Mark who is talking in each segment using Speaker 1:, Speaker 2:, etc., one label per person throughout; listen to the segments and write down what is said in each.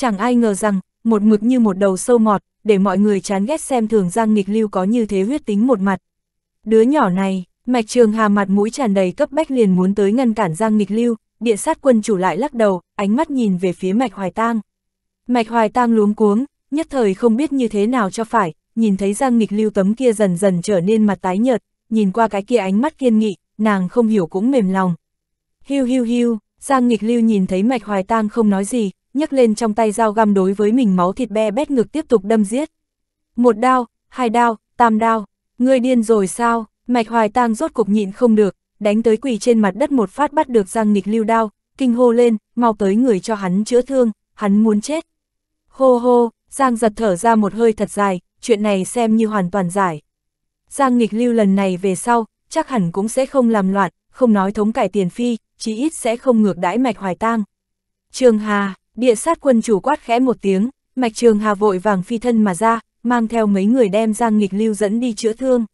Speaker 1: Chẳng ai ngờ rằng, một mực như một đầu sâu mọt, để mọi người chán ghét xem thường Giang Nghịch Lưu có như thế huyết tính một mặt. Đứa nhỏ này, Mạch Trường Hà mặt mũi tràn đầy cấp bách liền muốn tới ngăn cản Giang Nghịch Lưu, địa sát quân chủ lại lắc đầu, ánh mắt nhìn về phía Mạch Hoài Tang. Mạch Hoài Tang luống cuống, nhất thời không biết như thế nào cho phải, nhìn thấy Giang Nghịch Lưu tấm kia dần dần trở nên mặt tái nhợt, nhìn qua cái kia ánh mắt kiên nghị, nàng không hiểu cũng mềm lòng. Hiu hiu hiu, Giang Nghịch Lưu nhìn thấy Mạch Hoài Tang không nói gì, nhấc lên trong tay dao găm đối với mình máu thịt be bét ngực tiếp tục đâm giết. Một đao, hai đao, tam đao, ngươi điên rồi sao, mạch hoài tang rốt cục nhịn không được, đánh tới quỳ trên mặt đất một phát bắt được giang nịch lưu đao, kinh hô lên, mau tới người cho hắn chữa thương, hắn muốn chết. Hô hô, Giang giật thở ra một hơi thật dài, chuyện này xem như hoàn toàn giải. Giang nghịch lưu lần này về sau, chắc hẳn cũng sẽ không làm loạn, không nói thống cải tiền phi, chí ít sẽ không ngược đãi mạch hoài tang. Trường Hà, Địa sát quân chủ quát khẽ một tiếng, Mạch Trường Hà vội vàng phi thân mà ra, mang theo mấy người đem Giang Nghịch Lưu dẫn đi chữa thương.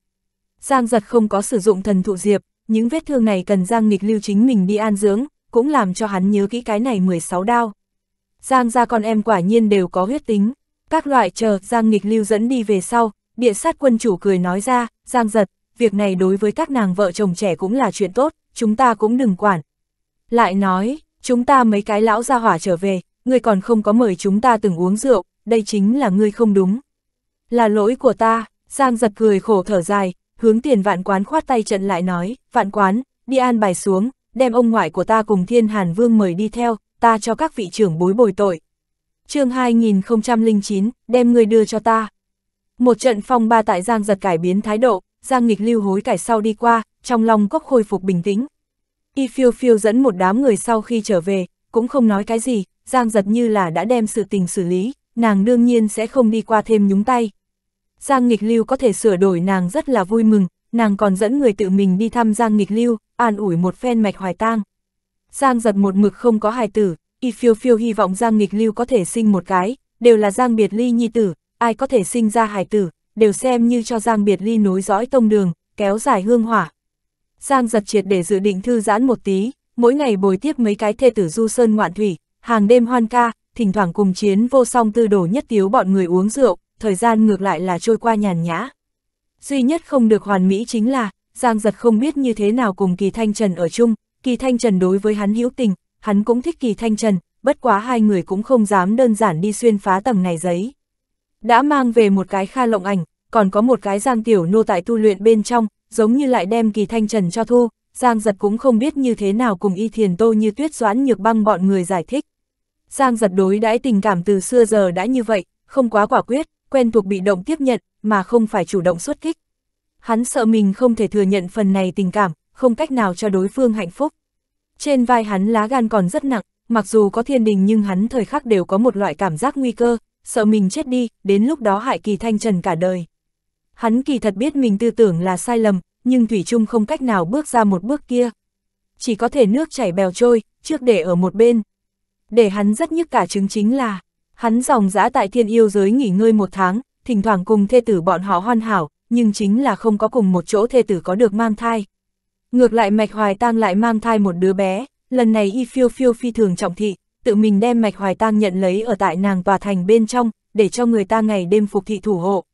Speaker 1: Giang giật không có sử dụng thần thụ diệp, những vết thương này cần Giang Nghịch Lưu chính mình đi an dưỡng, cũng làm cho hắn nhớ kỹ cái này 16 đao. Giang ra con em quả nhiên đều có huyết tính, các loại chờ Giang Nghịch Lưu dẫn đi về sau, địa sát quân chủ cười nói ra, Giang giật, việc này đối với các nàng vợ chồng trẻ cũng là chuyện tốt, chúng ta cũng đừng quản. Lại nói, chúng ta mấy cái lão ra hỏa trở về, ngươi còn không có mời chúng ta từng uống rượu, đây chính là ngươi không đúng. Là lỗi của ta, Giang giật cười khổ thở dài, hướng tiền vạn quán khoát tay trận lại nói, vạn quán, đi an bài xuống, đem ông ngoại của ta cùng thiên hàn vương mời đi theo, ta cho các vị trưởng bối bồi tội. chương 2009, đem người đưa cho ta. Một trận phong ba tại Giang giật cải biến thái độ, Giang nghịch lưu hối cải sau đi qua, trong lòng cốc khôi phục bình tĩnh, Y phiêu phiêu dẫn một đám người sau khi trở về, cũng không nói cái gì, Giang giật như là đã đem sự tình xử lý, nàng đương nhiên sẽ không đi qua thêm nhúng tay. Giang nghịch lưu có thể sửa đổi nàng rất là vui mừng, nàng còn dẫn người tự mình đi thăm Giang nghịch lưu, an ủi một phen mạch hoài tang. Giang giật một mực không có hài tử, y phiêu phiêu hy vọng Giang nghịch lưu có thể sinh một cái, đều là Giang biệt ly nhi tử, ai có thể sinh ra hài tử, đều xem như cho Giang biệt ly nối dõi tông đường, kéo dài hương hỏa, Giang giật triệt để dự định thư giãn một tí, mỗi ngày bồi tiếp mấy cái thê tử du sơn ngoạn thủy, hàng đêm hoan ca, thỉnh thoảng cùng chiến vô song tư đổ nhất tiếu bọn người uống rượu, thời gian ngược lại là trôi qua nhàn nhã. Duy nhất không được hoàn mỹ chính là, Giang giật không biết như thế nào cùng Kỳ Thanh Trần ở chung, Kỳ Thanh Trần đối với hắn hữu tình, hắn cũng thích Kỳ Thanh Trần, bất quá hai người cũng không dám đơn giản đi xuyên phá tầng này giấy. Đã mang về một cái kha lộng ảnh, còn có một cái giang tiểu nô tại tu luyện bên trong, giống như lại đem kỳ thanh trần cho thu, Giang giật cũng không biết như thế nào cùng y thiền tô như tuyết doãn nhược băng bọn người giải thích. Giang giật đối đãi tình cảm từ xưa giờ đã như vậy, không quá quả quyết, quen thuộc bị động tiếp nhận, mà không phải chủ động xuất kích. Hắn sợ mình không thể thừa nhận phần này tình cảm, không cách nào cho đối phương hạnh phúc. Trên vai hắn lá gan còn rất nặng, mặc dù có thiên đình nhưng hắn thời khắc đều có một loại cảm giác nguy cơ, sợ mình chết đi, đến lúc đó hại kỳ thanh trần cả đời. Hắn kỳ thật biết mình tư tưởng là sai lầm, nhưng Thủy Trung không cách nào bước ra một bước kia. Chỉ có thể nước chảy bèo trôi, trước để ở một bên. Để hắn rất nhức cả chứng chính là, hắn dòng dã tại thiên yêu giới nghỉ ngơi một tháng, thỉnh thoảng cùng thê tử bọn họ hoàn hảo, nhưng chính là không có cùng một chỗ thê tử có được mang thai. Ngược lại Mạch Hoài Tang lại mang thai một đứa bé, lần này y phiêu phiêu phi thường trọng thị, tự mình đem Mạch Hoài Tang nhận lấy ở tại nàng tòa thành bên trong, để cho người ta ngày đêm phục thị thủ hộ.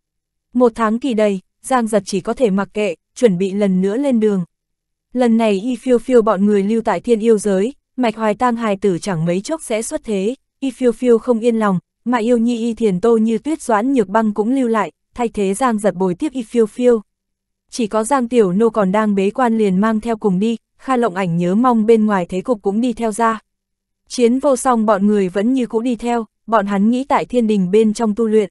Speaker 1: Một tháng kỳ đầy, Giang giật chỉ có thể mặc kệ, chuẩn bị lần nữa lên đường. Lần này y phiêu phiêu bọn người lưu tại thiên yêu giới, mạch hoài tang hài tử chẳng mấy chốc sẽ xuất thế, y phiêu phiêu không yên lòng, mà yêu nhi y thiền tô như tuyết doãn nhược băng cũng lưu lại, thay thế Giang giật bồi tiếp y phiêu phiêu. Chỉ có Giang Tiểu Nô còn đang bế quan liền mang theo cùng đi, Kha Lộng Ảnh nhớ mong bên ngoài thế cục cũng đi theo ra. Chiến vô song bọn người vẫn như cũ đi theo, bọn hắn nghĩ tại thiên đình bên trong tu luyện.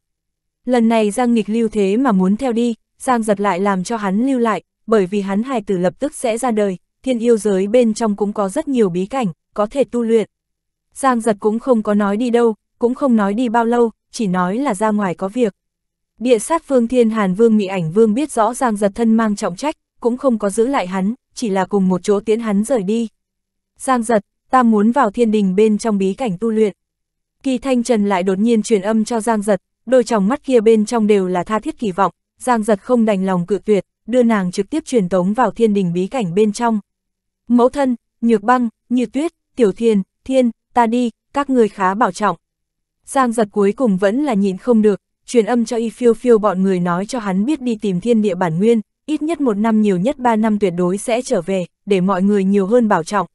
Speaker 1: Lần này Giang nghịch lưu thế mà muốn theo đi, Giang giật lại làm cho hắn lưu lại, bởi vì hắn hài tử lập tức sẽ ra đời, thiên yêu giới bên trong cũng có rất nhiều bí cảnh, có thể tu luyện. Giang giật cũng không có nói đi đâu, cũng không nói đi bao lâu, chỉ nói là ra ngoài có việc. Địa sát phương thiên hàn vương mị ảnh vương biết rõ Giang giật thân mang trọng trách, cũng không có giữ lại hắn, chỉ là cùng một chỗ tiến hắn rời đi. Giang giật, ta muốn vào thiên đình bên trong bí cảnh tu luyện. Kỳ Thanh Trần lại đột nhiên truyền âm cho Giang giật, đôi tròng mắt kia bên trong đều là tha thiết kỳ vọng, Giang giật không đành lòng cự tuyệt, đưa nàng trực tiếp truyền tống vào thiên đình bí cảnh bên trong. Mẫu thân, nhược băng, như tuyết, tiểu thiên, thiên, ta đi, các người khá bảo trọng. Giang giật cuối cùng vẫn là nhịn không được, truyền âm cho y phiêu phiêu bọn người nói cho hắn biết đi tìm thiên địa bản nguyên, ít nhất một năm nhiều nhất ba năm tuyệt đối sẽ trở về, để mọi người nhiều hơn bảo trọng.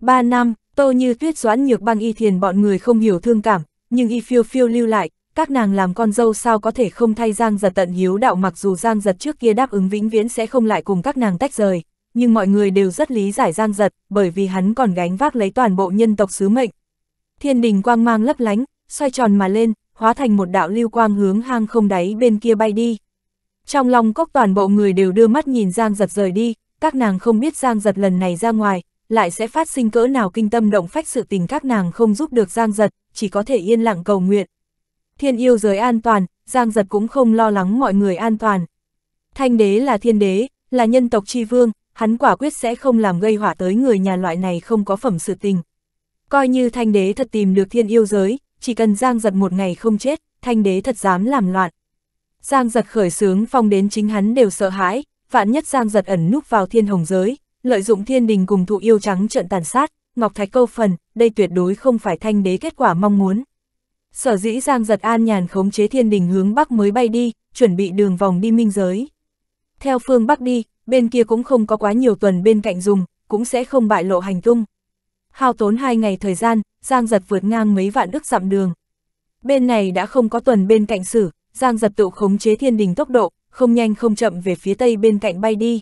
Speaker 1: Ba năm, tô như tuyết doãn nhược băng y thiền bọn người không hiểu thương cảm, nhưng y phiêu phiêu lưu lại, các nàng làm con dâu sao có thể không thay Giang giật tận hiếu đạo mặc dù Giang giật trước kia đáp ứng vĩnh viễn sẽ không lại cùng các nàng tách rời, nhưng mọi người đều rất lý giải Giang giật, bởi vì hắn còn gánh vác lấy toàn bộ nhân tộc sứ mệnh. Thiên đình quang mang lấp lánh, xoay tròn mà lên, hóa thành một đạo lưu quang hướng hang không đáy bên kia bay đi. Trong lòng cốc toàn bộ người đều đưa mắt nhìn Giang giật rời đi, các nàng không biết Giang giật lần này ra ngoài, lại sẽ phát sinh cỡ nào kinh tâm động phách sự tình các nàng không giúp được Giang giật, chỉ có thể yên lặng cầu nguyện, thiên yêu giới an toàn, Giang Giật cũng không lo lắng mọi người an toàn. Thanh đế là thiên đế, là nhân tộc tri vương, hắn quả quyết sẽ không làm gây hỏa tới người nhà loại này không có phẩm sự tình. Coi như thanh đế thật tìm được thiên yêu giới, chỉ cần Giang Giật một ngày không chết, thanh đế thật dám làm loạn. Giang Giật khởi sướng phong đến chính hắn đều sợ hãi, vạn nhất Giang Giật ẩn núp vào thiên hồng giới, lợi dụng thiên đình cùng thụ yêu trắng trận tàn sát, Ngọc Thạch câu phần, đây tuyệt đối không phải thanh đế kết quả mong muốn. Sở dĩ Giang Giật An nhàn khống chế thiên đình hướng Bắc mới bay đi, chuẩn bị đường vòng đi minh giới. Theo phương Bắc đi, bên kia cũng không có quá nhiều tuần bên cạnh dùng, cũng sẽ không bại lộ hành tung. Hao tốn hai ngày thời gian, Giang Giật vượt ngang mấy vạn đức dặm đường. Bên này đã không có tuần bên cạnh xử, Giang Giật tự khống chế thiên đình tốc độ, không nhanh không chậm về phía tây bên cạnh bay đi.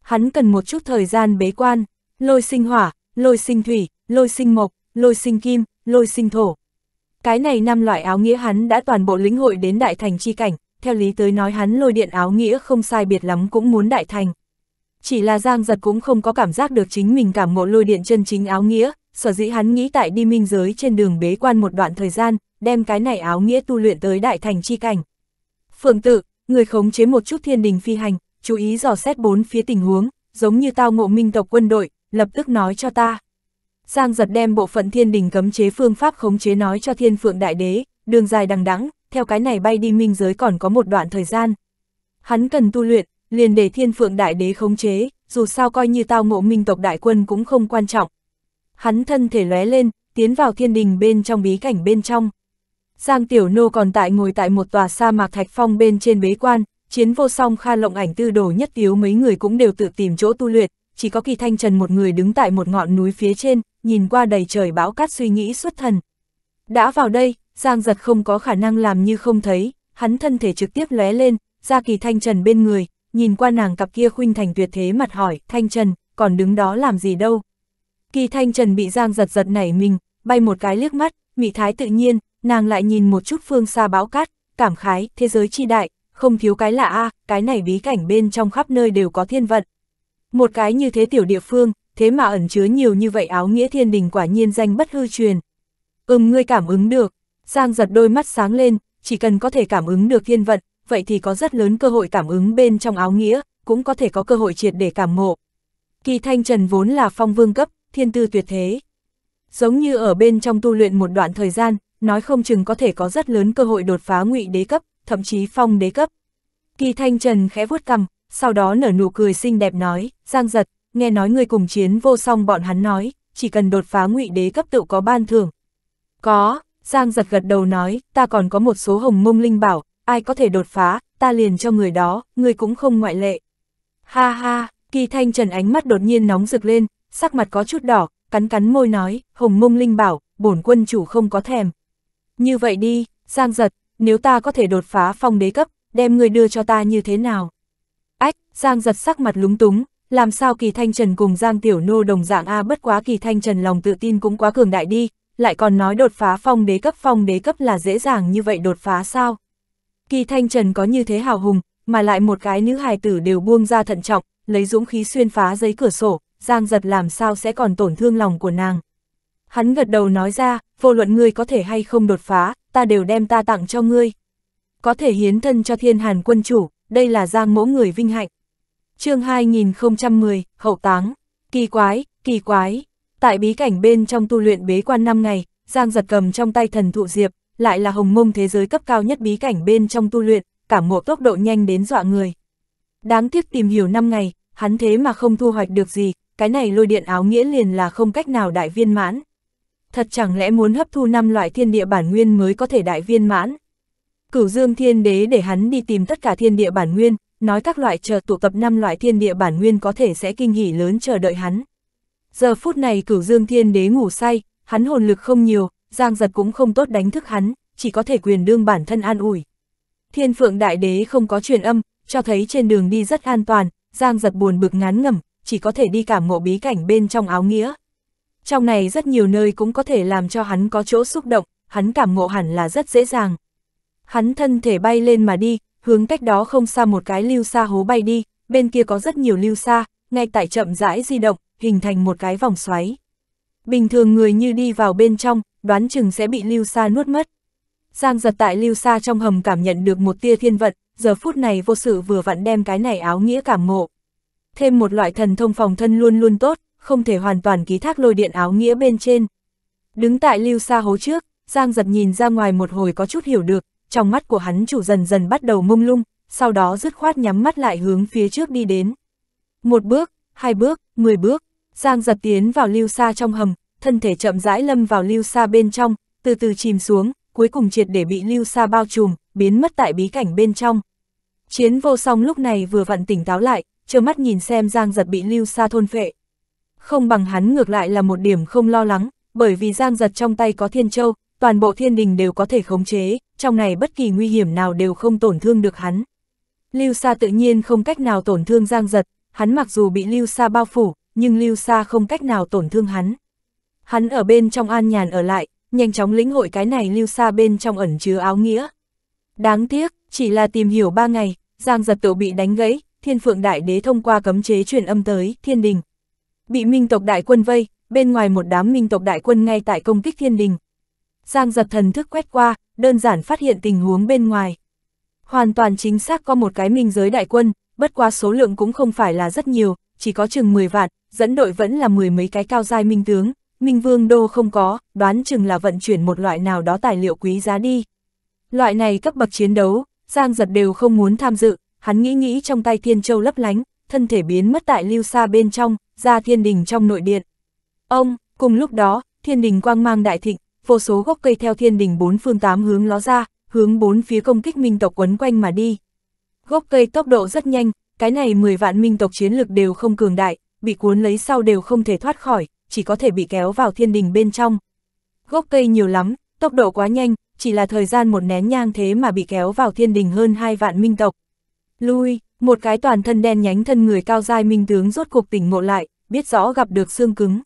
Speaker 1: Hắn cần một chút thời gian bế quan, lôi sinh hỏa, lôi sinh thủy, lôi sinh mộc, lôi sinh kim, lôi sinh thổ. Cái này năm loại áo nghĩa hắn đã toàn bộ lĩnh hội đến đại thành chi cảnh, theo lý tới nói hắn lôi điện áo nghĩa không sai biệt lắm cũng muốn đại thành. Chỉ là Giang Giật cũng không có cảm giác được chính mình cảm ngộ lôi điện chân chính áo nghĩa, sở dĩ hắn nghĩ tại đi minh giới trên đường bế quan một đoạn thời gian, đem cái này áo nghĩa tu luyện tới đại thành chi cảnh. Phượng tự, người khống chế một chút thiên đình phi hành, chú ý dò xét bốn phía tình huống, giống như tao ngộ minh tộc quân đội, lập tức nói cho ta. Giang giật đem bộ phận thiên đình cấm chế phương pháp khống chế nói cho thiên phượng đại đế, đường dài đằng đẵng theo cái này bay đi minh giới còn có một đoạn thời gian. Hắn cần tu luyện, liền để thiên phượng đại đế khống chế, dù sao coi như tao ngộ minh tộc đại quân cũng không quan trọng. Hắn thân thể lóe lên, tiến vào thiên đình bên trong bí cảnh bên trong. Giang Tiểu Nô còn tại ngồi tại một tòa sa mạc thạch phong bên trên bế quan, chiến vô song kha lộng ảnh tư đồ nhất tiếu mấy người cũng đều tự tìm chỗ tu luyện, chỉ có kỳ thanh trần một người đứng tại một ngọn núi phía trên, nhìn qua đầy trời bão cát suy nghĩ xuất thần. Đã vào đây, Giang giật không có khả năng làm như không thấy, hắn thân thể trực tiếp lóe lên, ra kỳ thanh trần bên người, nhìn qua nàng cặp kia khuynh thành tuyệt thế mặt hỏi, thanh trần, còn đứng đó làm gì đâu. Kỳ thanh trần bị Giang giật giật nảy mình, bay một cái liếc mắt, mị thái tự nhiên, nàng lại nhìn một chút phương xa bão cát, cảm khái, thế giới chi đại, không thiếu cái lạ a cái này bí cảnh bên trong khắp nơi đều có thiên vận, một cái như thế tiểu địa phương, thế mà ẩn chứa nhiều như vậy áo nghĩa thiên đình quả nhiên danh bất hư truyền. Ừm ngươi cảm ứng được, Giang giật đôi mắt sáng lên, chỉ cần có thể cảm ứng được thiên vận, vậy thì có rất lớn cơ hội cảm ứng bên trong áo nghĩa, cũng có thể có cơ hội triệt để cảm ngộ. Kỳ Thanh Trần vốn là phong vương cấp, thiên tư tuyệt thế. Giống như ở bên trong tu luyện một đoạn thời gian, nói không chừng có thể có rất lớn cơ hội đột phá ngụy đế cấp, thậm chí phong đế cấp. Kỳ Thanh Trần khẽ vuốt cằm, sau đó nở nụ cười xinh đẹp nói, Giang Giật, nghe nói người cùng chiến vô song bọn hắn nói, chỉ cần đột phá ngụy đế cấp tự có ban thưởng. Có, Giang Giật gật đầu nói, ta còn có một số hồng mông linh bảo, ai có thể đột phá, ta liền cho người đó, người cũng không ngoại lệ. Ha ha, kỳ thanh trần ánh mắt đột nhiên nóng rực lên, sắc mặt có chút đỏ, cắn cắn môi nói, hồng mông linh bảo, bổn quân chủ không có thèm. Như vậy đi, Giang Giật, nếu ta có thể đột phá phong đế cấp, đem người đưa cho ta như thế nào? Ách, Giang giật sắc mặt lúng túng, làm sao kỳ thanh trần cùng Giang Tiểu Nô đồng dạng A bất quá kỳ thanh trần lòng tự tin cũng quá cường đại đi, lại còn nói đột phá phong đế cấp phong đế cấp là dễ dàng như vậy đột phá sao. Kỳ thanh trần có như thế hào hùng, mà lại một cái nữ hài tử đều buông ra thận trọng, lấy dũng khí xuyên phá giấy cửa sổ, Giang giật làm sao sẽ còn tổn thương lòng của nàng. Hắn gật đầu nói ra, vô luận ngươi có thể hay không đột phá, ta đều đem ta tặng cho ngươi. Có thể hiến thân cho thiên hàn quân chủ, đây là giang mỗ người vinh hạnh. chương 2010, hậu táng, kỳ quái, kỳ quái. Tại bí cảnh bên trong tu luyện bế quan 5 ngày, Giang giật cầm trong tay thần thụ diệp, lại là hồng mông thế giới cấp cao nhất bí cảnh bên trong tu luyện, cảm ngộ tốc độ nhanh đến dọa người. Đáng tiếc tìm hiểu 5 ngày, hắn thế mà không thu hoạch được gì, cái này lôi điện áo nghĩa liền là không cách nào đại viên mãn. Thật chẳng lẽ muốn hấp thu năm loại thiên địa bản nguyên mới có thể đại viên mãn? Cửu Dương Thiên Đế để hắn đi tìm tất cả thiên địa bản nguyên, nói các loại chờ tụ tập năm loại thiên địa bản nguyên có thể sẽ kinh hỉ lớn chờ đợi hắn. Giờ phút này Cửu Dương Thiên Đế ngủ say, hắn hồn lực không nhiều, Giang Giật cũng không tốt đánh thức hắn, chỉ có thể quyền đương bản thân an ủi. Thiên Phượng Đại Đế không có truyền âm, cho thấy trên đường đi rất an toàn, Giang Giật buồn bực ngán ngẩm, chỉ có thể đi cảm ngộ bí cảnh bên trong áo nghĩa. Trong này rất nhiều nơi cũng có thể làm cho hắn có chỗ xúc động, hắn cảm ngộ hẳn là rất dễ dàng. Hắn thân thể bay lên mà đi, hướng cách đó không xa một cái lưu xa hố bay đi, bên kia có rất nhiều lưu xa, ngay tại chậm rãi di động, hình thành một cái vòng xoáy. Bình thường người như đi vào bên trong, đoán chừng sẽ bị lưu xa nuốt mất. Giang giật tại lưu xa trong hầm cảm nhận được một tia thiên vận, giờ phút này vô sự vừa vặn đem cái này áo nghĩa cảm ngộ. Thêm một loại thần thông phòng thân luôn luôn tốt, không thể hoàn toàn ký thác lôi điện áo nghĩa bên trên. Đứng tại lưu xa hố trước, Giang giật nhìn ra ngoài một hồi có chút hiểu được, trong mắt của hắn chủ dần dần bắt đầu mông lung, sau đó dứt khoát nhắm mắt lại hướng phía trước đi đến. Một bước, hai bước, mười bước, Giang giật tiến vào lưu xa trong hầm, thân thể chậm rãi lâm vào lưu xa bên trong, từ từ chìm xuống, cuối cùng triệt để bị lưu xa bao trùm, biến mất tại bí cảnh bên trong. Chiến vô song lúc này vừa vặn tỉnh táo lại, trơ mắt nhìn xem Giang giật bị lưu xa thôn phệ. Không bằng hắn ngược lại là một điểm không lo lắng, bởi vì Giang giật trong tay có thiên châu, toàn bộ thiên đình đều có thể khống chế, trong này bất kỳ nguy hiểm nào đều không tổn thương được hắn. Lưu Sa tự nhiên không cách nào tổn thương Giang Giật, hắn mặc dù bị Lưu Sa bao phủ, nhưng Lưu Sa không cách nào tổn thương hắn. Hắn ở bên trong an nhàn ở lại, nhanh chóng lĩnh hội cái này Lưu Sa bên trong ẩn chứa áo nghĩa. Đáng tiếc, chỉ là tìm hiểu ba ngày, Giang Giật tự bị đánh gãy, Thiên Phượng Đại Đế thông qua cấm chế truyền âm tới Thiên Đình. Bị Minh tộc đại quân vây, bên ngoài một đám Minh tộc đại quân ngay tại công kích Thiên Đình, Giang giật thần thức quét qua, đơn giản phát hiện tình huống bên ngoài. Hoàn toàn chính xác có một cái minh giới đại quân, bất quá số lượng cũng không phải là rất nhiều, chỉ có chừng 10 vạn, dẫn đội vẫn là mười mấy cái cao giai minh tướng, minh vương đô không có, đoán chừng là vận chuyển một loại nào đó tài liệu quý giá đi. Loại này cấp bậc chiến đấu, Giang giật đều không muốn tham dự, hắn nghĩ nghĩ trong tay thiên châu lấp lánh, thân thể biến mất tại lưu xa bên trong, ra thiên đình trong nội điện. Ông, cùng lúc đó, thiên đình quang mang đại thịnh, vô số gốc cây theo thiên đình bốn phương tám hướng ló ra, hướng bốn phía công kích minh tộc quấn quanh mà đi. Gốc cây tốc độ rất nhanh, cái này 10 vạn minh tộc chiến lực đều không cường đại, bị cuốn lấy sau đều không thể thoát khỏi, chỉ có thể bị kéo vào thiên đình bên trong. Gốc cây nhiều lắm, tốc độ quá nhanh, chỉ là thời gian một nén nhang thế mà bị kéo vào thiên đình hơn hai vạn minh tộc. Lui, một cái toàn thân đen nhánh thân người cao dai minh tướng rốt cuộc tỉnh ngộ lại, biết rõ gặp được xương cứng.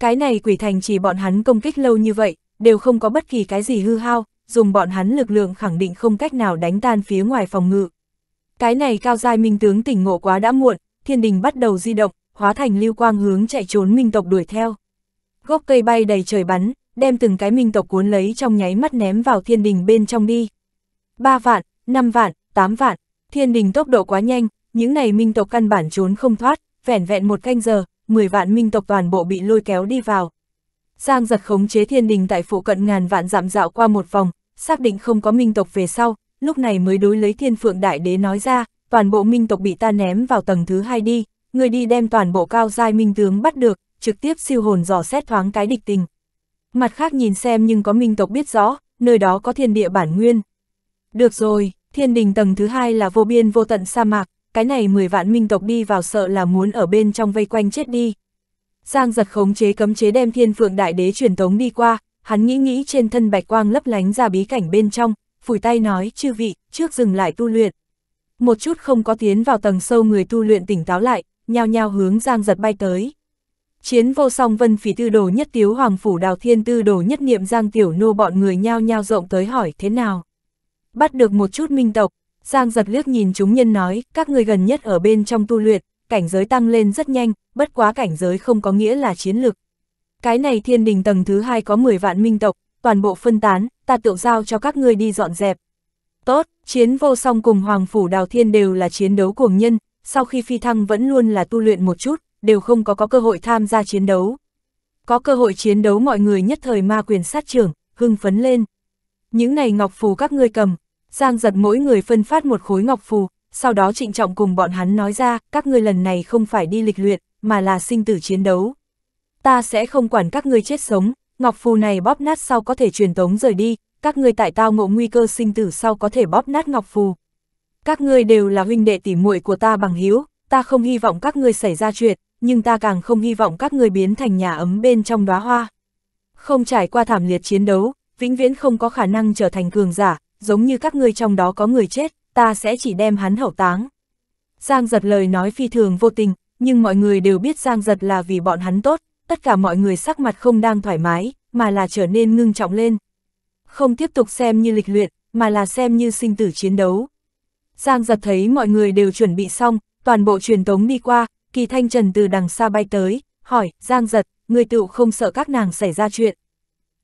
Speaker 1: Cái này quỷ thành chỉ bọn hắn công kích lâu như vậy, đều không có bất kỳ cái gì hư hao, dùng bọn hắn lực lượng khẳng định không cách nào đánh tan phía ngoài phòng ngự. Cái này cao giai minh tướng tỉnh ngộ quá đã muộn, thiên đình bắt đầu di động, hóa thành lưu quang hướng chạy trốn minh tộc đuổi theo. Gốc cây bay đầy trời bắn, đem từng cái minh tộc cuốn lấy trong nháy mắt ném vào thiên đình bên trong đi. 3 vạn, 5 vạn, 8 vạn, thiên đình tốc độ quá nhanh, những này minh tộc căn bản trốn không thoát, vẻn vẹn một canh giờ, 10 vạn minh tộc toàn bộ bị lôi kéo đi vào. Giang giật khống chế thiên đình tại phụ cận ngàn vạn dạm dạo qua một vòng, xác định không có minh tộc về sau, lúc này mới đối lấy thiên phượng đại đế nói ra, toàn bộ minh tộc bị ta ném vào tầng thứ hai đi, người đi đem toàn bộ cao giai minh tướng bắt được, trực tiếp siêu hồn dò xét thoáng cái địch tình. Mặt khác nhìn xem nhưng có minh tộc biết rõ, nơi đó có thiên địa bản nguyên. Được rồi, thiên đình tầng thứ hai là vô biên vô tận sa mạc, cái này 10 vạn minh tộc đi vào sợ là muốn ở bên trong vây quanh chết đi. Giang giật khống chế cấm chế đem thiên phượng đại đế truyền tống đi qua, hắn nghĩ nghĩ trên thân bạch quang lấp lánh ra bí cảnh bên trong, phủi tay nói, chư vị, trước dừng lại tu luyện. Một chút không có tiến vào tầng sâu người tu luyện tỉnh táo lại, nhao nhao hướng giang giật bay tới. Chiến vô song vân phỉ tư đồ nhất tiếu hoàng phủ đào thiên tư đồ nhất niệm giang tiểu nô bọn người nhao nhao rộng tới hỏi thế nào. Bắt được một chút minh tộc, Giang giật liếc nhìn chúng nhân nói, các người gần nhất ở bên trong tu luyện, cảnh giới tăng lên rất nhanh, bất quá cảnh giới không có nghĩa là chiến lực. Cái này thiên đình tầng thứ hai có 10 vạn minh tộc, toàn bộ phân tán, ta tự giao cho các ngươi đi dọn dẹp. Tốt, chiến vô song cùng Hoàng Phủ Đào Thiên đều là chiến đấu cuồng nhân, sau khi phi thăng vẫn luôn là tu luyện một chút, đều không có có cơ hội tham gia chiến đấu. Có cơ hội chiến đấu mọi người nhất thời ma quyền sát trưởng, hưng phấn lên. Những này ngọc phù các ngươi cầm, Giang giật mỗi người phân phát một khối ngọc phù, sau đó trịnh trọng cùng bọn hắn nói ra, các ngươi lần này không phải đi lịch luyện, mà là sinh tử chiến đấu. Ta sẽ không quản các ngươi chết sống, ngọc phù này bóp nát sau có thể truyền tống rời đi, các ngươi tại tao ngộ nguy cơ sinh tử sau có thể bóp nát ngọc phù. Các ngươi đều là huynh đệ tỉ muội của ta bằng hiếu, ta không hy vọng các ngươi xảy ra chuyện, nhưng ta càng không hy vọng các ngươi biến thành nhà ấm bên trong đóa hoa. Không trải qua thảm liệt chiến đấu, vĩnh viễn không có khả năng trở thành cường giả, giống như các ngươi trong đó có người chết, ta sẽ chỉ đem hắn hậu táng. Giang giật lời nói phi thường vô tình, nhưng mọi người đều biết Giang giật là vì bọn hắn tốt, tất cả mọi người sắc mặt không đang thoải mái, mà là trở nên ngưng trọng lên. Không tiếp tục xem như lịch luyện, mà là xem như sinh tử chiến đấu. Giang giật thấy mọi người đều chuẩn bị xong, toàn bộ truyền tống đi qua, kỳ thanh trần từ đằng xa bay tới, hỏi, Giang giật, người tựu không sợ các nàng xảy ra chuyện.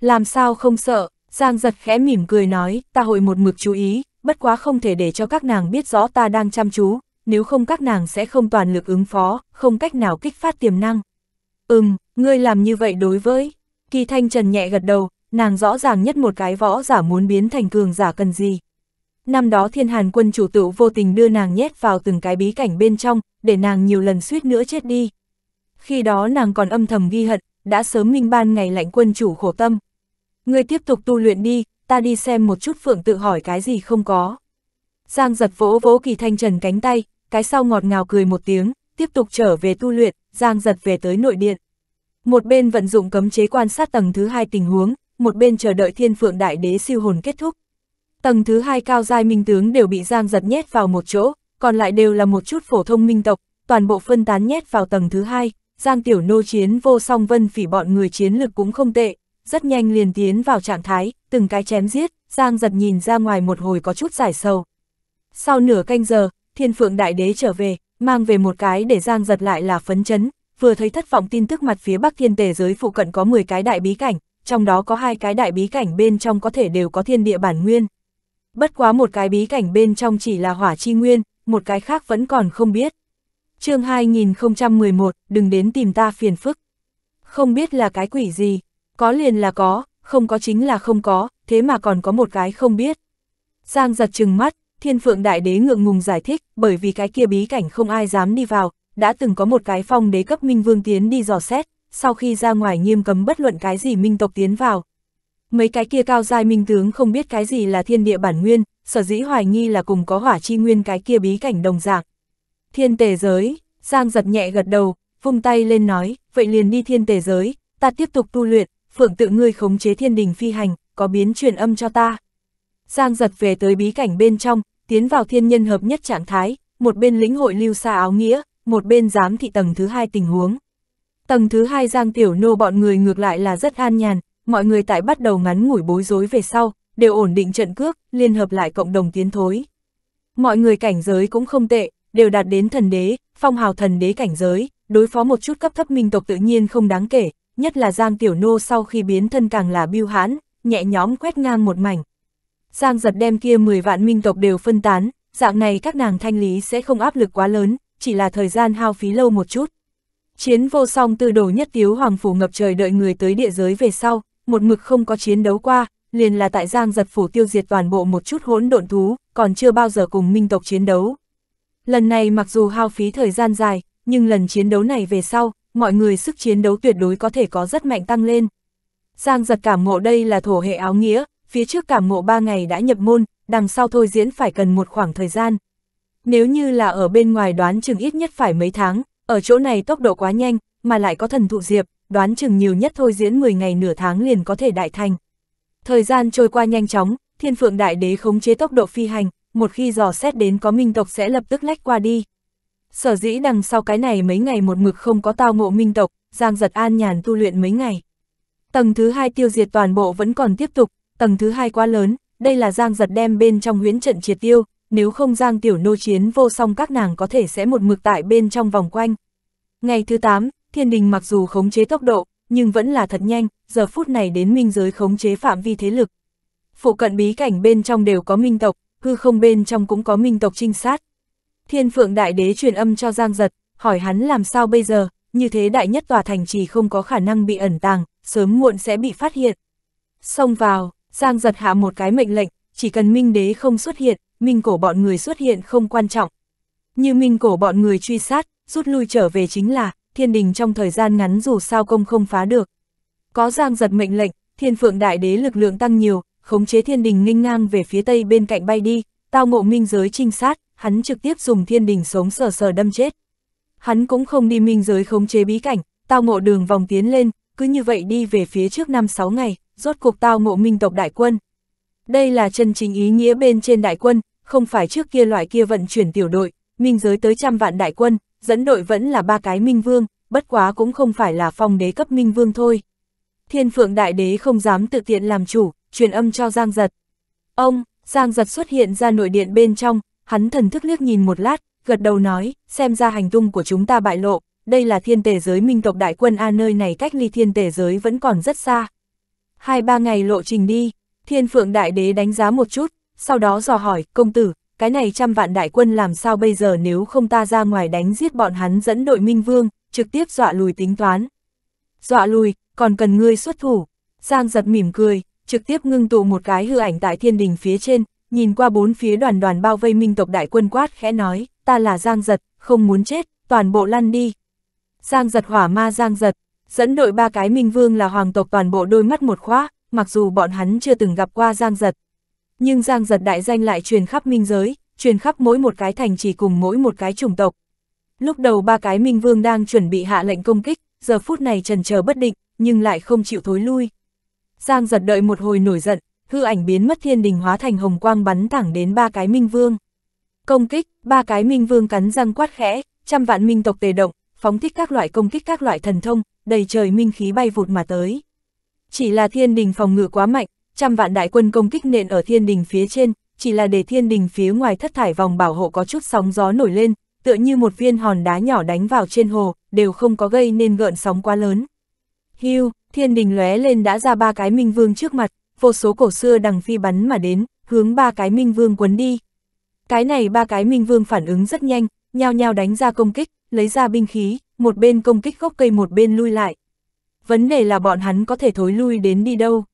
Speaker 1: Làm sao không sợ, Giang giật khẽ mỉm cười nói, ta hội một mực chú ý, bất quá không thể để cho các nàng biết rõ ta đang chăm chú, nếu không các nàng sẽ không toàn lực ứng phó, không cách nào kích phát tiềm năng. Ừm, ngươi làm như vậy đối với. Kỳ thanh trần nhẹ gật đầu, nàng rõ ràng nhất một cái võ giả muốn biến thành cường giả cần gì. Năm đó thiên hàn quân chủ tựu vô tình đưa nàng nhét vào từng cái bí cảnh bên trong, để nàng nhiều lần suýt nữa chết đi. Khi đó nàng còn âm thầm ghi hận, đã sớm minh ban ngày lạnh quân chủ khổ tâm, Ngươi tiếp tục tu luyện đi, ta đi xem một chút phượng tự hỏi cái gì không có. Giang giật vỗ vỗ kỳ thanh trần cánh tay, cái sau ngọt ngào cười một tiếng, tiếp tục trở về tu luyện, giang giật về tới nội điện. Một bên vận dụng cấm chế quan sát tầng thứ hai tình huống, một bên chờ đợi thiên phượng đại đế siêu hồn kết thúc. Tầng thứ hai cao giai minh tướng đều bị giang giật nhét vào một chỗ, còn lại đều là một chút phổ thông minh tộc, toàn bộ phân tán nhét vào tầng thứ hai, giang tiểu nô chiến vô song vân phỉ bọn người chiến lực cũng không tệ, rất nhanh liền tiến vào trạng thái, từng cái chém giết, Giang giật nhìn ra ngoài một hồi có chút giải sầu. Sau nửa canh giờ, thiên phượng đại đế trở về, mang về một cái để Giang giật lại là phấn chấn, vừa thấy thất vọng tin tức mặt phía bắc thiên tề giới phụ cận có 10 cái đại bí cảnh, trong đó có hai cái đại bí cảnh bên trong có thể đều có thiên địa bản nguyên. Bất quá một cái bí cảnh bên trong chỉ là hỏa chi nguyên, một cái khác vẫn còn không biết. chương 2011, đừng đến tìm ta phiền phức. Không biết là cái quỷ gì, có liền là có, không có chính là không có, thế mà còn có một cái không biết. Giang giật chừng mắt, thiên phượng đại đế ngượng ngùng giải thích, bởi vì cái kia bí cảnh không ai dám đi vào, đã từng có một cái phong đế cấp minh vương tiến đi dò xét, sau khi ra ngoài nghiêm cấm bất luận cái gì minh tộc tiến vào. Mấy cái kia cao giai minh tướng không biết cái gì là thiên địa bản nguyên, sở dĩ hoài nghi là cùng có hỏa chi nguyên cái kia bí cảnh đồng dạng. Thiên tề giới, Giang giật nhẹ gật đầu, vung tay lên nói, vậy liền đi thiên tề giới, ta tiếp tục tu luyện, phượng tự ngươi khống chế thiên đình phi hành, có biến truyền âm cho ta. Giang giật về tới bí cảnh bên trong, tiến vào thiên nhân hợp nhất trạng thái, một bên lĩnh hội lưu xa áo nghĩa, một bên giám thị tầng thứ hai tình huống. Tầng thứ hai Giang Tiểu Nô bọn người ngược lại là rất an nhàn, mọi người tại bắt đầu ngắn ngủi bối rối về sau, đều ổn định trận cước, liên hợp lại cộng đồng tiến thối. Mọi người cảnh giới cũng không tệ, đều đạt đến thần đế, phong hào thần đế cảnh giới, đối phó một chút cấp thấp minh tộc tự nhiên không đáng kể, nhất là Giang Tiểu Nô sau khi biến thân càng là biêu hãn, nhẹ nhóm quét ngang một mảnh. Giang giật đem kia 10 vạn minh tộc đều phân tán, dạng này các nàng thanh lý sẽ không áp lực quá lớn, chỉ là thời gian hao phí lâu một chút. Chiến vô song tư đồ nhất tiếu hoàng phủ ngập trời đợi người tới địa giới về sau, một mực không có chiến đấu qua, liền là tại Giang giật phủ tiêu diệt toàn bộ một chút hỗn độn thú, còn chưa bao giờ cùng minh tộc chiến đấu. Lần này mặc dù hao phí thời gian dài, nhưng lần chiến đấu này về sau, mọi người sức chiến đấu tuyệt đối có thể có rất mạnh tăng lên. Giang giật cảm ngộ đây là thổ hệ áo nghĩa, phía trước cảm ngộ 3 ngày đã nhập môn, đằng sau thôi diễn phải cần một khoảng thời gian. Nếu như là ở bên ngoài đoán chừng ít nhất phải mấy tháng, ở chỗ này tốc độ quá nhanh, mà lại có thần thụ diệp, đoán chừng nhiều nhất thôi diễn 10 ngày nửa tháng liền có thể đại thành. Thời gian trôi qua nhanh chóng, thiên phượng đại đế khống chế tốc độ phi hành, một khi dò xét đến có minh tộc sẽ lập tức lách qua đi. Sở dĩ đằng sau cái này mấy ngày một mực không có tao ngộ minh tộc, Giang Giật An nhàn tu luyện mấy ngày. Tầng thứ hai tiêu diệt toàn bộ vẫn còn tiếp tục, tầng thứ hai quá lớn, đây là Giang Giật đem bên trong huyễn trận triệt tiêu, nếu không Giang Tiểu Nô chiến vô song các nàng có thể sẽ một mực tại bên trong vòng quanh. Ngày thứ 8, Thiên Đình mặc dù khống chế tốc độ, nhưng vẫn là thật nhanh, giờ phút này đến minh giới khống chế phạm vi thế lực. Phụ cận bí cảnh bên trong đều có minh tộc, hư không bên trong cũng có minh tộc trinh sát, Thiên phượng đại đế truyền âm cho Giang Giật, hỏi hắn làm sao bây giờ, như thế đại nhất tòa thành trì không có khả năng bị ẩn tàng, sớm muộn sẽ bị phát hiện. Xông vào, Giang Giật hạ một cái mệnh lệnh, chỉ cần Minh đế không xuất hiện, Minh cổ bọn người xuất hiện không quan trọng. Như Minh cổ bọn người truy sát, rút lui trở về chính là, thiên đình trong thời gian ngắn dù sao công không phá được. Có Giang Giật mệnh lệnh, thiên phượng đại đế lực lượng tăng nhiều, khống chế thiên đình nghênh ngang về phía tây bên cạnh bay đi, tao ngộ minh giới trinh sát, hắn trực tiếp dùng thiên đình sống sờ sờ đâm chết. Hắn cũng không đi minh giới khống chế bí cảnh, tao ngộ đường vòng tiến lên, cứ như vậy đi về phía trước năm sáu ngày, rốt cuộc tao ngộ minh tộc đại quân. Đây là chân chính ý nghĩa bên trên đại quân, không phải trước kia loại kia vận chuyển tiểu đội, minh giới tới trăm vạn đại quân, dẫn đội vẫn là ba cái minh vương, bất quá cũng không phải là phong đế cấp minh vương thôi. Thiên phượng đại đế không dám tự tiện làm chủ, truyền âm cho Giang Giật. Ông, Giang Giật xuất hiện ra nội điện bên trong, hắn thần thức liếc nhìn một lát, gật đầu nói, xem ra hành tung của chúng ta bại lộ, đây là thiên tề giới minh tộc đại quân A nơi này cách ly thiên tề giới vẫn còn rất xa. Hai ba ngày lộ trình đi, thiên phượng đại đế đánh giá một chút, sau đó dò hỏi, công tử, cái này trăm vạn đại quân làm sao bây giờ nếu không ta ra ngoài đánh giết bọn hắn dẫn đội minh vương, trực tiếp dọa lùi tính toán. Dọa lùi, còn cần ngươi xuất thủ. Giang giật mỉm cười, trực tiếp ngưng tụ một cái hư ảnh tại thiên đình phía trên, nhìn qua bốn phía đoàn đoàn bao vây minh tộc đại quân quát khẽ nói, ta là Giang Giật, không muốn chết, toàn bộ lăn đi. Giang Giật hỏa ma Giang Giật, dẫn đội ba cái minh vương là hoàng tộc toàn bộ đôi mắt một khóa, mặc dù bọn hắn chưa từng gặp qua Giang Giật. Nhưng Giang Giật đại danh lại truyền khắp minh giới, truyền khắp mỗi một cái thành chỉ cùng mỗi một cái chủng tộc. Lúc đầu ba cái minh vương đang chuẩn bị hạ lệnh công kích, giờ phút này trần chờ bất định, nhưng lại không chịu thối lui. Giang giật đợi một hồi nổi giận, hư ảnh biến mất thiên đình hóa thành hồng quang bắn thẳng đến ba cái minh vương. Công kích, ba cái minh vương cắn răng quát khẽ, trăm vạn minh tộc tề động, phóng thích các loại công kích các loại thần thông, đầy trời minh khí bay vụt mà tới. Chỉ là thiên đình phòng ngự quá mạnh, trăm vạn đại quân công kích nện ở thiên đình phía trên, chỉ là để thiên đình phía ngoài thất thải vòng bảo hộ có chút sóng gió nổi lên, tựa như một viên hòn đá nhỏ đánh vào trên hồ, đều không có gây nên gợn sóng quá lớn. Hưu, thiên đình lóe lên đã ra ba cái minh vương trước mặt, vô số cổ xưa đằng phi bắn mà đến, hướng ba cái minh vương quấn đi. Cái này ba cái minh vương phản ứng rất nhanh, nhao nhao đánh ra công kích, lấy ra binh khí, một bên công kích gốc cây một bên lui lại. Vấn đề là bọn hắn có thể thối lui đến đi đâu.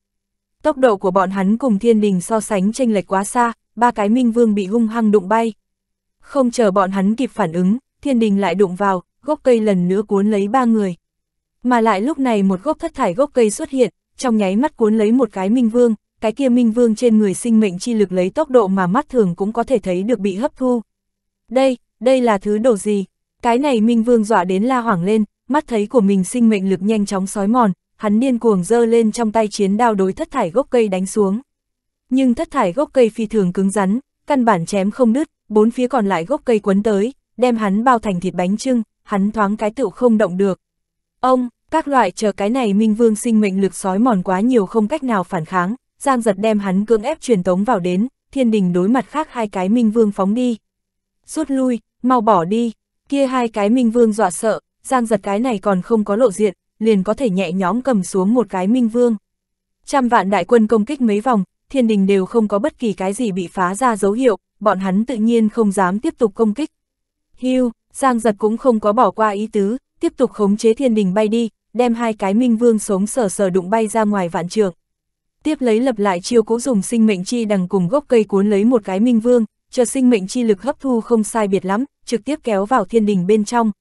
Speaker 1: Tốc độ của bọn hắn cùng thiên đình so sánh chênh lệch quá xa, ba cái minh vương bị hung hăng đụng bay. Không chờ bọn hắn kịp phản ứng, thiên đình lại đụng vào, gốc cây lần nữa cuốn lấy ba người. Mà lại lúc này một gốc thất thải gốc cây xuất hiện, trong nháy mắt cuốn lấy một cái minh vương, cái kia minh vương trên người sinh mệnh chi lực lấy tốc độ mà mắt thường cũng có thể thấy được bị hấp thu. Đây, đây là thứ đồ gì? Cái này minh vương dọa đến la hoảng lên, mắt thấy của mình sinh mệnh lực nhanh chóng sói mòn, hắn điên cuồng dơ lên trong tay chiến đao đối thất thải gốc cây đánh xuống. Nhưng thất thải gốc cây phi thường cứng rắn, căn bản chém không đứt, bốn phía còn lại gốc cây quấn tới, đem hắn bao thành thịt bánh trưng, hắn thoáng cái tựu không động được. Ông, các loại chờ cái này Minh Vương sinh mệnh lực sói mòn quá nhiều không cách nào phản kháng, Giang giật đem hắn cưỡng ép truyền tống vào đến, thiên đình đối mặt khác hai cái Minh Vương phóng đi. Rút lui, mau bỏ đi, kia hai cái Minh Vương dọa sợ, Giang giật cái này còn không có lộ diện, liền có thể nhẹ nhõm cầm xuống một cái Minh Vương. Trăm vạn đại quân công kích mấy vòng, thiên đình đều không có bất kỳ cái gì bị phá ra dấu hiệu, bọn hắn tự nhiên không dám tiếp tục công kích. Hưu, Giang giật cũng không có bỏ qua ý tứ, tiếp tục khống chế thiên đình bay đi, đem hai cái minh vương sống sờ sờ đụng bay ra ngoài vạn trường Tiếp lấy lập lại chiêu cũ dùng sinh mệnh chi đằng cùng gốc cây cuốn lấy một cái minh vương, chờ sinh mệnh chi lực hấp thu không sai biệt lắm, trực tiếp kéo vào thiên đình bên trong.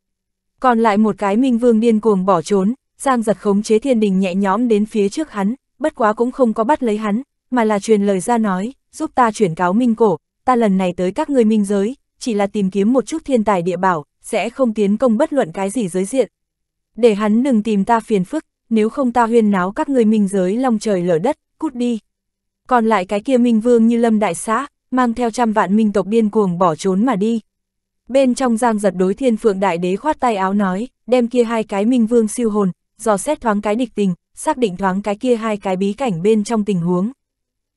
Speaker 1: Còn lại một cái minh vương điên cuồng bỏ trốn, Giang giật khống chế thiên đình nhẹ nhõm đến phía trước hắn, bất quá cũng không có bắt lấy hắn, mà là truyền lời ra nói, giúp ta chuyển cáo minh cổ, ta lần này tới các ngươi minh giới, chỉ là tìm kiếm một chút thiên tài địa bảo, sẽ không tiến công bất luận cái gì giới diện để hắn đừng tìm ta phiền phức, nếu không ta huyên náo các người minh giới long trời lở đất, cút đi. Còn lại cái kia minh vương như lâm đại xã, mang theo trăm vạn minh tộc điên cuồng bỏ trốn mà đi. Bên trong giang giật đối thiên phượng đại đế khoát tay áo nói, đem kia hai cái minh vương siêu hồn, dò xét thoáng cái địch tình, xác định thoáng cái kia hai cái bí cảnh bên trong tình huống.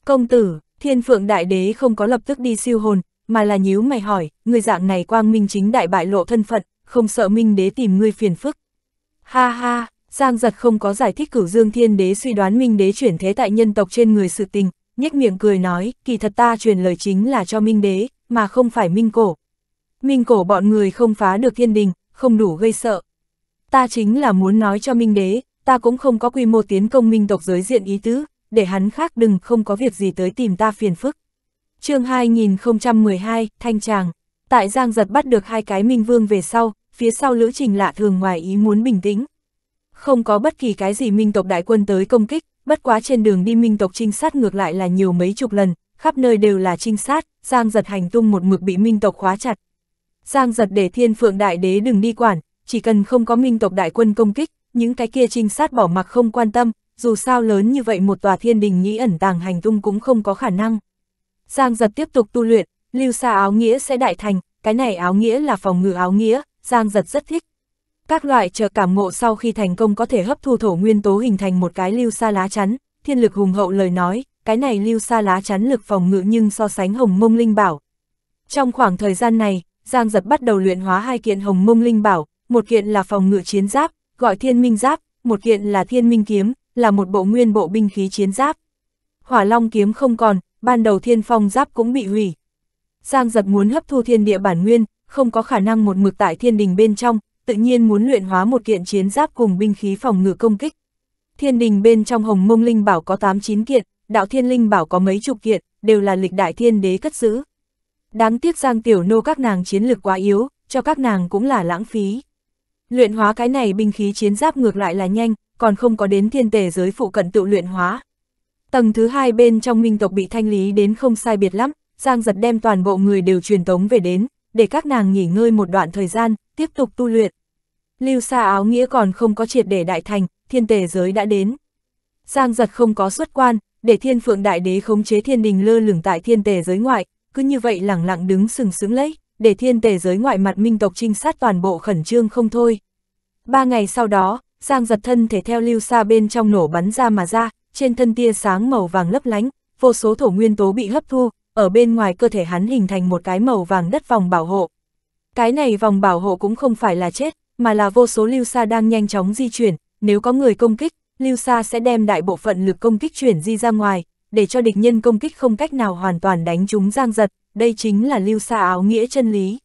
Speaker 1: Công tử, thiên phượng đại đế không có lập tức đi siêu hồn, mà là nhíu mày hỏi, người dạng này quang minh chính đại bại lộ thân phận, không sợ minh đế tìm ngươi phiền phức. Ha ha, Giang giật không có giải thích cửu dương thiên đế suy đoán Minh đế chuyển thế tại nhân tộc trên người sự tình, nhếch miệng cười nói, kỳ thật ta truyền lời chính là cho Minh đế, mà không phải Minh cổ. Minh cổ bọn người không phá được thiên đình, không đủ gây sợ. Ta chính là muốn nói cho Minh đế, ta cũng không có quy mô tiến công Minh tộc giới diện ý tứ, để hắn khác đừng không có việc gì tới tìm ta phiền phức. chương 2012, Thanh Tràng, tại Giang giật bắt được hai cái Minh vương về sau, phía sau lữ trình lạ thường ngoài ý muốn bình tĩnh. Không có bất kỳ cái gì minh tộc đại quân tới công kích, bất quá trên đường đi minh tộc trinh sát ngược lại là nhiều mấy chục lần, khắp nơi đều là trinh sát, Giang giật hành tung một mực bị minh tộc khóa chặt. Giang giật để thiên phượng đại đế đừng đi quản, chỉ cần không có minh tộc đại quân công kích, những cái kia trinh sát bỏ mặc không quan tâm, dù sao lớn như vậy một tòa thiên đình nhĩ ẩn tàng hành tung cũng không có khả năng. Giang giật tiếp tục tu luyện, lưu xa áo nghĩa sẽ đại thành, cái này áo nghĩa là phòng ngự áo nghĩa, Giang giật rất thích. Các loại chờ cảm ngộ sau khi thành công có thể hấp thu thổ nguyên tố hình thành một cái lưu sa lá chắn, thiên lực hùng hậu lời nói, cái này lưu sa lá chắn lực phòng ngự nhưng so sánh hồng mông linh bảo. Trong khoảng thời gian này, Giang giật bắt đầu luyện hóa hai kiện hồng mông linh bảo, một kiện là phòng ngự chiến giáp, gọi thiên minh giáp, một kiện là thiên minh kiếm, là một bộ nguyên bộ binh khí chiến giáp. Hỏa long kiếm không còn, ban đầu thiên phong giáp cũng bị hủy. Giang giật muốn hấp thu thiên địa bản nguyên, không có khả năng một mực tại thiên đình bên trong, tự nhiên muốn luyện hóa một kiện chiến giáp cùng binh khí phòng ngự công kích. Thiên đình bên trong hồng mông linh bảo có 8-9 kiện, đạo thiên linh bảo có mấy chục kiện, đều là lịch đại thiên đế cất giữ. Đáng tiếc giang tiểu nô các nàng chiến lược quá yếu, cho các nàng cũng là lãng phí. Luyện hóa cái này binh khí chiến giáp ngược lại là nhanh, còn không có đến thiên tề giới phụ cận tự luyện hóa. Tầng thứ hai bên trong minh tộc bị thanh lý đến không sai biệt lắm, Giang giật đem toàn bộ người đều truyền tống về đến, để các nàng nghỉ ngơi một đoạn thời gian, tiếp tục tu luyện. Lưu xa áo nghĩa còn không có triệt để đại thành, thiên tề giới đã đến. Giang giật không có xuất quan, để thiên phượng đại đế khống chế thiên đình lơ lửng tại thiên tề giới ngoại, cứ như vậy lẳng lặng đứng sừng sững lấy, để thiên tề giới ngoại mặt minh tộc trinh sát toàn bộ khẩn trương không thôi. Ba ngày sau đó, Giang giật thân thể theo lưu xa bên trong nổ bắn ra mà ra, trên thân tia sáng màu vàng lấp lánh, vô số thổ nguyên tố bị hấp thu, ở bên ngoài cơ thể hắn hình thành một cái màu vàng đất vòng bảo hộ. Cái này vòng bảo hộ cũng không phải là chết, mà là vô số lưu sa đang nhanh chóng di chuyển, nếu có người công kích, lưu sa sẽ đem đại bộ phận lực công kích chuyển di ra ngoài, để cho địch nhân công kích không cách nào hoàn toàn đánh chúng giang giật, đây chính là lưu sa áo nghĩa chân lý.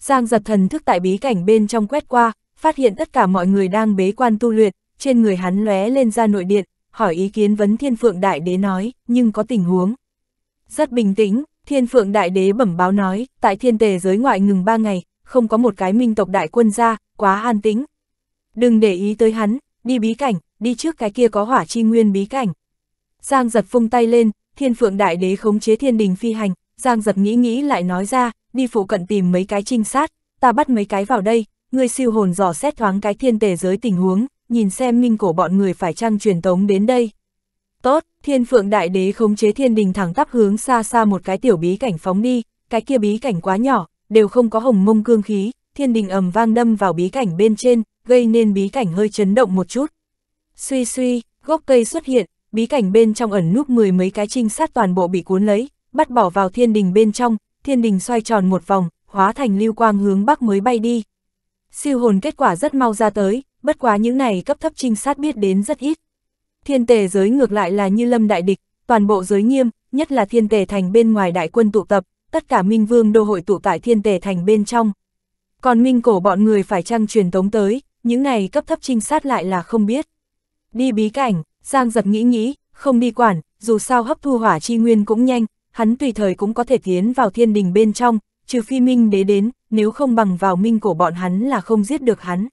Speaker 1: Giang giật thần thức tại bí cảnh bên trong quét qua, phát hiện tất cả mọi người đang bế quan tu luyện, trên người hắn lóe lên ra nội điện, hỏi ý kiến vấn thiên phượng đại đế nói, nhưng có tình huống. Rất bình tĩnh, thiên phượng đại đế bẩm báo nói, tại thiên tề giới ngoại ngừng ba ngày, không có một cái minh tộc đại quân ra, quá an tĩnh. Đừng để ý tới hắn, đi bí cảnh, đi trước cái kia có hỏa chi nguyên bí cảnh. Giang giật phung tay lên, thiên phượng đại đế khống chế thiên đình phi hành, Giang giật nghĩ nghĩ lại nói ra, đi phụ cận tìm mấy cái trinh sát, ta bắt mấy cái vào đây, ngươi siêu hồn dò xét thoáng cái thiên tề giới tình huống, nhìn xem minh cổ bọn người phải trăng truyền tống đến đây. Tốt, thiên phượng đại đế khống chế thiên đình thẳng tắp hướng xa xa một cái tiểu bí cảnh phóng đi, cái kia bí cảnh quá nhỏ, đều không có hồng mông cương khí, thiên đình ầm vang đâm vào bí cảnh bên trên, gây nên bí cảnh hơi chấn động một chút. Suy suy, gốc cây xuất hiện, bí cảnh bên trong ẩn núp mười mấy cái trinh sát toàn bộ bị cuốn lấy, bắt bỏ vào thiên đình bên trong, thiên đình xoay tròn một vòng, hóa thành lưu quang hướng bắc mới bay đi. Siêu hồn kết quả rất mau ra tới, bất quá những này cấp thấp trinh sát biết đến rất ít. Thiên tề giới ngược lại là như lâm đại địch, toàn bộ giới nghiêm, nhất là thiên tề thành bên ngoài đại quân tụ tập, tất cả minh vương đô hội tụ tại thiên tề thành bên trong. Còn minh cổ bọn người phải trăng truyền tống tới, những này cấp thấp trinh sát lại là không biết. Đi bí cảnh, Giang giật nghĩ nghĩ, không đi quản, dù sao hấp thu hỏa chi nguyên cũng nhanh, hắn tùy thời cũng có thể tiến vào thiên đình bên trong, trừ phi minh đế đến, nếu không bằng vào minh cổ bọn hắn là không giết được hắn.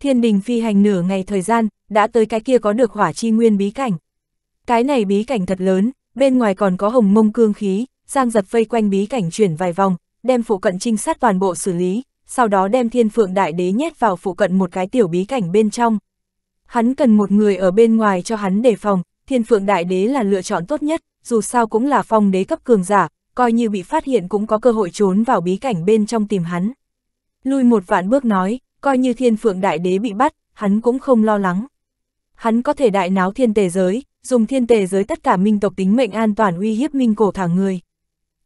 Speaker 1: Thiên đình phi hành nửa ngày thời gian, đã tới cái kia có được hỏa chi nguyên bí cảnh. Cái này bí cảnh thật lớn, bên ngoài còn có hồng mông cương khí, Giang giật vây quanh bí cảnh chuyển vài vòng, đem phụ cận trinh sát toàn bộ xử lý, sau đó đem thiên phượng đại đế nhét vào phụ cận một cái tiểu bí cảnh bên trong. Hắn cần một người ở bên ngoài cho hắn đề phòng, thiên phượng đại đế là lựa chọn tốt nhất, dù sao cũng là phong đế cấp cường giả, coi như bị phát hiện cũng có cơ hội trốn vào bí cảnh bên trong tìm hắn. Lui một vạn bước nói, coi như thiên phượng đại đế bị bắt, hắn cũng không lo lắng hắn có thể đại náo thiên tề giới, dùng thiên tề giới tất cả minh tộc tính mệnh an toàn uy hiếp minh cổ thả người.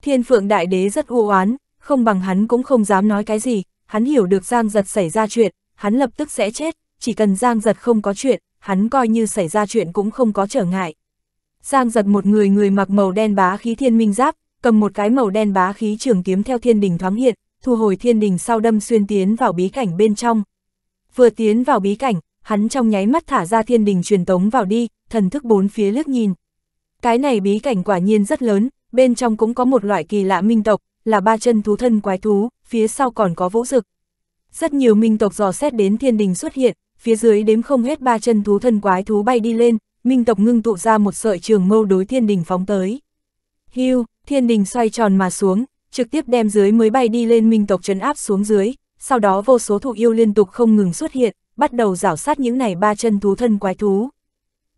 Speaker 1: Thiên phượng đại đế rất u oán, không bằng hắn cũng không dám nói cái gì, hắn hiểu được Giang Giật xảy ra chuyện, hắn lập tức sẽ chết, chỉ cần Giang Giật không có chuyện, hắn coi như xảy ra chuyện cũng không có trở ngại. Giang Giật một người người mặc màu đen bá khí thiên minh giáp, cầm một cái màu đen bá khí trường kiếm theo thiên đình thoáng hiện, thu hồi thiên đình sau đâm xuyên tiến vào bí cảnh bên trong. Vừa tiến vào bí cảnh, hắn trong nháy mắt thả ra thiên đình truyền tống vào đi, thần thức bốn phía liếc nhìn. Cái này bí cảnh quả nhiên rất lớn, bên trong cũng có một loại kỳ lạ minh tộc, là ba chân thú thân quái thú, phía sau còn có vũ rực. Rất nhiều minh tộc dò xét đến thiên đình xuất hiện, phía dưới đếm không hết ba chân thú thân quái thú bay đi lên, minh tộc ngưng tụ ra một sợi trường mâu đối thiên đình phóng tới. Hưu, thiên đình xoay tròn mà xuống, trực tiếp đem dưới mới bay đi lên minh tộc trấn áp xuống dưới, sau đó vô số thụ yêu liên tục không ngừng xuất hiện, bắt đầu rảo sát những này ba chân thú thân quái thú.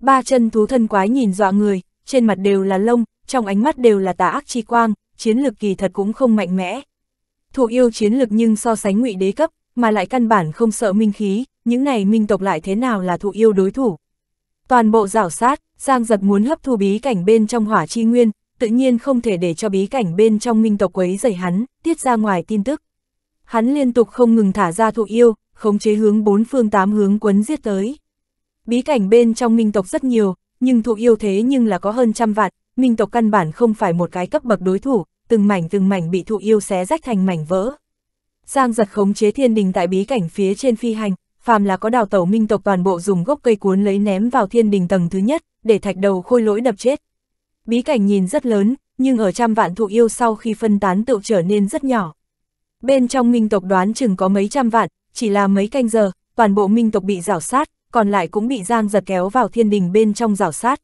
Speaker 1: Ba chân thú thân quái nhìn dọa người, trên mặt đều là lông, trong ánh mắt đều là tà ác chi quang, chiến lực kỳ thật cũng không mạnh mẽ. Thụ yêu chiến lực nhưng so sánh ngụy đế cấp, mà lại căn bản không sợ minh khí, những này minh tộc lại thế nào là thụ yêu đối thủ. Toàn bộ rảo sát, Giang giật muốn hấp thu bí cảnh bên trong hỏa chi nguyên, tự nhiên không thể để cho bí cảnh bên trong minh tộc quấy dày hắn, tiết ra ngoài tin tức. Hắn liên tục không ngừng thả ra thụ yêu, khống chế hướng bốn phương tám hướng quấn giết tới. Bí cảnh bên trong minh tộc rất nhiều, nhưng thuộc yêu thế nhưng là có hơn trăm vạn, minh tộc căn bản không phải một cái cấp bậc đối thủ, từng mảnh từng mảnh bị thụ yêu xé rách thành mảnh vỡ. Giang giật khống chế thiên đình tại bí cảnh phía trên phi hành, phàm là có đào tẩu minh tộc toàn bộ dùng gốc cây cuốn lấy ném vào thiên đình tầng thứ nhất, để thạch đầu khôi lỗi đập chết. Bí cảnh nhìn rất lớn, nhưng ở trăm vạn thụ yêu sau khi phân tán tự trở nên rất nhỏ. Bên trong minh tộc đoán chừng có mấy trăm vạn, chỉ là mấy canh giờ, toàn bộ minh tộc bị rảo sát, còn lại cũng bị Giang giật kéo vào thiên đình bên trong rảo sát.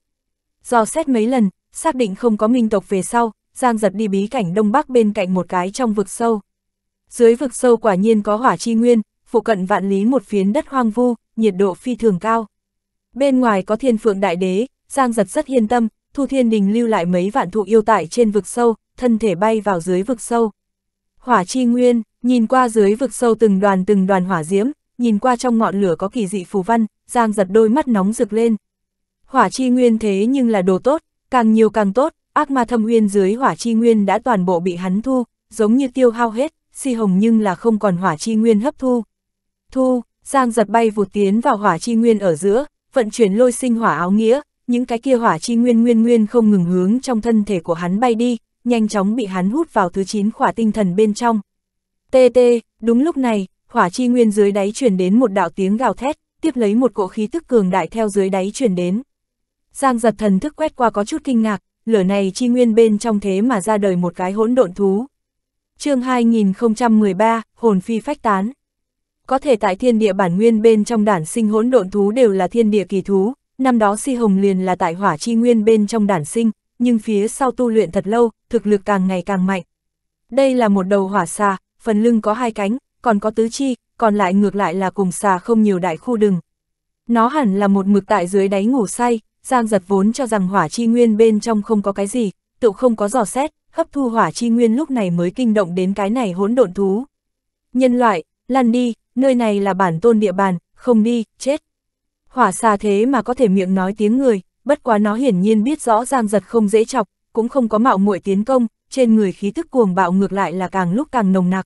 Speaker 1: Do xét mấy lần, xác định không có minh tộc về sau, Giang giật đi bí cảnh đông bắc bên cạnh một cái trong vực sâu. Dưới vực sâu quả nhiên có hỏa chi nguyên, phụ cận vạn lý một phiến đất hoang vu, nhiệt độ phi thường cao. Bên ngoài có thiên phượng đại đế, Giang giật rất yên tâm, thu thiên đình lưu lại mấy vạn thụ yêu tại trên vực sâu, thân thể bay vào dưới vực sâu. Hỏa chi nguyên, Nhìn qua dưới vực sâu từng đoàn từng đoàn hỏa diễm, nhìn qua trong ngọn lửa có kỳ dị phù văn, Giang giật đôi mắt nóng rực lên. Hỏa chi nguyên thế nhưng là đồ tốt, càng nhiều càng tốt, ác ma thâm uyên dưới hỏa chi nguyên đã toàn bộ bị hắn thu, giống như tiêu hao hết, si hồng nhưng là không còn hỏa chi nguyên hấp thu. Thu, Giang giật bay vụt tiến vào hỏa chi nguyên ở giữa, vận chuyển lôi sinh hỏa áo nghĩa, những cái kia hỏa chi nguyên nguyên nguyên không ngừng hướng trong thân thể của hắn bay đi, nhanh chóng bị hắn hút vào thứ 9 khỏa tinh thần bên trong. Tê tê, đúng lúc này, hỏa chi nguyên dưới đáy chuyển đến một đạo tiếng gào thét, tiếp lấy một cỗ khí tức cường đại theo dưới đáy chuyển đến. Giang giật thần thức quét qua có chút kinh ngạc, lửa này chi nguyên bên trong thế mà ra đời một cái hỗn độn thú. chương 2013, hồn phi phách tán. Có thể tại thiên địa bản nguyên bên trong đản sinh hỗn độn thú đều là thiên địa kỳ thú, năm đó si hồng liền là tại hỏa chi nguyên bên trong đản sinh, nhưng phía sau tu luyện thật lâu, thực lực càng ngày càng mạnh. Đây là một đầu hỏa xa, phần lưng có hai cánh, còn có tứ chi, còn lại ngược lại là cùng xà không nhiều đại khu đừng. Nó hẳn là một mực tại dưới đáy ngủ say, Giang giật vốn cho rằng hỏa chi nguyên bên trong không có cái gì, tự không có dò xét, hấp thu hỏa chi nguyên lúc này mới kinh động đến cái này hỗn độn thú. Nhân loại, lăn đi, nơi này là bản tôn địa bàn, không đi, chết. Hỏa xà thế mà có thể miệng nói tiếng người, bất quá nó hiển nhiên biết rõ Giang giật không dễ chọc, cũng không có mạo muội tiến công, trên người khí thức cuồng bạo ngược lại là càng lúc càng nồng nặc.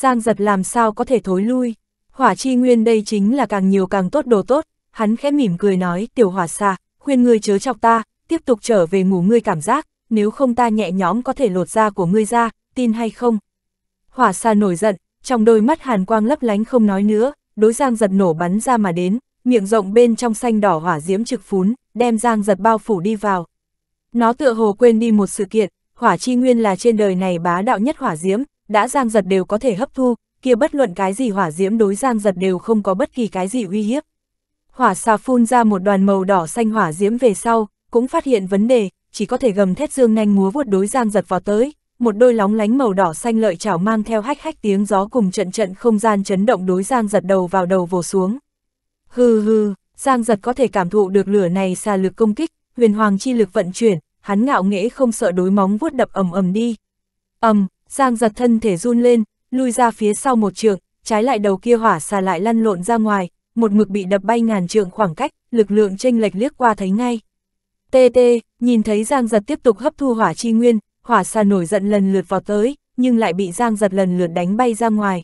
Speaker 1: Giang giật làm sao có thể thối lui. Hỏa chi nguyên đây chính là càng nhiều càng tốt đồ tốt, hắn khẽ mỉm cười nói tiểu hỏa xà, khuyên ngươi chớ chọc ta, tiếp tục trở về ngủ ngươi cảm giác, nếu không ta nhẹ nhõm có thể lột da của ngươi ra, tin hay không? Hỏa xà nổi giận, trong đôi mắt hàn quang lấp lánh không nói nữa, đối giang giật nổ bắn ra mà đến, miệng rộng bên trong xanh đỏ hỏa diễm trực phún, đem giang giật bao phủ đi vào. Nó tựa hồ quên đi một sự kiện, hỏa chi nguyên là trên đời này bá đạo nhất hỏa diễm, đã giang giật đều có thể hấp thu, kia bất luận cái gì hỏa diễm đối giang giật đều không có bất kỳ cái gì uy hiếp. Hỏa xà phun ra một đoàn màu đỏ xanh hỏa diễm về sau, cũng phát hiện vấn đề, chỉ có thể gầm thét dương nhanh múa vuốt đối giang giật vào tới, một đôi lóng lánh màu đỏ xanh lợi chảo mang theo hách hách tiếng gió cùng trận trận không gian chấn động đối giang giật đầu vào đầu vồ xuống. Hừ hừ, giang giật có thể cảm thụ được lửa này xà lực công kích, huyền hoàng chi lực vận chuyển, hắn ngạo nghễ không sợ đối móng vuốt đập ầm ầm đi. Ầm, Giang giật thân thể run lên, lui ra phía sau một trường, trái lại đầu kia hỏa xà lại lăn lộn ra ngoài, một mực bị đập bay ngàn trượng khoảng cách, lực lượng tranh lệch liếc qua thấy ngay. Tê tê, nhìn thấy Giang giật tiếp tục hấp thu hỏa chi nguyên, hỏa xà nổi giận lần lượt vào tới, nhưng lại bị Giang giật lần lượt đánh bay ra ngoài.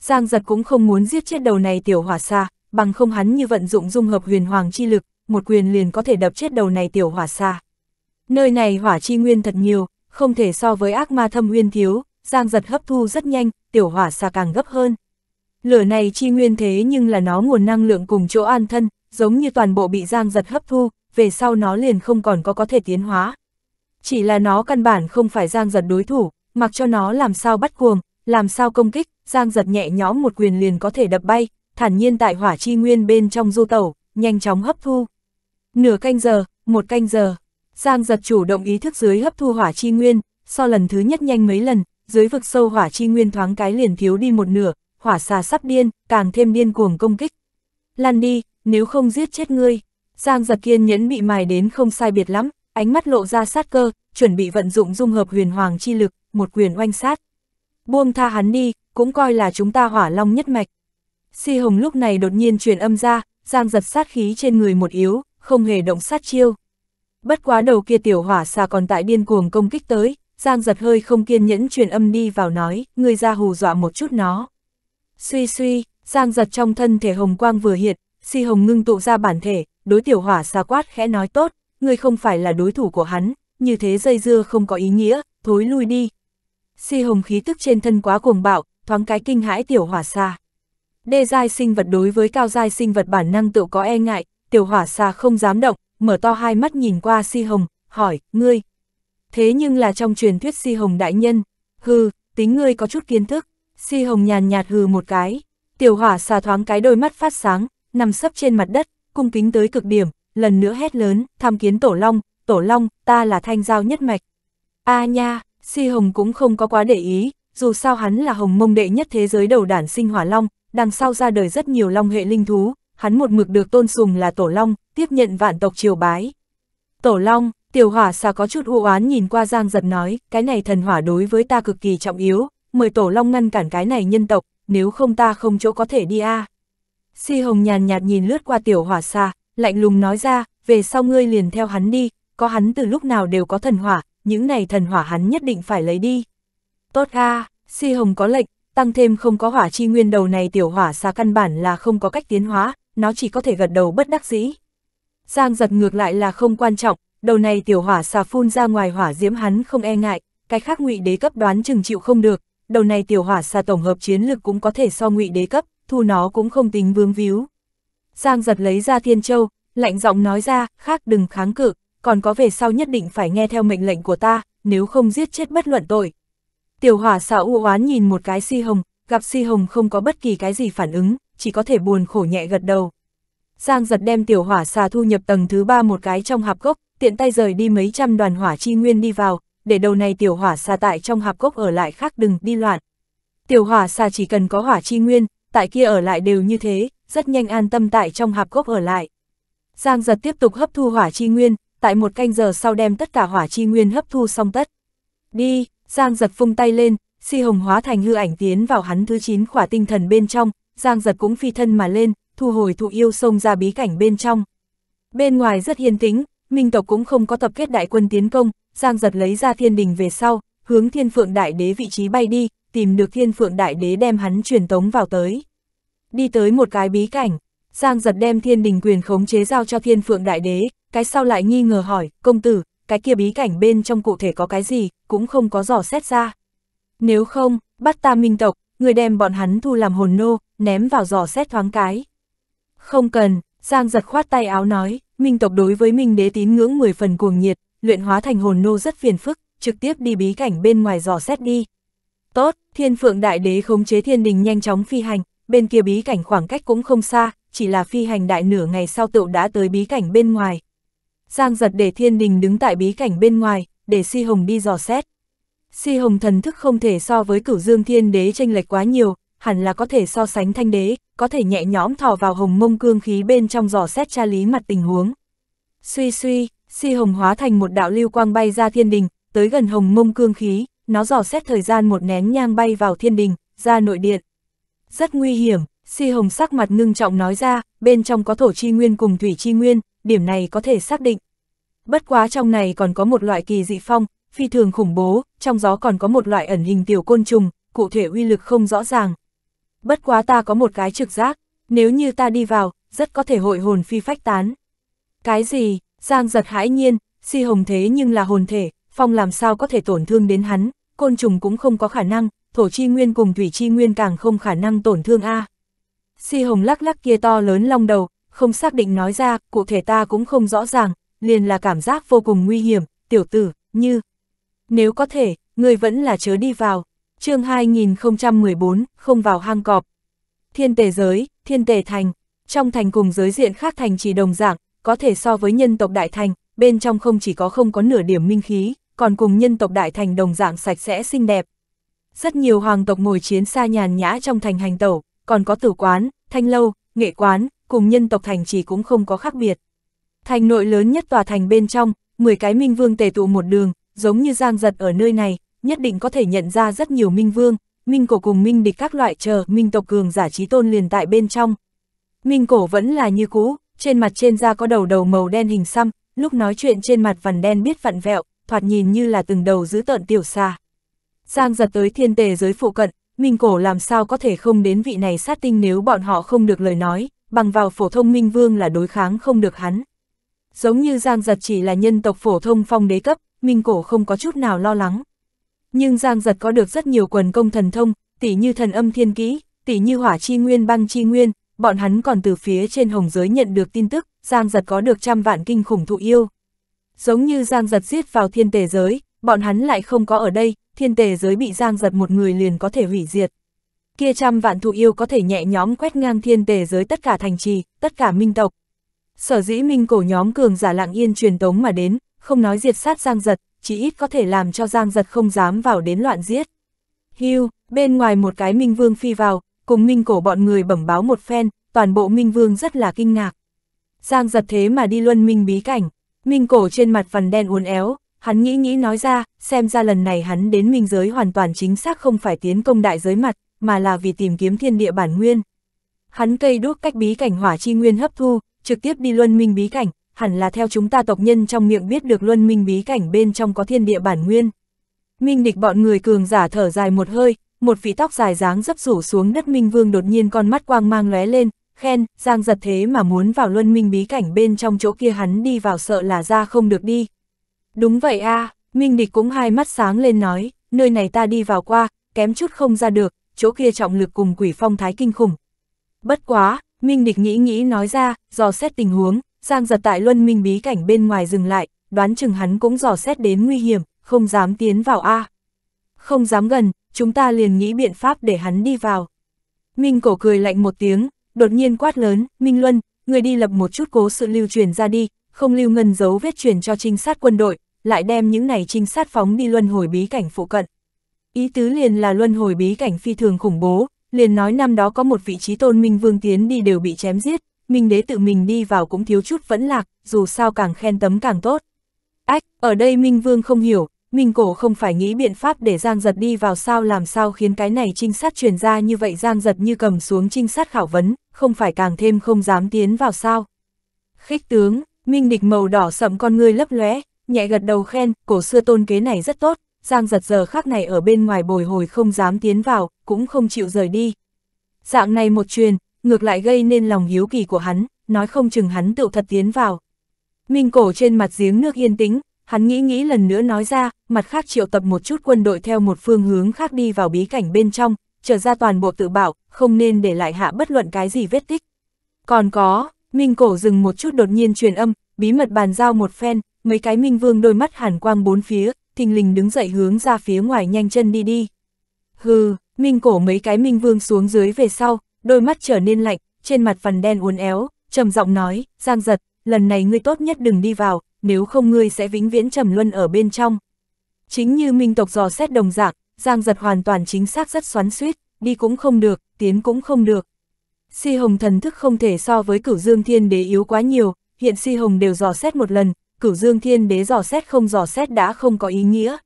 Speaker 1: Giang giật cũng không muốn giết chết đầu này tiểu hỏa xà, bằng không hắn như vận dụng dung hợp huyền hoàng chi lực, một quyền liền có thể đập chết đầu này tiểu hỏa xà. Nơi này hỏa chi nguyên thật nhiều, không thể so với ác ma thâm nguyên thiếu, giang giật hấp thu rất nhanh, tiểu hỏa xà càng gấp hơn. Lửa này chi nguyên thế nhưng là nó nguồn năng lượng cùng chỗ an thân, giống như toàn bộ bị giang giật hấp thu, về sau nó liền không còn có có thể tiến hóa. Chỉ là nó căn bản không phải giang giật đối thủ, mặc cho nó làm sao bắt cuồng, làm sao công kích, giang giật nhẹ nhõm một quyền liền có thể đập bay, thản nhiên tại hỏa chi nguyên bên trong du tẩu, nhanh chóng hấp thu. Nửa canh giờ, một canh giờ, Giang giật chủ động ý thức dưới hấp thu hỏa chi nguyên, so lần thứ nhất nhanh mấy lần, dưới vực sâu hỏa chi nguyên thoáng cái liền thiếu đi một nửa, hỏa xà sắp điên, càng thêm điên cuồng công kích. Lan đi, nếu không giết chết ngươi. Giang giật kiên nhẫn bị mài đến không sai biệt lắm, ánh mắt lộ ra sát cơ, chuẩn bị vận dụng dung hợp huyền hoàng chi lực, một quyền oanh sát. Buông tha hắn đi, cũng coi là chúng ta hỏa long nhất mạch. Si Hồng lúc này đột nhiên truyền âm ra, Giang giật sát khí trên người một yếu, không hề động sát chiêu. Bất quá đầu kia tiểu hỏa xà còn tại điên cuồng công kích tới, Giang giật hơi không kiên nhẫn truyền âm đi vào nói, người ra hù dọa một chút nó. Suy suy, Giang giật trong thân thể hồng quang vừa hiện, si hồng ngưng tụ ra bản thể, đối tiểu hỏa xà quát khẽ nói tốt, người không phải là đối thủ của hắn, như thế dây dưa không có ý nghĩa, thối lui đi. Si hồng khí tức trên thân quá cuồng bạo, thoáng cái kinh hãi tiểu hỏa xà. Đê giai sinh vật đối với cao giai sinh vật bản năng tự có e ngại, tiểu hỏa xà không dám động, mở to hai mắt nhìn qua si hồng, hỏi, ngươi. Thế nhưng là trong truyền thuyết si hồng đại nhân, hừ, tính ngươi có chút kiến thức, si hồng nhàn nhạt hừ một cái, tiểu hỏa xà thoáng cái đôi mắt phát sáng, nằm sấp trên mặt đất, cung kính tới cực điểm, lần nữa hét lớn, tham kiến tổ long, tổ long, ta là thanh giao nhất mạch. A nha, si hồng cũng không có quá để ý, dù sao hắn là hồng mông đệ nhất thế giới đầu đản sinh hỏa long, đằng sau ra đời rất nhiều long hệ linh thú, hắn một mực được tôn sùng là Tổ Long, tiếp nhận vạn tộc triều bái. Tổ Long, tiểu hỏa xà có chút u oán nhìn qua Giang Giật nói, cái này thần hỏa đối với ta cực kỳ trọng yếu, mời Tổ Long ngăn cản cái này nhân tộc, nếu không ta không chỗ có thể đi a. Si Hồng nhàn nhạt nhìn lướt qua tiểu hỏa xà, lạnh lùng nói ra, về sau ngươi liền theo hắn đi, có hắn từ lúc nào đều có thần hỏa, những này thần hỏa hắn nhất định phải lấy đi. Tốt a, Si Hồng có lệnh, tăng thêm không có hỏa chi nguyên đầu này tiểu hỏa xà căn bản là không có cách tiến hóa, nó chỉ có thể gật đầu bất đắc dĩ. Giang giật ngược lại là không quan trọng, đầu này tiểu hỏa xà phun ra ngoài hỏa diễm hắn không e ngại, cái khác ngụy đế cấp đoán chừng chịu không được, đầu này tiểu hỏa xà tổng hợp chiến lực cũng có thể so ngụy đế cấp, thu nó cũng không tính vương víu. Giang giật lấy ra thiên châu, lạnh giọng nói ra, khác đừng kháng cự, còn có về sau nhất định phải nghe theo mệnh lệnh của ta, nếu không giết chết bất luận tội. Tiểu hỏa xà u oán nhìn một cái si hồng, gặp si hồng không có bất kỳ cái gì phản ứng, chỉ có thể buồn khổ nhẹ gật đầu. Giang giật đem tiểu hỏa xà thu nhập tầng thứ ba một cái trong hạp gốc, tiện tay rời đi mấy trăm đoàn hỏa chi nguyên đi vào, để đầu này tiểu hỏa xà tại trong hạp gốc ở lại khác đừng đi loạn. Tiểu hỏa xà chỉ cần có hỏa chi nguyên, tại kia ở lại đều như thế, rất nhanh an tâm tại trong hạp gốc ở lại. Giang giật tiếp tục hấp thu hỏa chi nguyên, tại một canh giờ sau đem tất cả hỏa chi nguyên hấp thu xong tất. Đi, Giang giật phung tay lên, si hồng hóa thành hư ảnh tiến vào hắn thứ 9 khỏa tinh thần bên trong, Giang giật cũng phi thân mà lên, thu hồi thụ yêu xông ra bí cảnh bên trong. Bên ngoài rất hiền tính, minh tộc cũng không có tập kết đại quân tiến công, Giang giật lấy ra thiên đình về sau, hướng thiên phượng đại đế vị trí bay đi, tìm được thiên phượng đại đế đem hắn truyền tống vào tới. Đi tới một cái bí cảnh, Giang giật đem thiên đình quyền khống chế giao cho thiên phượng đại đế, cái sau lại nghi ngờ hỏi, công tử, cái kia bí cảnh bên trong cụ thể có cái gì, cũng không có dò xét ra. Nếu không, bắt ta minh tộc, người đem bọn hắn thu làm hồn nô, ném vào giò xét thoáng cái. Không cần, Giang giật khoát tay áo nói, minh tộc đối với minh đế tín ngưỡng 10 phần cuồng nhiệt, luyện hóa thành hồn nô rất phiền phức, trực tiếp đi bí cảnh bên ngoài giò xét đi. Tốt, thiên phượng đại đế khống chế thiên đình nhanh chóng phi hành, bên kia bí cảnh khoảng cách cũng không xa, chỉ là phi hành đại nửa ngày sau tựu đã tới bí cảnh bên ngoài. Giang giật để thiên đình đứng tại bí cảnh bên ngoài, để si hồng đi dò xét. Si hồng thần thức không thể so với cửu dương thiên đế tranh lệch quá nhiều, hẳn là có thể so sánh thanh đế, có thể nhẹ nhõm thò vào hồng mông cương khí bên trong giỏ xét tra lý mặt tình huống. Suy suy, si hồng hóa thành một đạo lưu quang bay ra thiên đình, tới gần hồng mông cương khí, nó dò xét thời gian một nén nhang bay vào thiên đình, ra nội điện. Rất nguy hiểm, si hồng sắc mặt ngưng trọng nói ra, bên trong có thổ chi nguyên cùng thủy chi nguyên, điểm này có thể xác định. Bất quá trong này còn có một loại kỳ dị phong, phi thường khủng bố, trong gió còn có một loại ẩn hình tiểu côn trùng, cụ thể uy lực không rõ ràng, bất quá ta có một cái trực giác, nếu như ta đi vào, rất có thể hội hồn phi phách tán. Cái gì, Giang giật hãi nhiên, si hồng thế nhưng là hồn thể, phong làm sao có thể tổn thương đến hắn, côn trùng cũng không có khả năng, thổ chi nguyên cùng thủy chi nguyên càng không khả năng tổn thương a. À. Si hồng lắc lắc kia to lớn long đầu, không xác định nói ra, cụ thể ta cũng không rõ ràng, liền là cảm giác vô cùng nguy hiểm, tiểu tử, như. Nếu có thể, người vẫn là chớ đi vào, chương 2014, không vào hang cọp. Thiên tề giới, thiên tề thành, trong thành cùng giới diện khác thành chỉ đồng dạng, có thể so với nhân tộc đại thành, bên trong không chỉ có không có nửa điểm minh khí, còn cùng nhân tộc đại thành đồng dạng sạch sẽ xinh đẹp. Rất nhiều hoàng tộc ngồi chiến xa nhàn nhã trong thành hành tẩu, còn có tử quán, thanh lâu, nghệ quán, cùng nhân tộc thành chỉ cũng không có khác biệt. Thành nội lớn nhất tòa thành bên trong, 10 cái minh vương tề tụ một đường, giống như giang giật ở nơi này, nhất định có thể nhận ra rất nhiều minh vương, minh cổ cùng minh địch các loại chờ minh tộc cường giả trí tôn liền tại bên trong. Minh cổ vẫn là như cũ, trên mặt trên da có đầu đầu màu đen hình xăm, lúc nói chuyện trên mặt vằn đen biết vặn vẹo, thoạt nhìn như là từng đầu giữ tợn tiểu xa. Giang giật tới thiên tề giới phụ cận, minh cổ làm sao có thể không đến vị này sát tinh nếu bọn họ không được lời nói, bằng vào phổ thông minh vương là đối kháng không được hắn. Giống như giang giật chỉ là nhân tộc phổ thông phong đế cấp, minh cổ không có chút nào lo lắng, nhưng Giang Giật có được rất nhiều quần công thần thông, tỉ như thần âm thiên kỹ, tỉ như hỏa chi nguyên băng chi nguyên, bọn hắn còn từ phía trên hồng giới nhận được tin tức, Giang Giật có được trăm vạn kinh khủng thụ yêu. Giống như Giang Giật giết vào thiên tề giới, bọn hắn lại không có ở đây, thiên tề giới bị Giang Giật một người liền có thể hủy diệt. Kia trăm vạn thụ yêu có thể nhẹ nhóm quét ngang thiên tề giới tất cả thành trì, tất cả minh tộc. Sở dĩ minh cổ nhóm cường giả lặng yên truyền tống mà đến, không nói diệt sát Giang Giật, chỉ ít có thể làm cho Giang Giật không dám vào đến loạn giết. Hưu, bên ngoài một cái Minh Vương phi vào, cùng Minh Cổ bọn người bẩm báo một phen, toàn bộ Minh Vương rất là kinh ngạc. Giang Giật thế mà đi luân Minh bí cảnh, Minh Cổ trên mặt vằn đen uốn éo, hắn nghĩ nghĩ nói ra, xem ra lần này hắn đến Minh giới hoàn toàn chính xác không phải tiến công đại giới mặt, mà là vì tìm kiếm thiên địa bản nguyên. Hắn cây đuốc cách bí cảnh hỏa chi nguyên hấp thu, trực tiếp đi luân Minh bí cảnh, hẳn là theo chúng ta tộc nhân trong miệng biết được luân minh bí cảnh bên trong có thiên địa bản nguyên. Minh địch bọn người cường giả thở dài một hơi, một vị tóc dài dáng dấp rủ xuống đất minh vương đột nhiên con mắt quang mang lóe lên, khen, giang giật thế mà muốn vào luân minh bí cảnh bên trong chỗ kia hắn đi vào sợ là ra không được đi. Đúng vậy a à, minh địch cũng hai mắt sáng lên nói, nơi này ta đi vào qua, kém chút không ra được, chỗ kia trọng lực cùng quỷ phong thái kinh khủng. Bất quá, minh địch nghĩ nghĩ nói ra, do xét tình huống, Giang giật tại luân minh bí cảnh bên ngoài dừng lại, đoán chừng hắn cũng dò xét đến nguy hiểm, không dám tiến vào A. Không dám gần, chúng ta liền nghĩ biện pháp để hắn đi vào. Minh cổ cười lạnh một tiếng, đột nhiên quát lớn, Minh Luân, người đi lập một chút cố sự lưu truyền ra đi, không lưu ngân dấu vết truyền cho trinh sát quân đội, lại đem những này trinh sát phóng đi luân hồi bí cảnh phụ cận. Ý tứ liền là luân hồi bí cảnh phi thường khủng bố, liền nói năm đó có một vị trí tôn minh vương tiến đi đều bị chém giết, Minh Đế tự mình đi vào cũng thiếu chút vẫn lạc, dù sao càng khen tấm càng tốt. Ách, ở đây Minh Vương không hiểu, Minh Cổ không phải nghĩ biện pháp để Giang Giật đi vào sao làm sao khiến cái này trinh sát truyền ra như vậy Giang Giật như cầm xuống trinh sát khảo vấn, không phải càng thêm không dám tiến vào sao. Khích tướng, Minh Địch màu đỏ sậm con ngươi lấp lóe, nhẹ gật đầu khen, cổ xưa tôn kế này rất tốt, Giang Giật giờ khác này ở bên ngoài bồi hồi không dám tiến vào, cũng không chịu rời đi. Dạng này một truyền, ngược lại gây nên lòng hiếu kỳ của hắn, nói không chừng hắn tự thật tiến vào. Minh cổ trên mặt giếng nước yên tĩnh, hắn nghĩ nghĩ lần nữa nói ra, mặt khác triệu tập một chút quân đội theo một phương hướng khác đi vào bí cảnh bên trong, trở ra toàn bộ tự bảo, không nên để lại hạ bất luận cái gì vết tích. Còn có, Minh cổ dừng một chút đột nhiên truyền âm, bí mật bàn giao một phen, mấy cái Minh vương đôi mắt hàn quang bốn phía, thình lình đứng dậy hướng ra phía ngoài nhanh chân đi đi. Hừ, Minh cổ mấy cái Minh vương xuống dưới về sau, đôi mắt trở nên lạnh, trên mặt phần đen uốn éo, trầm giọng nói, Giang giật, lần này ngươi tốt nhất đừng đi vào, nếu không ngươi sẽ vĩnh viễn trầm luân ở bên trong. Chính như minh tộc dò xét đồng dạng, Giang giật hoàn toàn chính xác rất xoắn suýt, đi cũng không được, tiến cũng không được. Si Hồng thần thức không thể so với cửu dương thiên đế yếu quá nhiều, hiện Si Hồng đều dò xét một lần, cửu dương thiên đế dò xét không dò xét đã không có ý nghĩa.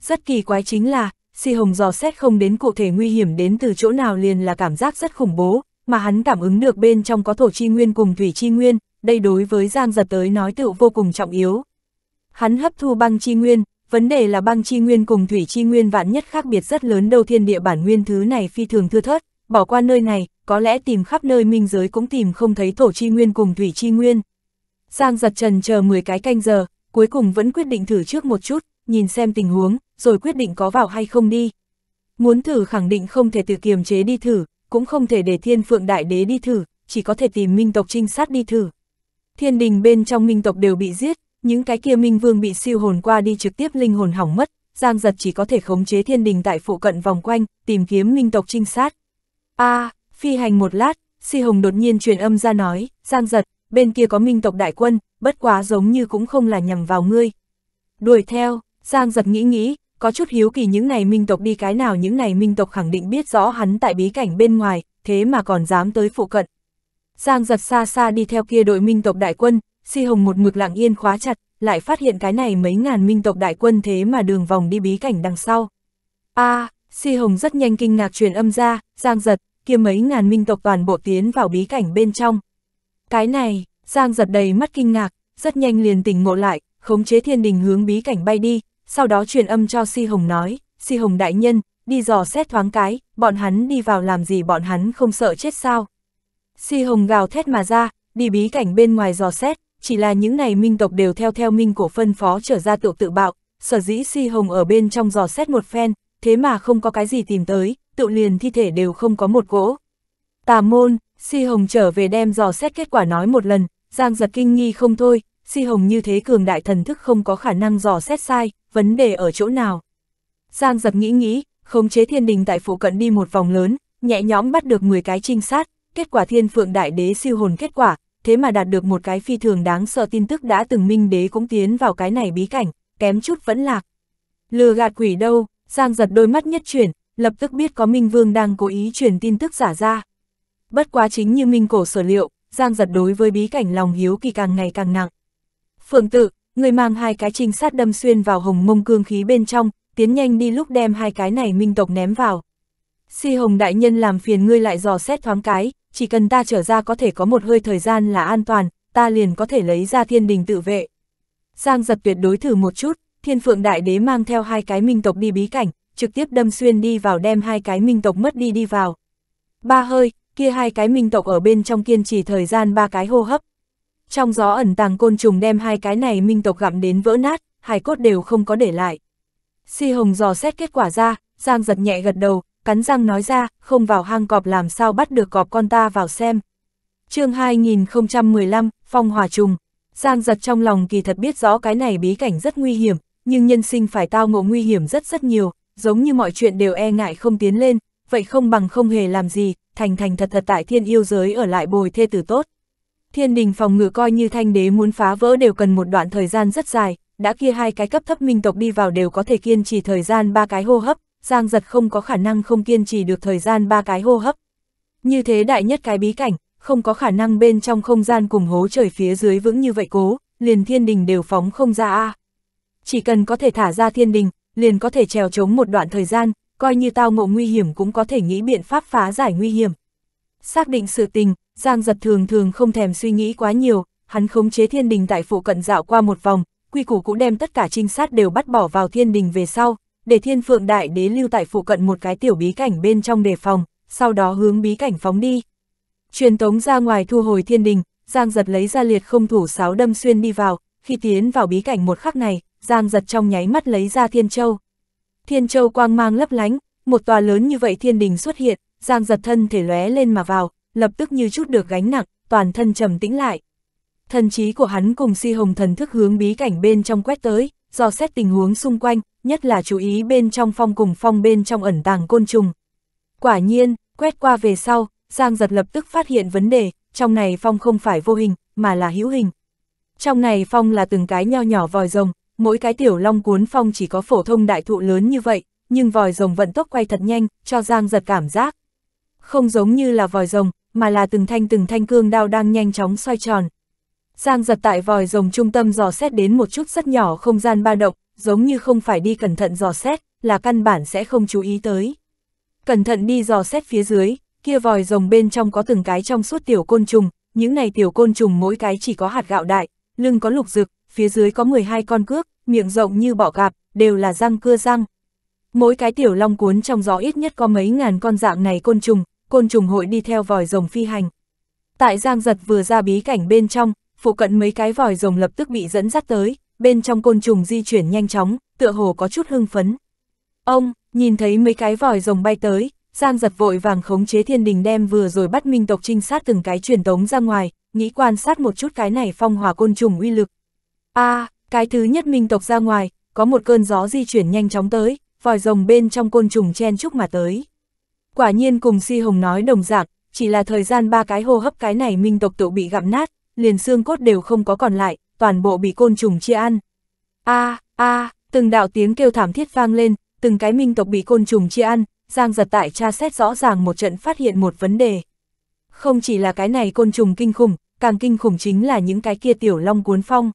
Speaker 1: Rất kỳ quái chính là, Si Hồng dò xét không đến cụ thể nguy hiểm đến từ chỗ nào liền là cảm giác rất khủng bố, mà hắn cảm ứng được bên trong có thổ chi nguyên cùng thủy chi nguyên, đây đối với Giang Giật tới nói tựu vô cùng trọng yếu. Hắn hấp thu băng chi nguyên, vấn đề là băng chi nguyên cùng thủy chi nguyên vạn nhất khác biệt rất lớn đâu thiên địa bản nguyên thứ này phi thường thưa thớt, bỏ qua nơi này, có lẽ tìm khắp nơi minh giới cũng tìm không thấy thổ chi nguyên cùng thủy chi nguyên. Giang Giật Trần chờ 10 cái canh giờ, cuối cùng vẫn quyết định thử trước một chút, nhìn xem tình huống, rồi quyết định có vào hay không đi. Muốn thử khẳng định không thể tự kiềm chế đi thử, cũng không thể để thiên phượng đại đế đi thử, chỉ có thể tìm minh tộc trinh sát đi thử. Thiên đình bên trong minh tộc đều bị giết, những cái kia minh vương bị siêu hồn qua đi trực tiếp linh hồn hỏng mất, Giang giật chỉ có thể khống chế thiên đình tại phụ cận vòng quanh, tìm kiếm minh tộc trinh sát. a phi hành một lát, si hồng đột nhiên truyền âm ra nói, Giang giật, bên kia có minh tộc đại quân, bất quá giống như cũng không là nhầm vào ngươi. Đuổi theo, Giang giật nghĩ nghĩ, có chút hiếu kỳ những này minh tộc đi cái nào những này minh tộc khẳng định biết rõ hắn tại bí cảnh bên ngoài, thế mà còn dám tới phụ cận. Giang giật xa xa đi theo kia đội minh tộc đại quân, si hồng một mực lặng yên khóa chặt, lại phát hiện cái này mấy ngàn minh tộc đại quân thế mà đường vòng đi bí cảnh đằng sau. a à, si hồng rất nhanh kinh ngạc truyền âm ra, giang giật, kia mấy ngàn minh tộc toàn bộ tiến vào bí cảnh bên trong. Cái này, giang giật đầy mắt kinh ngạc, rất nhanh liền tỉnh ngộ lại, khống chế thiên đình hướng bí cảnh bay đi, sau đó truyền âm cho Si Hồng nói, Si Hồng đại nhân, đi dò xét thoáng cái, bọn hắn đi vào làm gì bọn hắn không sợ chết sao. Si Hồng gào thét mà ra, đi bí cảnh bên ngoài dò xét, chỉ là những này minh tộc đều theo theo minh cổ phân phó trở ra tự tự bạo, sở dĩ Si Hồng ở bên trong dò xét một phen, thế mà không có cái gì tìm tới, tự liền thi thể đều không có một gỗ. Tà môn, Si Hồng trở về đem dò xét kết quả nói một lần, Giang giật kinh nghi không thôi, Si Hồng như thế cường đại thần thức không có khả năng dò xét sai, vấn đề ở chỗ nào. Giang giật nghĩ nghĩ, khống chế thiên đình tại phụ cận đi một vòng lớn, nhẹ nhõm bắt được 10 cái trinh sát, kết quả thiên phượng đại đế siêu hồn kết quả, thế mà đạt được một cái phi thường đáng sợ tin tức đã từng minh đế cũng tiến vào cái này bí cảnh, kém chút vẫn lạc. Lừa gạt quỷ đâu, Giang giật đôi mắt nhất chuyển, lập tức biết có Minh Vương đang cố ý truyền tin tức giả ra. Bất quá chính như Minh Cổ sở liệu, Giang giật đối với bí cảnh lòng hiếu kỳ càng ngày càng nặng. Phượng tự, người mang hai cái trinh sát đâm xuyên vào hồng mông cương khí bên trong, tiến nhanh đi lúc đem hai cái này minh tộc ném vào. Si hồng đại nhân làm phiền ngươi lại dò xét thoáng cái, chỉ cần ta trở ra có thể có một hơi thời gian là an toàn, ta liền có thể lấy ra thiên đình tự vệ. Giang giật tuyệt đối thử một chút, thiên phượng đại đế mang theo hai cái minh tộc đi bí cảnh, trực tiếp đâm xuyên đi vào đem hai cái minh tộc mất đi đi vào. Ba hơi, kia hai cái minh tộc ở bên trong kiên trì thời gian ba cái hô hấp, trong gió ẩn tàng côn trùng đem hai cái này minh tộc gặm đến vỡ nát, hai cốt đều không có để lại. Si Hồng dò xét kết quả ra, Giang giật nhẹ gật đầu, cắn răng nói ra, không vào hang cọp làm sao bắt được cọp con ta vào xem. chương 2015, Phong Hòa Trùng. Giang giật trong lòng kỳ thật biết rõ cái này bí cảnh rất nguy hiểm, nhưng nhân sinh phải tao ngộ nguy hiểm rất rất nhiều, giống như mọi chuyện đều e ngại không tiến lên, vậy không bằng không hề làm gì, thành thành thật thật tại thiên yêu giới ở lại bồi thê tử tốt. Thiên đình phòng ngự coi như thanh đế muốn phá vỡ đều cần một đoạn thời gian rất dài, đã kia hai cái cấp thấp minh tộc đi vào đều có thể kiên trì thời gian ba cái hô hấp, Giang giật không có khả năng không kiên trì được thời gian ba cái hô hấp. Như thế đại nhất cái bí cảnh, không có khả năng bên trong không gian cùng hố trời phía dưới vững như vậy cố, liền thiên đình đều phóng không ra a. Chỉ cần có thể thả ra thiên đình, liền có thể trèo chống một đoạn thời gian, coi như tao ngộ nguy hiểm cũng có thể nghĩ biện pháp phá giải nguy hiểm. Xác định sự tình, Giang giật thường thường không thèm suy nghĩ quá nhiều, hắn khống chế thiên đình tại phụ cận dạo qua một vòng, quy củ cũng đem tất cả trinh sát đều bắt bỏ vào thiên đình về sau, để thiên phượng đại đế lưu tại phụ cận một cái tiểu bí cảnh bên trong đề phòng, sau đó hướng bí cảnh phóng đi. Truyền tống ra ngoài thu hồi thiên đình, Giang giật lấy ra liệt không thủ sáo đâm xuyên đi vào, khi tiến vào bí cảnh một khắc này, Giang giật trong nháy mắt lấy ra thiên châu. Thiên châu quang mang lấp lánh, một tòa lớn như vậy thiên đình xuất hiện, Giang giật thân thể lóe lên mà vào, lập tức như chút được gánh nặng, toàn thân trầm tĩnh lại. Thần trí của hắn cùng si hồng thần thức hướng bí cảnh bên trong quét tới, do xét tình huống xung quanh, nhất là chú ý bên trong phong cùng phong bên trong ẩn tàng côn trùng. Quả nhiên, quét qua về sau, Giang giật lập tức phát hiện vấn đề, trong này phong không phải vô hình, mà là hữu hình. Trong này phong là từng cái nho nhỏ vòi rồng, mỗi cái tiểu long cuốn phong chỉ có phổ thông đại thụ lớn như vậy, nhưng vòi rồng vận tốc quay thật nhanh, cho Giang giật cảm giác. Không giống như là vòi rồng, mà là từng thanh từng thanh cương đao đang nhanh chóng xoay tròn. Giang giật tại vòi rồng trung tâm dò xét đến một chút rất nhỏ không gian ba động, giống như không phải đi cẩn thận dò xét, là căn bản sẽ không chú ý tới. Cẩn thận đi dò xét phía dưới, kia vòi rồng bên trong có từng cái trong suốt tiểu côn trùng, những này tiểu côn trùng mỗi cái chỉ có hạt gạo đại, lưng có lục rực, phía dưới có 12 con cước, miệng rộng như bọ gạp, đều là răng cưa răng. Mỗi cái tiểu long cuốn trong gió ít nhất có mấy ngàn con dạng này côn trùng, côn trùng hội đi theo vòi rồng phi hành. Tại Giang Giật vừa ra bí cảnh bên trong, phụ cận mấy cái vòi rồng lập tức bị dẫn dắt tới, bên trong côn trùng di chuyển nhanh chóng, tựa hồ có chút hưng phấn. Ông, nhìn thấy mấy cái vòi rồng bay tới, Giang Giật vội vàng khống chế thiên đình đem vừa rồi bắt minh tộc trinh sát từng cái truyền tống ra ngoài, nghĩ quan sát một chút cái này phong hỏa côn trùng uy lực. a à, cái thứ nhất minh tộc ra ngoài, có một cơn gió di chuyển nhanh chóng tới, vòi rồng bên trong côn trùng chen chúc mà tới. Quả nhiên cùng Si Hồng nói đồng dạng, chỉ là thời gian ba cái hô hấp cái này minh tộc tự bị gặm nát, liền xương cốt đều không có còn lại, toàn bộ bị côn trùng chia ăn. A, a, từng đạo tiếng kêu thảm thiết vang lên, từng cái minh tộc bị côn trùng chia ăn, Giang giật tại tra xét rõ ràng một trận phát hiện một vấn đề. Không chỉ là cái này côn trùng kinh khủng, càng kinh khủng chính là những cái kia tiểu long cuốn phong.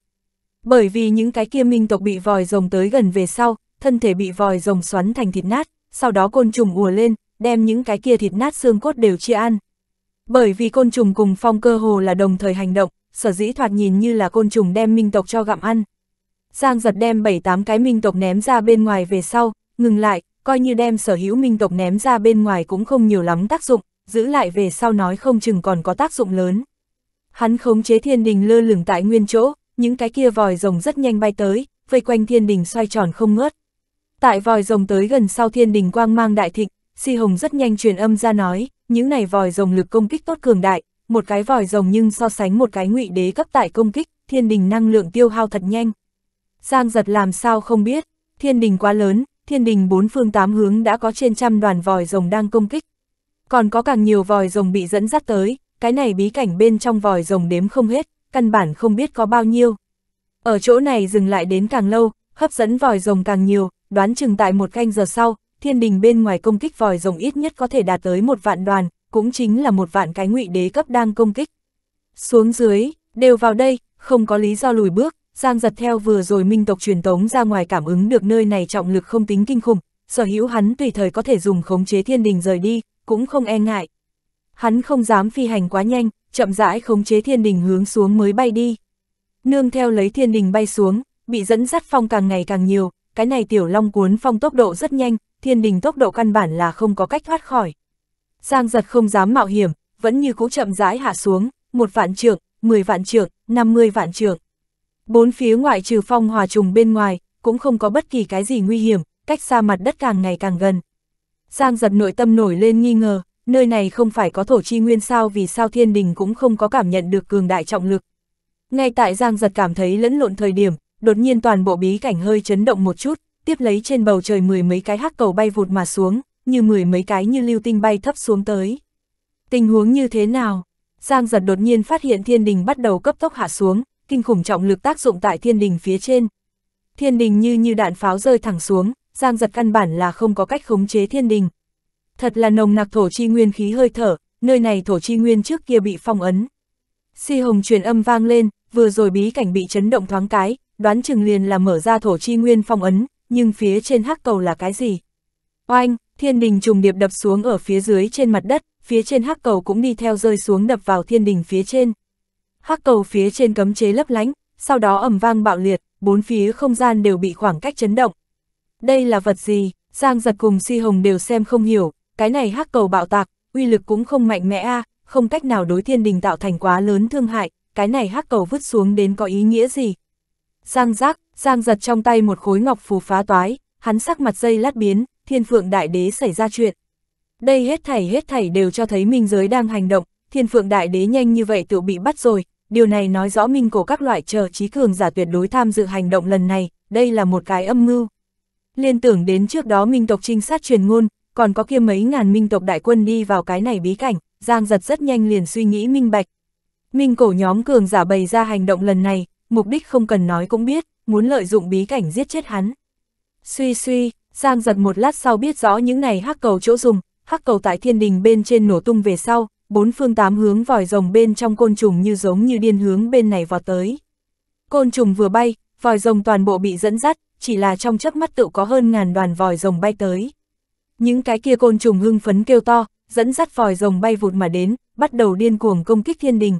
Speaker 1: Bởi vì những cái kia minh tộc bị vòi rồng tới gần về sau, thân thể bị vòi rồng xoắn thành thịt nát, sau đó côn trùng ùa lên, đem những cái kia thịt nát xương cốt đều chia ăn. Bởi vì côn trùng cùng phong cơ hồ là đồng thời hành động, sở dĩ thoạt nhìn như là côn trùng đem minh tộc cho gặm ăn. Giang giật đem 7-8 cái minh tộc ném ra bên ngoài về sau, ngừng lại, coi như đem sở hữu minh tộc ném ra bên ngoài cũng không nhiều lắm tác dụng, giữ lại về sau nói không chừng còn có tác dụng lớn. Hắn khống chế thiên đình lơ lửng tại nguyên chỗ, những cái kia vòi rồng rất nhanh bay tới, vây quanh thiên đình xoay tròn không ngớt. Tại vòi rồng tới gần sau thiên đình quang mang đại thịnh, Si Hồng rất nhanh truyền âm ra nói, những này vòi rồng lực công kích tốt cường đại, một cái vòi rồng nhưng so sánh một cái ngụy đế cấp tại công kích, thiên đình năng lượng tiêu hao thật nhanh. Giang giật làm sao không biết, thiên đình quá lớn, thiên đình bốn phương tám hướng đã có trên trăm đoàn vòi rồng đang công kích. Còn có càng nhiều vòi rồng bị dẫn dắt tới, cái này bí cảnh bên trong vòi rồng đếm không hết, căn bản không biết có bao nhiêu. Ở chỗ này dừng lại đến càng lâu, hấp dẫn vòi rồng càng nhiều, đoán chừng tại một canh giờ sau, thiên đình bên ngoài công kích vòi rồng ít nhất có thể đạt tới một vạn đoàn, cũng chính là một vạn cái ngụy đế cấp đang công kích. Xuống dưới, đều vào đây, không có lý do lùi bước, Giang giật theo vừa rồi minh tộc truyền tống ra ngoài cảm ứng được nơi này trọng lực không tính kinh khủng, sở hữu hắn tùy thời có thể dùng khống chế thiên đình rời đi, cũng không e ngại. Hắn không dám phi hành quá nhanh, chậm rãi khống chế thiên đình hướng xuống mới bay đi. Nương theo lấy thiên đình bay xuống, bị dẫn dắt phong càng ngày càng nhiều, cái này tiểu long cuốn phong tốc độ rất nhanh, thiên đình tốc độ căn bản là không có cách thoát khỏi. Giang giật không dám mạo hiểm, vẫn như cũ chậm rãi hạ xuống, một vạn trượng, 10 vạn trượng, 50 vạn trượng. Bốn phía ngoại trừ phong hòa trùng bên ngoài, cũng không có bất kỳ cái gì nguy hiểm, cách xa mặt đất càng ngày càng gần. Giang giật nội tâm nổi lên nghi ngờ, nơi này không phải có thổ chi nguyên sao vì sao thiên đình cũng không có cảm nhận được cường đại trọng lực. Ngay tại Giang giật cảm thấy lẫn lộn thời điểm, đột nhiên toàn bộ bí cảnh hơi chấn động một chút, tiếp lấy trên bầu trời mười mấy cái hắc cầu bay vụt mà xuống, như mười mấy cái như lưu tinh bay thấp xuống tới. Tình huống như thế nào? Giang giật đột nhiên phát hiện thiên đình bắt đầu cấp tốc hạ xuống, kinh khủng trọng lực tác dụng tại thiên đình phía trên. Thiên đình như như đạn pháo rơi thẳng xuống, giang giật căn bản là không có cách khống chế thiên đình. Thật là nồng nặc thổ chi nguyên khí hơi thở, nơi này thổ chi nguyên trước kia bị phong ấn. Si hồng truyền âm vang lên, vừa rồi bí cảnh bị chấn động thoáng cái, đoán chừng liền là mở ra thổ chi nguyên phong ấn, nhưng phía trên hắc cầu là cái gì? Oanh, thiên đình trùng điệp đập xuống ở phía dưới trên mặt đất, phía trên hắc cầu cũng đi theo rơi xuống đập vào thiên đình phía trên. Hắc cầu phía trên cấm chế lấp lánh, sau đó ầm vang bạo liệt, bốn phía không gian đều bị khoảng cách chấn động. Đây là vật gì? Giang giật cùng si hồng đều xem không hiểu, cái này hắc cầu bạo tạc, uy lực cũng không mạnh mẽ a không cách nào đối thiên đình tạo thành quá lớn thương hại, cái này hắc cầu vứt xuống đến có ý nghĩa gì? Giang giác, Giang giật trong tay một khối ngọc phù phá toái, hắn sắc mặt dây lát biến, thiên phượng đại đế xảy ra chuyện. Đây hết thảy hết thảy đều cho thấy minh giới đang hành động, thiên phượng đại đế nhanh như vậy tự bị bắt rồi, điều này nói rõ minh cổ các loại chờ trí cường giả tuyệt đối tham dự hành động lần này, đây là một cái âm mưu. Liên tưởng đến trước đó minh tộc trinh sát truyền ngôn, còn có kia mấy ngàn minh tộc đại quân đi vào cái này bí cảnh, Giang giật rất nhanh liền suy nghĩ minh bạch. Minh cổ nhóm cường giả bày ra hành động lần này, mục đích không cần nói cũng biết muốn lợi dụng bí cảnh giết chết hắn. Suy suy, Giang giật một lát sau biết rõ những này hắc cầu chỗ dùng, hắc cầu tại thiên đình bên trên nổ tung về sau, bốn phương tám hướng vòi rồng bên trong côn trùng như giống như điên hướng bên này vọt tới. Côn trùng vừa bay, vòi rồng toàn bộ bị dẫn dắt, chỉ là trong chớp mắt tự có hơn ngàn đoàn vòi rồng bay tới. Những cái kia côn trùng hưng phấn kêu to, dẫn dắt vòi rồng bay vụt mà đến, bắt đầu điên cuồng công kích thiên đình.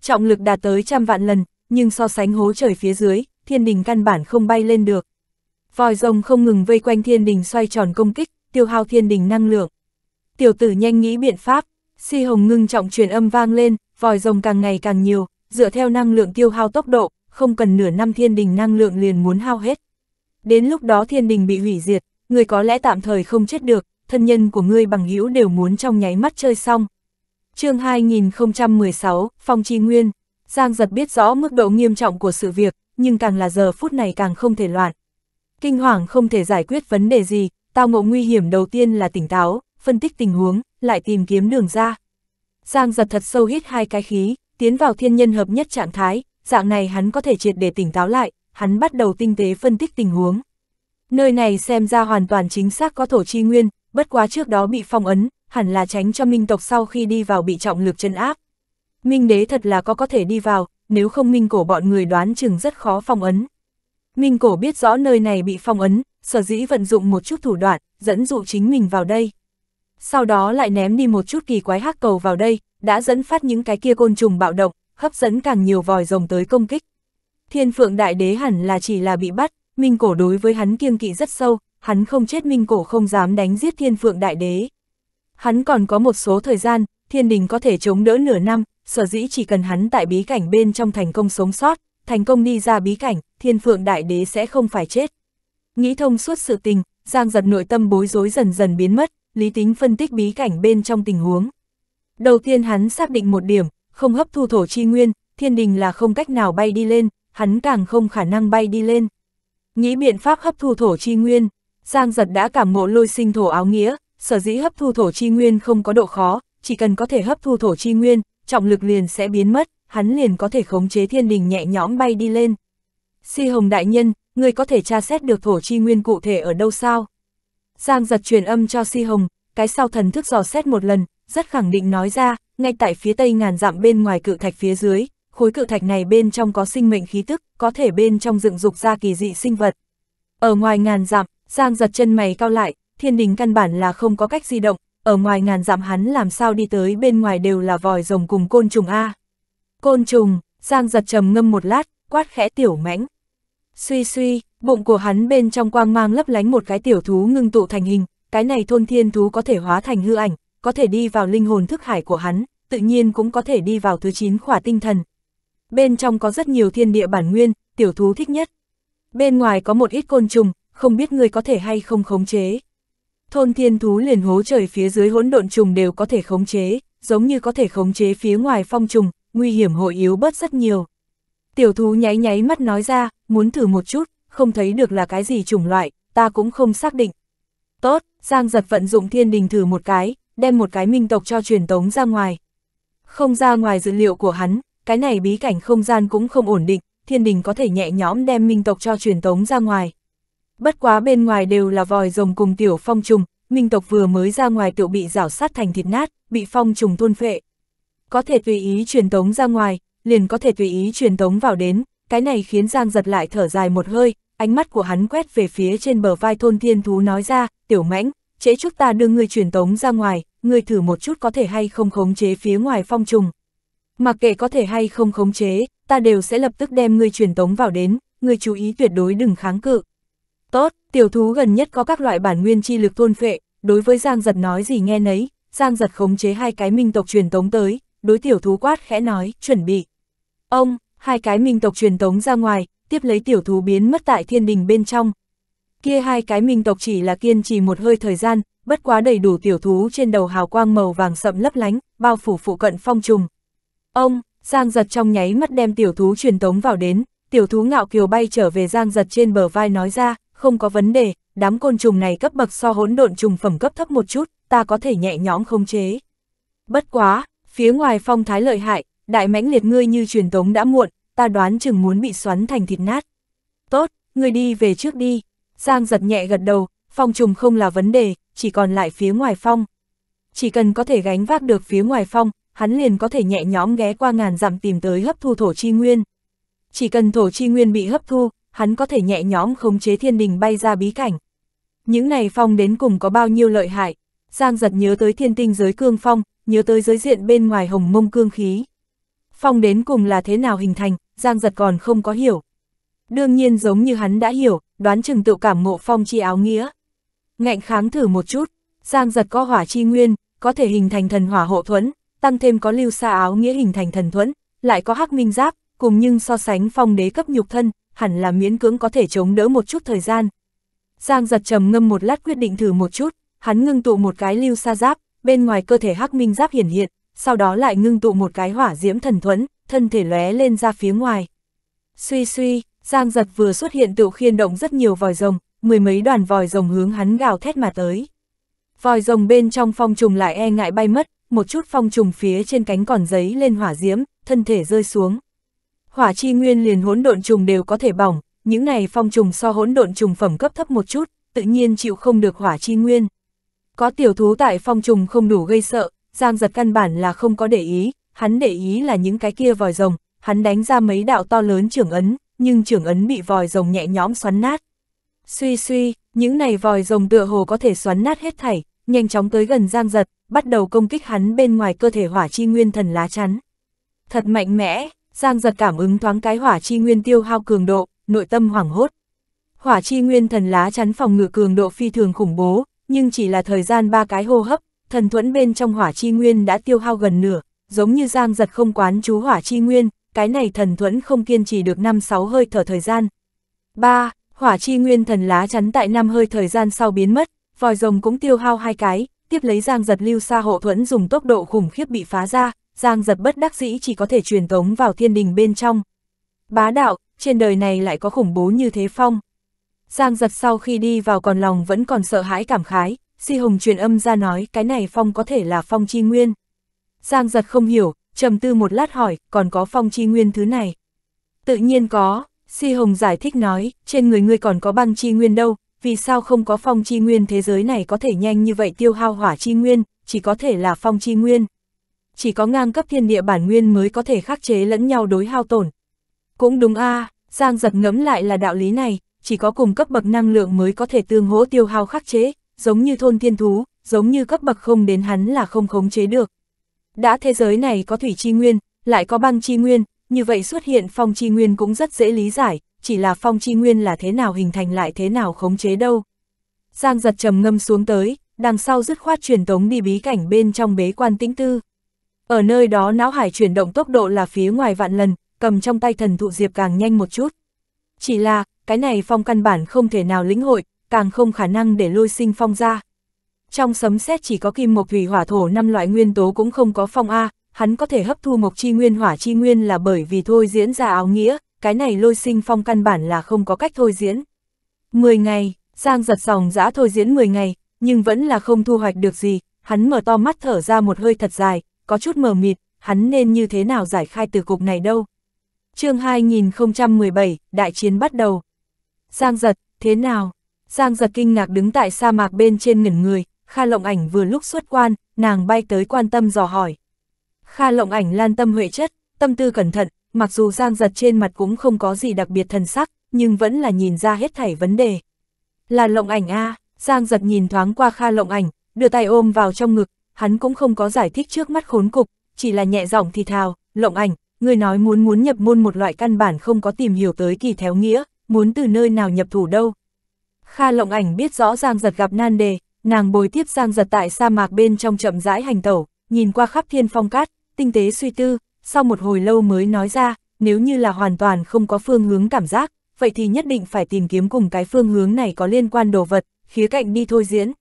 Speaker 1: Trọng lực đạt tới trăm vạn lần, nhưng so sánh hố trời phía dưới, thiên đình căn bản không bay lên được. Vòi rồng không ngừng vây quanh thiên đình xoay tròn công kích, tiêu hao thiên đình năng lượng. Tiểu tử nhanh nghĩ biện pháp, si hồng ngưng trọng truyền âm vang lên, vòi rồng càng ngày càng nhiều, dựa theo năng lượng tiêu hao tốc độ, không cần nửa năm thiên đình năng lượng liền muốn hao hết. Đến lúc đó thiên đình bị hủy diệt, người có lẽ tạm thời không chết được, thân nhân của ngươi bằng hữu đều muốn trong nháy mắt chơi xong. chương 2016, Phong Chi Nguyên, Giang Giật biết rõ mức độ nghiêm trọng của sự việc, nhưng càng là giờ phút này càng không thể loạn. Kinh hoàng không thể giải quyết vấn đề gì, tao ngộ nguy hiểm đầu tiên là tỉnh táo, phân tích tình huống, lại tìm kiếm đường ra. Giang giật thật sâu hít hai cái khí, tiến vào thiên nhân hợp nhất trạng thái, dạng này hắn có thể triệt để tỉnh táo lại, hắn bắt đầu tinh tế phân tích tình huống. Nơi này xem ra hoàn toàn chính xác có thổ chi nguyên, bất quá trước đó bị phong ấn, hẳn là tránh cho minh tộc sau khi đi vào bị trọng lực chân áp. Minh đế thật là có có thể đi vào, nếu không minh cổ bọn người đoán chừng rất khó phong ấn. Minh cổ biết rõ nơi này bị phong ấn, sở dĩ vận dụng một chút thủ đoạn, dẫn dụ chính mình vào đây. Sau đó lại ném đi một chút kỳ quái hắc cầu vào đây, đã dẫn phát những cái kia côn trùng bạo động, hấp dẫn càng nhiều vòi rồng tới công kích. Thiên phượng đại đế hẳn là chỉ là bị bắt, minh cổ đối với hắn kiêng kỵ rất sâu, hắn không chết minh cổ không dám đánh giết thiên phượng đại đế. Hắn còn có một số thời gian, thiên đình có thể chống đỡ nửa năm, sở dĩ chỉ cần hắn tại bí cảnh bên trong thành công sống sót, thành công đi ra bí cảnh, thiên phượng đại đế sẽ không phải chết. Nghĩ thông suốt sự tình, Giang giật nội tâm bối rối dần dần biến mất, lý tính phân tích bí cảnh bên trong tình huống. Đầu tiên hắn xác định một điểm, không hấp thu thổ chi nguyên, thiên đình là không cách nào bay đi lên, hắn càng không khả năng bay đi lên. Nghĩ biện pháp hấp thu thổ chi nguyên, Giang giật đã cảm ngộ lôi sinh thổ áo nghĩa, sở dĩ hấp thu thổ chi nguyên không có độ khó, chỉ cần có thể hấp thu thổ chi nguyên, trọng lực liền sẽ biến mất, hắn liền có thể khống chế thiên đình nhẹ nhõm bay đi lên. Si Hồng Đại Nhân, người có thể tra xét được thổ chi nguyên cụ thể ở đâu sao? Giang giật truyền âm cho Si Hồng, cái sau thần thức dò xét một lần, rất khẳng định nói ra, ngay tại phía tây ngàn dặm bên ngoài cự thạch phía dưới, khối cự thạch này bên trong có sinh mệnh khí tức, có thể bên trong dựng dục ra kỳ dị sinh vật. Ở ngoài ngàn dặm, Giang giật chân mày cao lại, thiên đình căn bản là không có cách di động, ở ngoài ngàn dặm hắn làm sao đi tới bên ngoài đều là vòi rồng cùng côn trùng A. Côn trùng, Giang giật trầm ngâm một lát, quát khẽ tiểu mãnh. Suy suy, bụng của hắn bên trong quang mang lấp lánh một cái tiểu thú ngưng tụ thành hình, cái này thôn thiên thú có thể hóa thành hư ảnh, có thể đi vào linh hồn thức hải của hắn, tự nhiên cũng có thể đi vào thứ chín khỏa tinh thần. Bên trong có rất nhiều thiên địa bản nguyên, tiểu thú thích nhất. Bên ngoài có một ít côn trùng, không biết ngươi có thể hay không khống chế thôn thiên thú liền hố trời phía dưới hỗn độn trùng đều có thể khống chế, giống như có thể khống chế phía ngoài phong trùng, nguy hiểm hội yếu bớt rất nhiều. Tiểu thú nháy nháy mắt nói ra, muốn thử một chút, không thấy được là cái gì chủng loại, ta cũng không xác định. Tốt, Giang giật vận dụng thiên đình thử một cái, đem một cái minh tộc cho truyền tống ra ngoài. Không ra ngoài dữ liệu của hắn, cái này bí cảnh không gian cũng không ổn định, thiên đình có thể nhẹ nhõm đem minh tộc cho truyền tống ra ngoài. Bất quá bên ngoài đều là vòi rồng cùng tiểu phong trùng, minh tộc vừa mới ra ngoài tiểu bị rảo sát thành thịt nát, bị phong trùng thôn phệ. Có thể tùy ý truyền tống ra ngoài, liền có thể tùy ý truyền tống vào đến, cái này khiến Giang giật lại thở dài một hơi, ánh mắt của hắn quét về phía trên bờ vai thôn thiên thú nói ra, tiểu mãnh, trễ chút ta đưa ngươi truyền tống ra ngoài, ngươi thử một chút có thể hay không khống chế phía ngoài phong trùng. Mặc kệ có thể hay không khống chế, ta đều sẽ lập tức đem ngươi truyền tống vào đến, ngươi chú ý tuyệt đối đừng kháng cự. Tốt, tiểu thú gần nhất có các loại bản nguyên chi lực thôn phệ, đối với Giang Giật nói gì nghe nấy, Giang Giật khống chế hai cái minh tộc truyền tống tới, đối tiểu thú quát khẽ nói, chuẩn bị. Ông, hai cái minh tộc truyền tống ra ngoài, tiếp lấy tiểu thú biến mất tại thiên đình bên trong. Kia hai cái minh tộc chỉ là kiên trì một hơi thời gian, bất quá đầy đủ tiểu thú trên đầu hào quang màu vàng sậm lấp lánh, bao phủ phụ cận phong trùng. Ông, Giang Giật trong nháy mắt đem tiểu thú truyền tống vào đến, tiểu thú ngạo kiều bay trở về Giang Giật trên bờ vai nói ra, không có vấn đề, đám côn trùng này cấp bậc so hỗn độn trùng phẩm cấp thấp một chút, ta có thể nhẹ nhõm khống chế. Bất quá, phía ngoài phong thái lợi hại, đại mãnh liệt ngươi như truyền tống đã muộn, ta đoán chừng muốn bị xoắn thành thịt nát. Tốt, ngươi đi về trước đi. Giang giật nhẹ gật đầu, phong trùng không là vấn đề, chỉ còn lại phía ngoài phong. Chỉ cần có thể gánh vác được phía ngoài phong, hắn liền có thể nhẹ nhõm ghé qua ngàn dặm tìm tới hấp thu thổ chi nguyên. Chỉ cần thổ chi nguyên bị hấp thu, hắn có thể nhẹ nhõm khống chế thiên đình bay ra bí cảnh. Những này phong đến cùng có bao nhiêu lợi hại, Giang giật nhớ tới thiên tinh giới cương phong, nhớ tới giới diện bên ngoài hồng mông cương khí. Phong đến cùng là thế nào hình thành, Giang giật còn không có hiểu. Đương nhiên giống như hắn đã hiểu, đoán chừng tự cảm ngộ phong chi áo nghĩa. Ngạnh kháng thử một chút, Giang giật có hỏa chi nguyên, có thể hình thành thần hỏa hộ thuẫn, tăng thêm có lưu xa áo nghĩa hình thành thần thuẫn, lại có hắc minh giáp, cùng nhưng so sánh phong đế cấp nhục thân, hẳn là miễn cưỡng có thể chống đỡ một chút thời gian. Giang giật trầm ngâm một lát quyết định thử một chút, hắn ngưng tụ một cái lưu sa giáp, bên ngoài cơ thể hắc minh giáp hiển hiện, sau đó lại ngưng tụ một cái hỏa diễm thần thuẫn, thân thể lóe lên ra phía ngoài. Suy suy, Giang giật vừa xuất hiện tự khiên động rất nhiều vòi rồng, mười mấy đoàn vòi rồng hướng hắn gào thét mà tới. Vòi rồng bên trong phong trùng lại e ngại bay mất, một chút phong trùng phía trên cánh còn giấy lên hỏa diễm, thân thể rơi xuống hỏa chi nguyên liền hỗn độn trùng đều có thể bỏng, những này phong trùng so hỗn độn trùng phẩm cấp thấp một chút, tự nhiên chịu không được hỏa chi nguyên. Có tiểu thú tại phong trùng không đủ gây sợ, Giang giật căn bản là không có để ý, hắn để ý là những cái kia vòi rồng, hắn đánh ra mấy đạo to lớn trưởng ấn, nhưng trưởng ấn bị vòi rồng nhẹ nhõm xoắn nát. Suy suy, những này vòi rồng tựa hồ có thể xoắn nát hết thảy, nhanh chóng tới gần Giang giật, bắt đầu công kích hắn bên ngoài cơ thể hỏa chi nguyên thần lá chắn. Thật mạnh mẽ, Giang giật cảm ứng thoáng cái hỏa chi nguyên tiêu hao cường độ, nội tâm hoảng hốt. Hỏa chi nguyên thần lá chắn phòng ngự cường độ phi thường khủng bố, nhưng chỉ là thời gian ba cái hô hấp, thần thuẫn bên trong hỏa chi nguyên đã tiêu hao gần nửa, giống như Giang giật không quán chú hỏa chi nguyên, cái này thần thuẫn không kiên trì được 5-6 hơi thở thời gian. 3. Hỏa chi nguyên thần lá chắn tại năm hơi thời gian sau biến mất, vòi rồng cũng tiêu hao hai cái, tiếp lấy Giang giật lưu xa hộ thuẫn dùng tốc độ khủng khiếp bị phá ra, Giang giật bất đắc dĩ chỉ có thể truyền tống vào thiên đình bên trong. Bá đạo, trên đời này lại có khủng bố như thế phong. Giang giật sau khi đi vào còn lòng vẫn còn sợ hãi cảm khái, si hồng truyền âm ra nói cái này phong có thể là phong chi nguyên. Giang giật không hiểu, trầm tư một lát hỏi, còn có phong chi nguyên thứ này. Tự nhiên có, si hồng giải thích nói, trên người ngươi còn có băng chi nguyên đâu, vì sao không có phong chi nguyên thế giới này có thể nhanh như vậy tiêu hao hỏa chi nguyên, chỉ có thể là phong chi nguyên chỉ có ngang cấp thiên địa bản nguyên mới có thể khắc chế lẫn nhau đối hao tổn. Cũng đúng a à, Giang giật ngẫm lại là đạo lý này, chỉ có cùng cấp bậc năng lượng mới có thể tương hỗ tiêu hao khắc chế, giống như thôn thiên thú, giống như cấp bậc không đến hắn là không khống chế được. Đã thế giới này có thủy chi nguyên, lại có băng chi nguyên, như vậy xuất hiện phong chi nguyên cũng rất dễ lý giải, chỉ là phong chi nguyên là thế nào hình thành lại thế nào khống chế đâu. Giang giật trầm ngâm xuống tới, đằng sau dứt khoát truyền tống đi bí cảnh bên trong bế quan tĩnh tư. Ở nơi đó não hải chuyển động tốc độ là phía ngoài vạn lần, cầm trong tay thần thụ diệp càng nhanh một chút. Chỉ là, cái này phong căn bản không thể nào lĩnh hội, càng không khả năng để lôi sinh phong ra. Trong sấm sét chỉ có kim mộc thủy hỏa thổ năm loại nguyên tố cũng không có phong A, hắn có thể hấp thu mộc chi nguyên hỏa chi nguyên là bởi vì thôi diễn ra áo nghĩa, cái này lôi sinh phong căn bản là không có cách thôi diễn. 10 ngày, Giang giật sòng giã thôi diễn 10 ngày, nhưng vẫn là không thu hoạch được gì, hắn mở to mắt thở ra một hơi thật dài, có chút mờ mịt, hắn nên như thế nào giải khai từ cục này đâu. chương 2017, đại chiến bắt đầu. Giang giật, thế nào? Giang giật kinh ngạc đứng tại sa mạc bên trên ngẩn người, Kha Lộng Ảnh vừa lúc xuất quan, nàng bay tới quan tâm dò hỏi. Kha Lộng Ảnh lan tâm huệ chất, tâm tư cẩn thận, mặc dù Giang giật trên mặt cũng không có gì đặc biệt thần sắc, nhưng vẫn là nhìn ra hết thảy vấn đề. Là Lộng Ảnh a Giang giật nhìn thoáng qua Kha Lộng Ảnh, đưa tay ôm vào trong ngực, hắn cũng không có giải thích trước mắt khốn cục, chỉ là nhẹ giọng thì thào, lộng ảnh, người nói muốn muốn nhập môn một loại căn bản không có tìm hiểu tới kỳ theo nghĩa, muốn từ nơi nào nhập thủ đâu. Kha lộng ảnh biết rõ Giang giật gặp nan đề, nàng bồi tiếp Giang giật tại sa mạc bên trong chậm rãi hành tẩu, nhìn qua khắp thiên phong cát, tinh tế suy tư, sau một hồi lâu mới nói ra, nếu như là hoàn toàn không có phương hướng cảm giác, vậy thì nhất định phải tìm kiếm cùng cái phương hướng này có liên quan đồ vật, khía cạnh đi thôi diễn,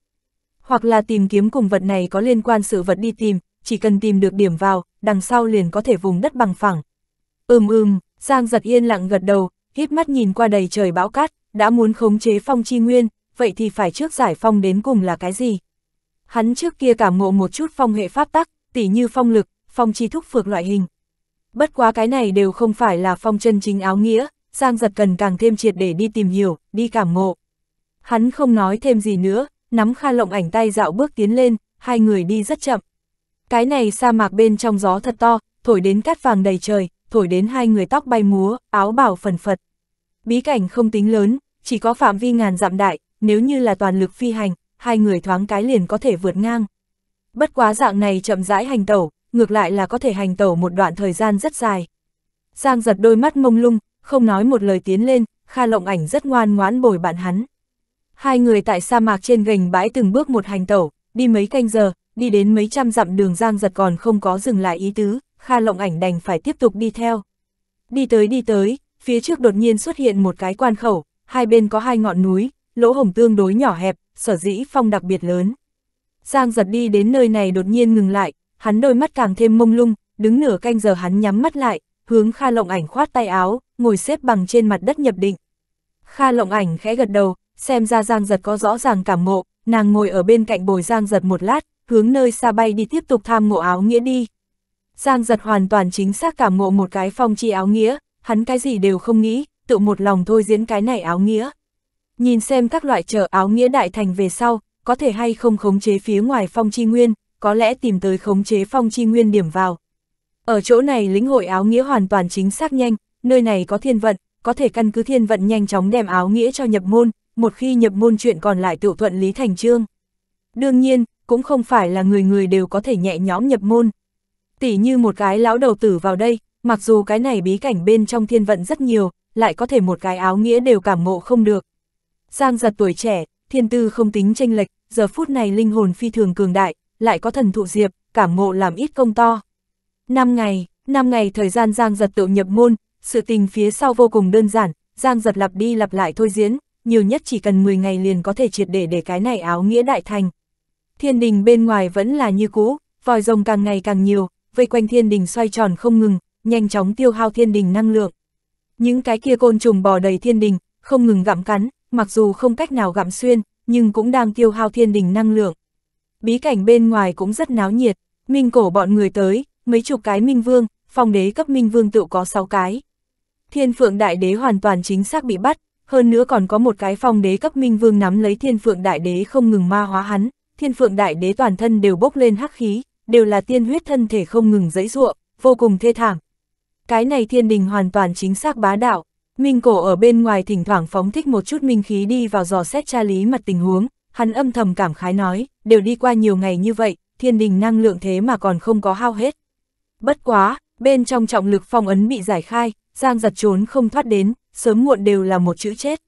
Speaker 1: hoặc là tìm kiếm cùng vật này có liên quan sự vật đi tìm, chỉ cần tìm được điểm vào, đằng sau liền có thể vùng đất bằng phẳng. Ừm ừm, Giang giật yên lặng gật đầu, híp mắt nhìn qua đầy trời bão cát, đã muốn khống chế phong chi nguyên, vậy thì phải trước giải phong đến cùng là cái gì? Hắn trước kia cảm ngộ một chút phong hệ pháp tắc, tỉ như phong lực, phong chi thúc phược loại hình. Bất quá cái này đều không phải là phong chân chính áo nghĩa, Giang giật cần càng thêm triệt để đi tìm hiểu, đi cảm ngộ. Hắn không nói thêm gì nữa, nắm Kha Lộng ảnh tay dạo bước tiến lên, hai người đi rất chậm. Cái này sa mạc bên trong gió thật to, thổi đến cát vàng đầy trời, thổi đến hai người tóc bay múa, áo bào phần phật. Bí cảnh không tính lớn, chỉ có phạm vi ngàn dặm đại, nếu như là toàn lực phi hành, hai người thoáng cái liền có thể vượt ngang. Bất quá dạng này chậm rãi hành tẩu, ngược lại là có thể hành tẩu một đoạn thời gian rất dài. Giang giật đôi mắt mông lung, không nói một lời tiến lên, Kha Lộng Ảnh rất ngoan ngoãn bồi bạn hắn. Hai người tại sa mạc trên gành bãi từng bước một hành tẩu, đi mấy canh giờ, đi đến mấy trăm dặm đường giang giật còn không có dừng lại ý tứ, Kha Lộng Ảnh đành phải tiếp tục đi theo. Đi tới đi tới, phía trước đột nhiên xuất hiện một cái quan khẩu, hai bên có hai ngọn núi, lỗ hổng tương đối nhỏ hẹp, sở dĩ phong đặc biệt lớn. Giang giật đi đến nơi này đột nhiên ngừng lại, hắn đôi mắt càng thêm mông lung, đứng nửa canh giờ hắn nhắm mắt lại, hướng Kha Lộng Ảnh khoát tay áo, ngồi xếp bằng trên mặt đất nhập định. Kha Lộng Ảnh khẽ gật đầu, xem ra Giang Giật có rõ ràng cảm ngộ, nàng ngồi ở bên cạnh bồi Giang Giật một lát, hướng nơi xa bay đi tiếp tục tham ngộ áo nghĩa đi. Giang Giật hoàn toàn chính xác cảm ngộ một cái phong chi áo nghĩa, hắn cái gì đều không nghĩ, tự một lòng thôi diễn cái này áo nghĩa. Nhìn xem các loại chợ áo nghĩa đại thành về sau, có thể hay không khống chế phía ngoài phong chi nguyên, có lẽ tìm tới khống chế phong chi nguyên điểm vào. Ở chỗ này lĩnh hội áo nghĩa hoàn toàn chính xác nhanh, nơi này có thiên vận, có thể căn cứ thiên vận nhanh chóng đem áo nghĩa cho nhập môn, một khi nhập môn chuyện còn lại tiểu thuận lý thành trương. Đương nhiên, cũng không phải là người người đều có thể nhẹ nhõm nhập môn. tỷ như một cái lão đầu tử vào đây, mặc dù cái này bí cảnh bên trong thiên vận rất nhiều, lại có thể một cái áo nghĩa đều cảm ngộ không được. Giang giật tuổi trẻ, thiên tư không tính tranh lệch, giờ phút này linh hồn phi thường cường đại, lại có thần thụ diệp, cảm ngộ làm ít công to. Năm ngày, năm ngày thời gian Giang giật tự nhập môn, sự tình phía sau vô cùng đơn giản, Giang giật lặp đi lặp lại thôi diễn, nhiều nhất chỉ cần 10 ngày liền có thể triệt để để cái này áo nghĩa đại thành. Thiên đình bên ngoài vẫn là như cũ, vòi rồng càng ngày càng nhiều, vây quanh thiên đình xoay tròn không ngừng, nhanh chóng tiêu hao thiên đình năng lượng. Những cái kia côn trùng bò đầy thiên đình, không ngừng gặm cắn, mặc dù không cách nào gặm xuyên, nhưng cũng đang tiêu hao thiên đình năng lượng. Bí cảnh bên ngoài cũng rất náo nhiệt, minh cổ bọn người tới, mấy chục cái minh vương, phong đế cấp minh vương tự có 6 cái. Thiên phượng đại đế hoàn toàn chính xác bị bắt, hơn nữa còn có một cái phong đế cấp minh vương nắm lấy thiên phượng đại đế không ngừng ma hóa hắn, thiên phượng đại đế toàn thân đều bốc lên hắc khí, đều là tiên huyết thân thể không ngừng dẫy ruộng, vô cùng thê thảm. Cái này thiên đình hoàn toàn chính xác bá đạo, minh cổ ở bên ngoài thỉnh thoảng phóng thích một chút minh khí đi vào dò xét tra lý mặt tình huống, hắn âm thầm cảm khái nói, đều đi qua nhiều ngày như vậy, thiên đình năng lượng thế mà còn không có hao hết. Bất quá, bên trong trọng lực phong ấn bị giải khai, Giang giật trốn không thoát đến, sớm muộn đều là một chữ chết.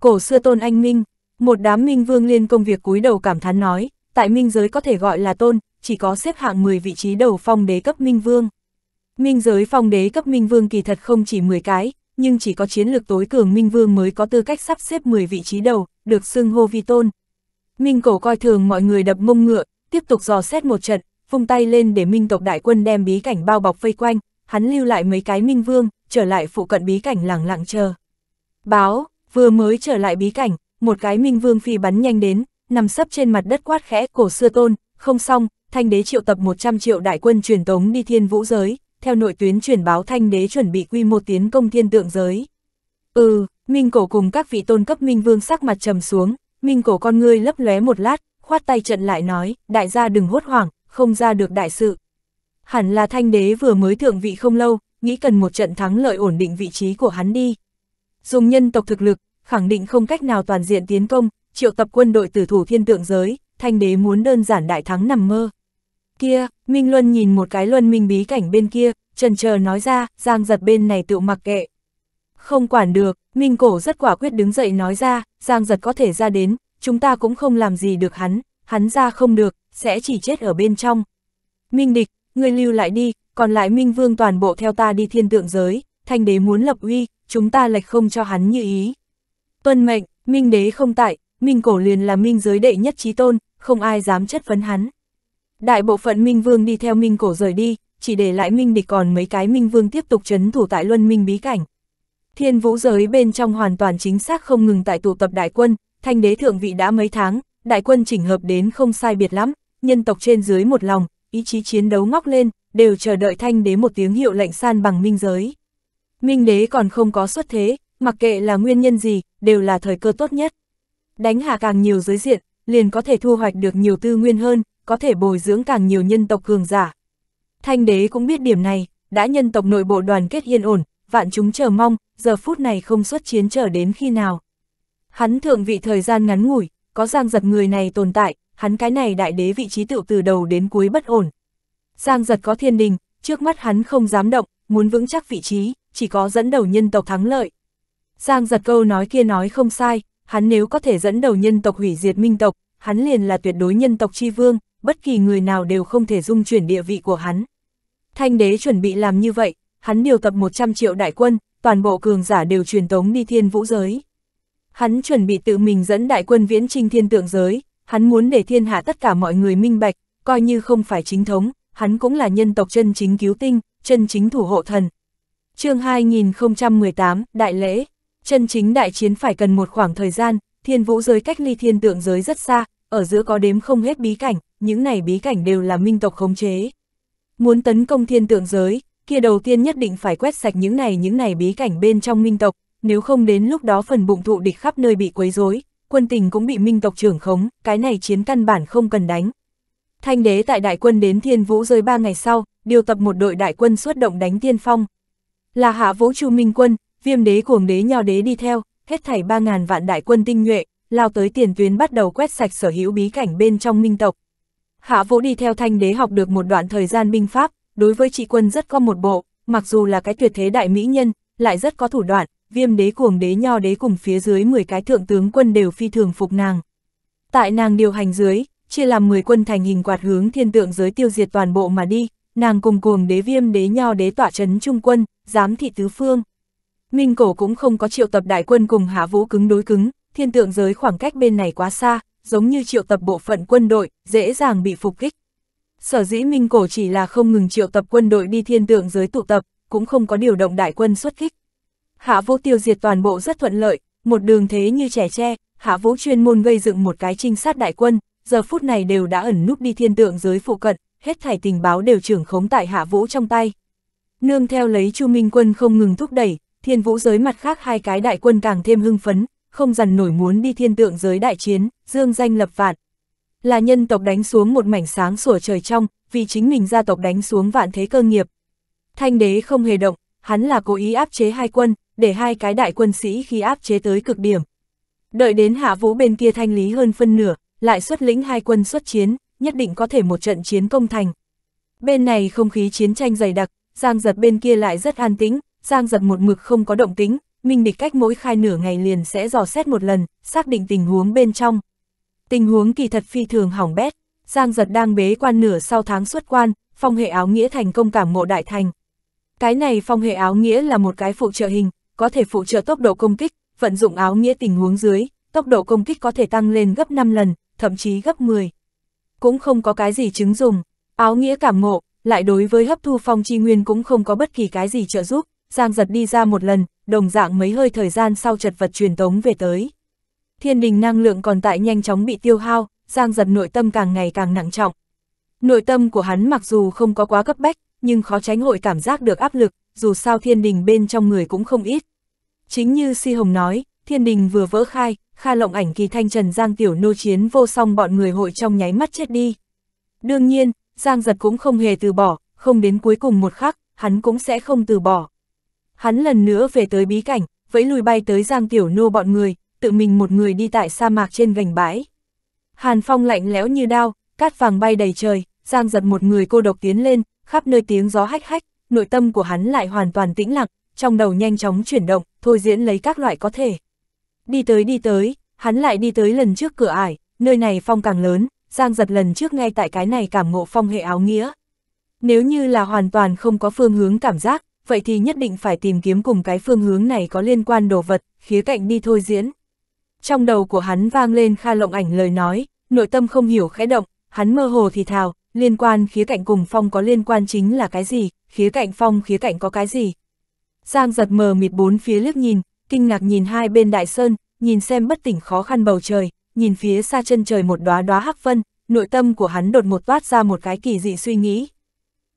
Speaker 1: Cổ xưa tôn anh Minh, một đám Minh Vương liên công việc cúi đầu cảm thán nói, tại Minh giới có thể gọi là tôn, chỉ có xếp hạng 10 vị trí đầu phong đế cấp Minh Vương. Minh giới phong đế cấp Minh Vương kỳ thật không chỉ 10 cái, nhưng chỉ có chiến lược tối cường Minh Vương mới có tư cách sắp xếp 10 vị trí đầu, được xưng hô vi tôn. Minh cổ coi thường mọi người đập mông ngựa, tiếp tục dò xét một trận, vung tay lên để Minh tộc đại quân đem bí cảnh bao bọc vây quanh, hắn lưu lại mấy cái Minh Vương, trở lại phụ cận bí cảnh lẳng lặng chờ. Báo, vừa mới trở lại bí cảnh, một cái minh vương phi bắn nhanh đến, nằm sấp trên mặt đất quát khẽ cổ xưa tôn, không xong, thanh đế triệu tập 100 triệu đại quân truyền tống đi thiên vũ giới, theo nội tuyến truyền báo thanh đế chuẩn bị quy mô tiến công thiên tượng giới. Ừ, minh cổ cùng các vị tôn cấp minh vương sắc mặt trầm xuống, minh cổ con ngươi lấp lóe một lát, khoát tay trận lại nói, đại gia đừng hốt hoảng, không ra được đại sự. Hẳn là thanh đế vừa mới thượng vị không lâu, nghĩ cần một trận thắng lợi ổn định vị trí của hắn đi. Dùng nhân tộc thực lực, khẳng định không cách nào toàn diện tiến công, triệu tập quân đội tử thủ thiên tượng giới, thanh đế muốn đơn giản đại thắng nằm mơ. Kia, Minh Luân nhìn một cái luân minh bí cảnh bên kia, trần chờ nói ra, giang giật bên này tự mặc kệ. Không quản được, Minh Cổ rất quả quyết đứng dậy nói ra, giang giật có thể ra đến, chúng ta cũng không làm gì được hắn, hắn ra không được, sẽ chỉ chết ở bên trong. Minh Địch, ngươi lưu lại đi, còn lại Minh Vương toàn bộ theo ta đi thiên tượng giới, thanh đế muốn lập uy, chúng ta lệch không cho hắn như ý. Tuân mệnh, Minh đế không tại, Minh cổ liền là Minh giới đệ nhất trí tôn, không ai dám chất vấn hắn. Đại bộ phận Minh Vương đi theo Minh cổ rời đi, chỉ để lại Minh địch còn mấy cái Minh Vương tiếp tục chấn thủ tại Luân Minh bí cảnh. Thiên vũ giới bên trong hoàn toàn chính xác không ngừng tại tụ tập đại quân, thanh đế thượng vị đã mấy tháng, đại quân chỉnh hợp đến không sai biệt lắm, nhân tộc trên dưới một lòng, ý chí chiến đấu ngóc lên, đều chờ đợi thanh đế một tiếng hiệu lệnh san bằng minh giới. Minh đế còn không có xuất thế, mặc kệ là nguyên nhân gì, đều là thời cơ tốt nhất. Đánh hạ càng nhiều giới diện, liền có thể thu hoạch được nhiều tư nguyên hơn, có thể bồi dưỡng càng nhiều nhân tộc cường giả. Thanh đế cũng biết điểm này, đã nhân tộc nội bộ đoàn kết yên ổn, vạn chúng chờ mong, giờ phút này không xuất chiến chờ đến khi nào. Hắn thượng vị thời gian ngắn ngủi, có giang giật người này tồn tại, hắn cái này đại đế vị trí tựu từ đầu đến cuối bất ổn. Giang giật có thiên đình, trước mắt hắn không dám động, muốn vững chắc vị trí, chỉ có dẫn đầu nhân tộc thắng lợi. Giang giật câu nói kia nói không sai, hắn nếu có thể dẫn đầu nhân tộc hủy diệt minh tộc, hắn liền là tuyệt đối nhân tộc chi vương, bất kỳ người nào đều không thể dung chuyển địa vị của hắn. Thanh đế chuẩn bị làm như vậy, hắn điều tập 100 triệu đại quân, toàn bộ cường giả đều truyền tống đi thiên vũ giới. Hắn chuẩn bị tự mình dẫn đại quân viễn trinh thiên tượng giới, hắn muốn để thiên hạ tất cả mọi người minh bạch, coi như không phải chính thống, hắn cũng là nhân tộc chân chính cứu tinh, chân chính thủ hộ thần. chương 2018, Đại lễ, chân chính đại chiến phải cần một khoảng thời gian, thiên vũ giới cách ly thiên tượng giới rất xa, ở giữa có đếm không hết bí cảnh, những này bí cảnh đều là minh tộc khống chế. Muốn tấn công thiên tượng giới, kia đầu tiên nhất định phải quét sạch những này những này bí cảnh bên trong minh tộc, nếu không đến lúc đó phần bụng thụ địch khắp nơi bị quấy rối, quân tình cũng bị minh tộc trưởng khống, cái này chiến căn bản không cần đánh. Thanh đế tại đại quân đến thiên vũ rơi ba ngày sau, điều tập một đội đại quân xuất động đánh tiên phong. Là hạ vũ chu minh quân, viêm đế cuồng đế nho đế đi theo, hết thảy 3.000 vạn đại quân tinh nhuệ, lao tới tiền tuyến bắt đầu quét sạch sở hữu bí cảnh bên trong minh tộc. Hạ vũ đi theo thanh đế học được một đoạn thời gian binh pháp, đối với trị quân rất có một bộ, mặc dù là cái tuyệt thế đại mỹ nhân, lại rất có thủ đoạn, viêm đế cuồng đế nho đế cùng phía dưới 10 cái thượng tướng quân đều phi thường phục nàng. Tại nàng điều hành dưới, chia làm 10 quân thành hình quạt hướng thiên tượng giới tiêu diệt toàn bộ mà đi, nàng cùng cuồng đế viêm đế nho đế tỏa chấn trung quân, giám thị tứ phương. Minh cổ cũng không có triệu tập đại quân cùng hạ vũ cứng đối cứng, thiên tượng giới khoảng cách bên này quá xa, giống như triệu tập bộ phận quân đội, dễ dàng bị phục kích. Sở dĩ Minh cổ chỉ là không ngừng triệu tập quân đội đi thiên tượng giới tụ tập, cũng không có điều động đại quân xuất kích. Hạ Vũ tiêu diệt toàn bộ rất thuận lợi, một đường thế như trẻ tre, Hạ Vũ chuyên môn gây dựng một cái trinh sát đại quân, giờ phút này đều đã ẩn núp đi thiên tượng giới phụ cận, hết thảy tình báo đều trưởng khống tại Hạ Vũ trong tay. Nương theo lấy Chu Minh Quân không ngừng thúc đẩy, thiên vũ giới mặt khác hai cái đại quân càng thêm hưng phấn, không dằn nổi muốn đi thiên tượng giới đại chiến, dương danh lập vạn. Là nhân tộc đánh xuống một mảnh sáng sủa trời trong, vì chính mình gia tộc đánh xuống vạn thế cơ nghiệp. Thanh đế không hề động, hắn là cố ý áp chế hai quân, để hai cái đại quân sĩ khi áp chế tới cực điểm. Đợi đến hạ vũ bên kia thanh lý hơn phân nửa, lại xuất lĩnh hai quân xuất chiến, nhất định có thể một trận chiến công thành. Bên này không khí chiến tranh dày đặc, Giang giật bên kia lại rất an tĩnh, Giang giật một mực không có động tính, Minh Địch cách mỗi khai nửa ngày liền sẽ dò xét một lần, xác định tình huống bên trong. Tình huống kỳ thật phi thường hỏng bét, Giang giật đang bế quan nửa sau tháng xuất quan, phong hệ áo nghĩa thành công cảm ngộ đại thành. Cái này phong hệ áo nghĩa là một cái phụ trợ hình, có thể phụ trợ tốc độ công kích, vận dụng áo nghĩa tình huống dưới, tốc độ công kích có thể tăng lên gấp 5 lần, thậm chí gấp 10. Cũng không có cái gì chứng dùng, áo nghĩa cảm ngộ, lại đối với hấp thu phong chi nguyên cũng không có bất kỳ cái gì trợ giúp, Giang giật đi ra một lần, đồng dạng mấy hơi thời gian sau chật vật truyền tống về tới. Thiên đình năng lượng còn tại nhanh chóng bị tiêu hao, Giang giật nội tâm càng ngày càng nặng trọng. Nội tâm của hắn mặc dù không có quá cấp bách, nhưng khó tránh hội cảm giác được áp lực, dù sao thiên đình bên trong người cũng không ít chính như Si Hồng nói, thiên đình vừa vỡ khai, Kha Lộng Ảnh Kỳ Thanh Trần Giang Tiểu Nô chiến vô song bọn người hội trong nháy mắt chết đi. Đương nhiên, Giang Giật cũng không hề từ bỏ, không đến cuối cùng một khắc, hắn cũng sẽ không từ bỏ. Hắn lần nữa về tới bí cảnh, vẫy lùi bay tới Giang Tiểu Nô bọn người, tự mình một người đi tại sa mạc trên gành bãi. Hàn phong lạnh lẽo như đao, cát vàng bay đầy trời, Giang Giật một người cô độc tiến lên, khắp nơi tiếng gió hách hách, nội tâm của hắn lại hoàn toàn tĩnh lặng, trong đầu nhanh chóng chuyển động, thôi diễn lấy các loại có thể. Đi tới đi tới, hắn lại đi tới lần trước cửa ải, nơi này phong càng lớn, Giang giật lần trước ngay tại cái này cảm ngộ phong hệ áo nghĩa. Nếu như là hoàn toàn không có phương hướng cảm giác, vậy thì nhất định phải tìm kiếm cùng cái phương hướng này có liên quan đồ vật, khía cạnh đi thôi diễn. Trong đầu của hắn vang lên Kha Lộng Ảnh lời nói, nội tâm không hiểu khẽ động, hắn mơ hồ thì thào, liên quan khía cạnh cùng phong có liên quan chính là cái gì, khía cạnh phong khía cạnh có cái gì, Giang giật mờ mịt bốn phía liếc nhìn, kinh ngạc nhìn hai bên đại sơn, nhìn xem bất tỉnh khó khăn bầu trời, nhìn phía xa chân trời một đóa đóa hắc vân, nội tâm của hắn đột một toát ra một cái kỳ dị suy nghĩ.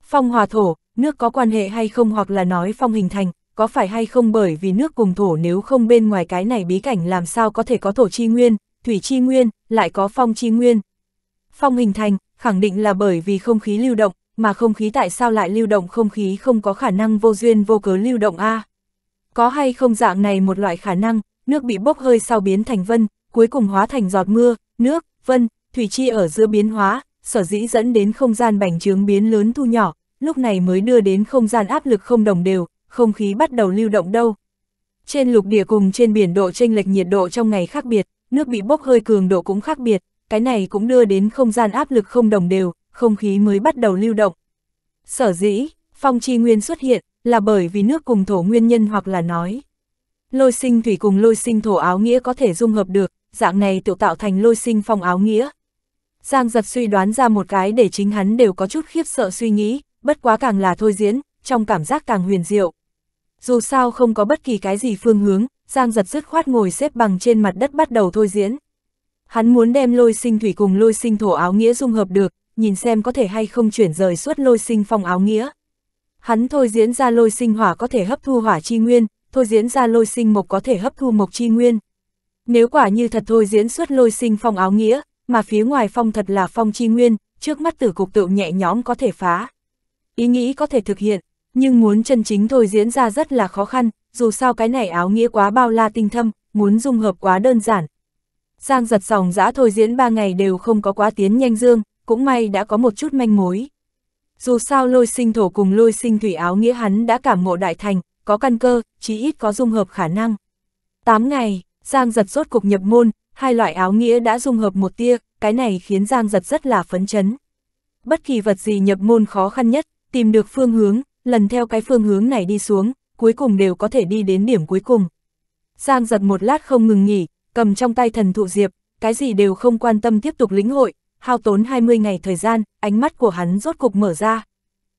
Speaker 1: Phong hòa thổ, nước có quan hệ hay không hoặc là nói phong hình thành, có phải hay không bởi vì nước cùng thổ nếu không bên ngoài cái này bí cảnh làm sao có thể có thổ chi nguyên, thủy chi nguyên, lại có phong chi nguyên. Phong hình thành, khẳng định là bởi vì không khí lưu động, mà không khí tại sao lại lưu động không khí không có khả năng vô duyên vô cớ lưu động a à? Có hay không dạng này một loại khả năng, nước bị bốc hơi sau biến thành vân, cuối cùng hóa thành giọt mưa, nước, vân, thủy chi ở giữa biến hóa, sở dĩ dẫn đến không gian bành trướng biến lớn thu nhỏ, lúc này mới đưa đến không gian áp lực không đồng đều, không khí bắt đầu lưu động đâu. Trên lục địa cùng trên biển độ tranh lệch nhiệt độ trong ngày khác biệt, nước bị bốc hơi cường độ cũng khác biệt, cái này cũng đưa đến không gian áp lực không đồng đều, không khí mới bắt đầu lưu động. Sở dĩ, phong chi nguyên xuất hiện, là bởi vì nước cùng thổ nguyên nhân hoặc là nói. Lôi sinh thủy cùng lôi sinh thổ áo nghĩa có thể dung hợp được, dạng này tự tạo thành lôi sinh phong áo nghĩa. Giang giật suy đoán ra một cái để chính hắn đều có chút khiếp sợ suy nghĩ, bất quá càng là thôi diễn, trong cảm giác càng huyền diệu. Dù sao không có bất kỳ cái gì phương hướng, Giang giật dứt khoát ngồi xếp bằng trên mặt đất bắt đầu thôi diễn. Hắn muốn đem lôi sinh thủy cùng lôi sinh thổ áo nghĩa dung hợp được, nhìn xem có thể hay không chuyển rời suốt lôi sinh phong áo nghĩa. Hắn thôi diễn ra lôi sinh hỏa có thể hấp thu hỏa chi nguyên, thôi diễn ra lôi sinh mộc có thể hấp thu mộc chi nguyên. Nếu quả như thật thôi diễn suốt lôi sinh phong áo nghĩa, mà phía ngoài phong thật là phong chi nguyên, trước mắt tử cục tự nhẹ nhõm có thể phá. Ý nghĩ có thể thực hiện, nhưng muốn chân chính thôi diễn ra rất là khó khăn, dù sao cái này áo nghĩa quá bao la tinh thâm, muốn dung hợp quá đơn giản. Giang giật sòng giã thôi diễn ba ngày đều không có quá tiến nhanh dương, cũng may đã có một chút manh mối. Dù sao lôi sinh thổ cùng lôi sinh thủy áo nghĩa hắn đã cảm ngộ đại thành, có căn cơ, chí ít có dung hợp khả năng. 8 ngày, Giang giật rốt cục nhập môn, hai loại áo nghĩa đã dung hợp một tia, cái này khiến Giang giật rất là phấn chấn. Bất kỳ vật gì nhập môn khó khăn nhất, tìm được phương hướng, lần theo cái phương hướng này đi xuống, cuối cùng đều có thể đi đến điểm cuối cùng. Giang giật một lát không ngừng nghỉ, cầm trong tay thần thụ diệp, cái gì đều không quan tâm tiếp tục lĩnh hội, hao tốn 20 ngày thời gian, ánh mắt của hắn rốt cục mở ra.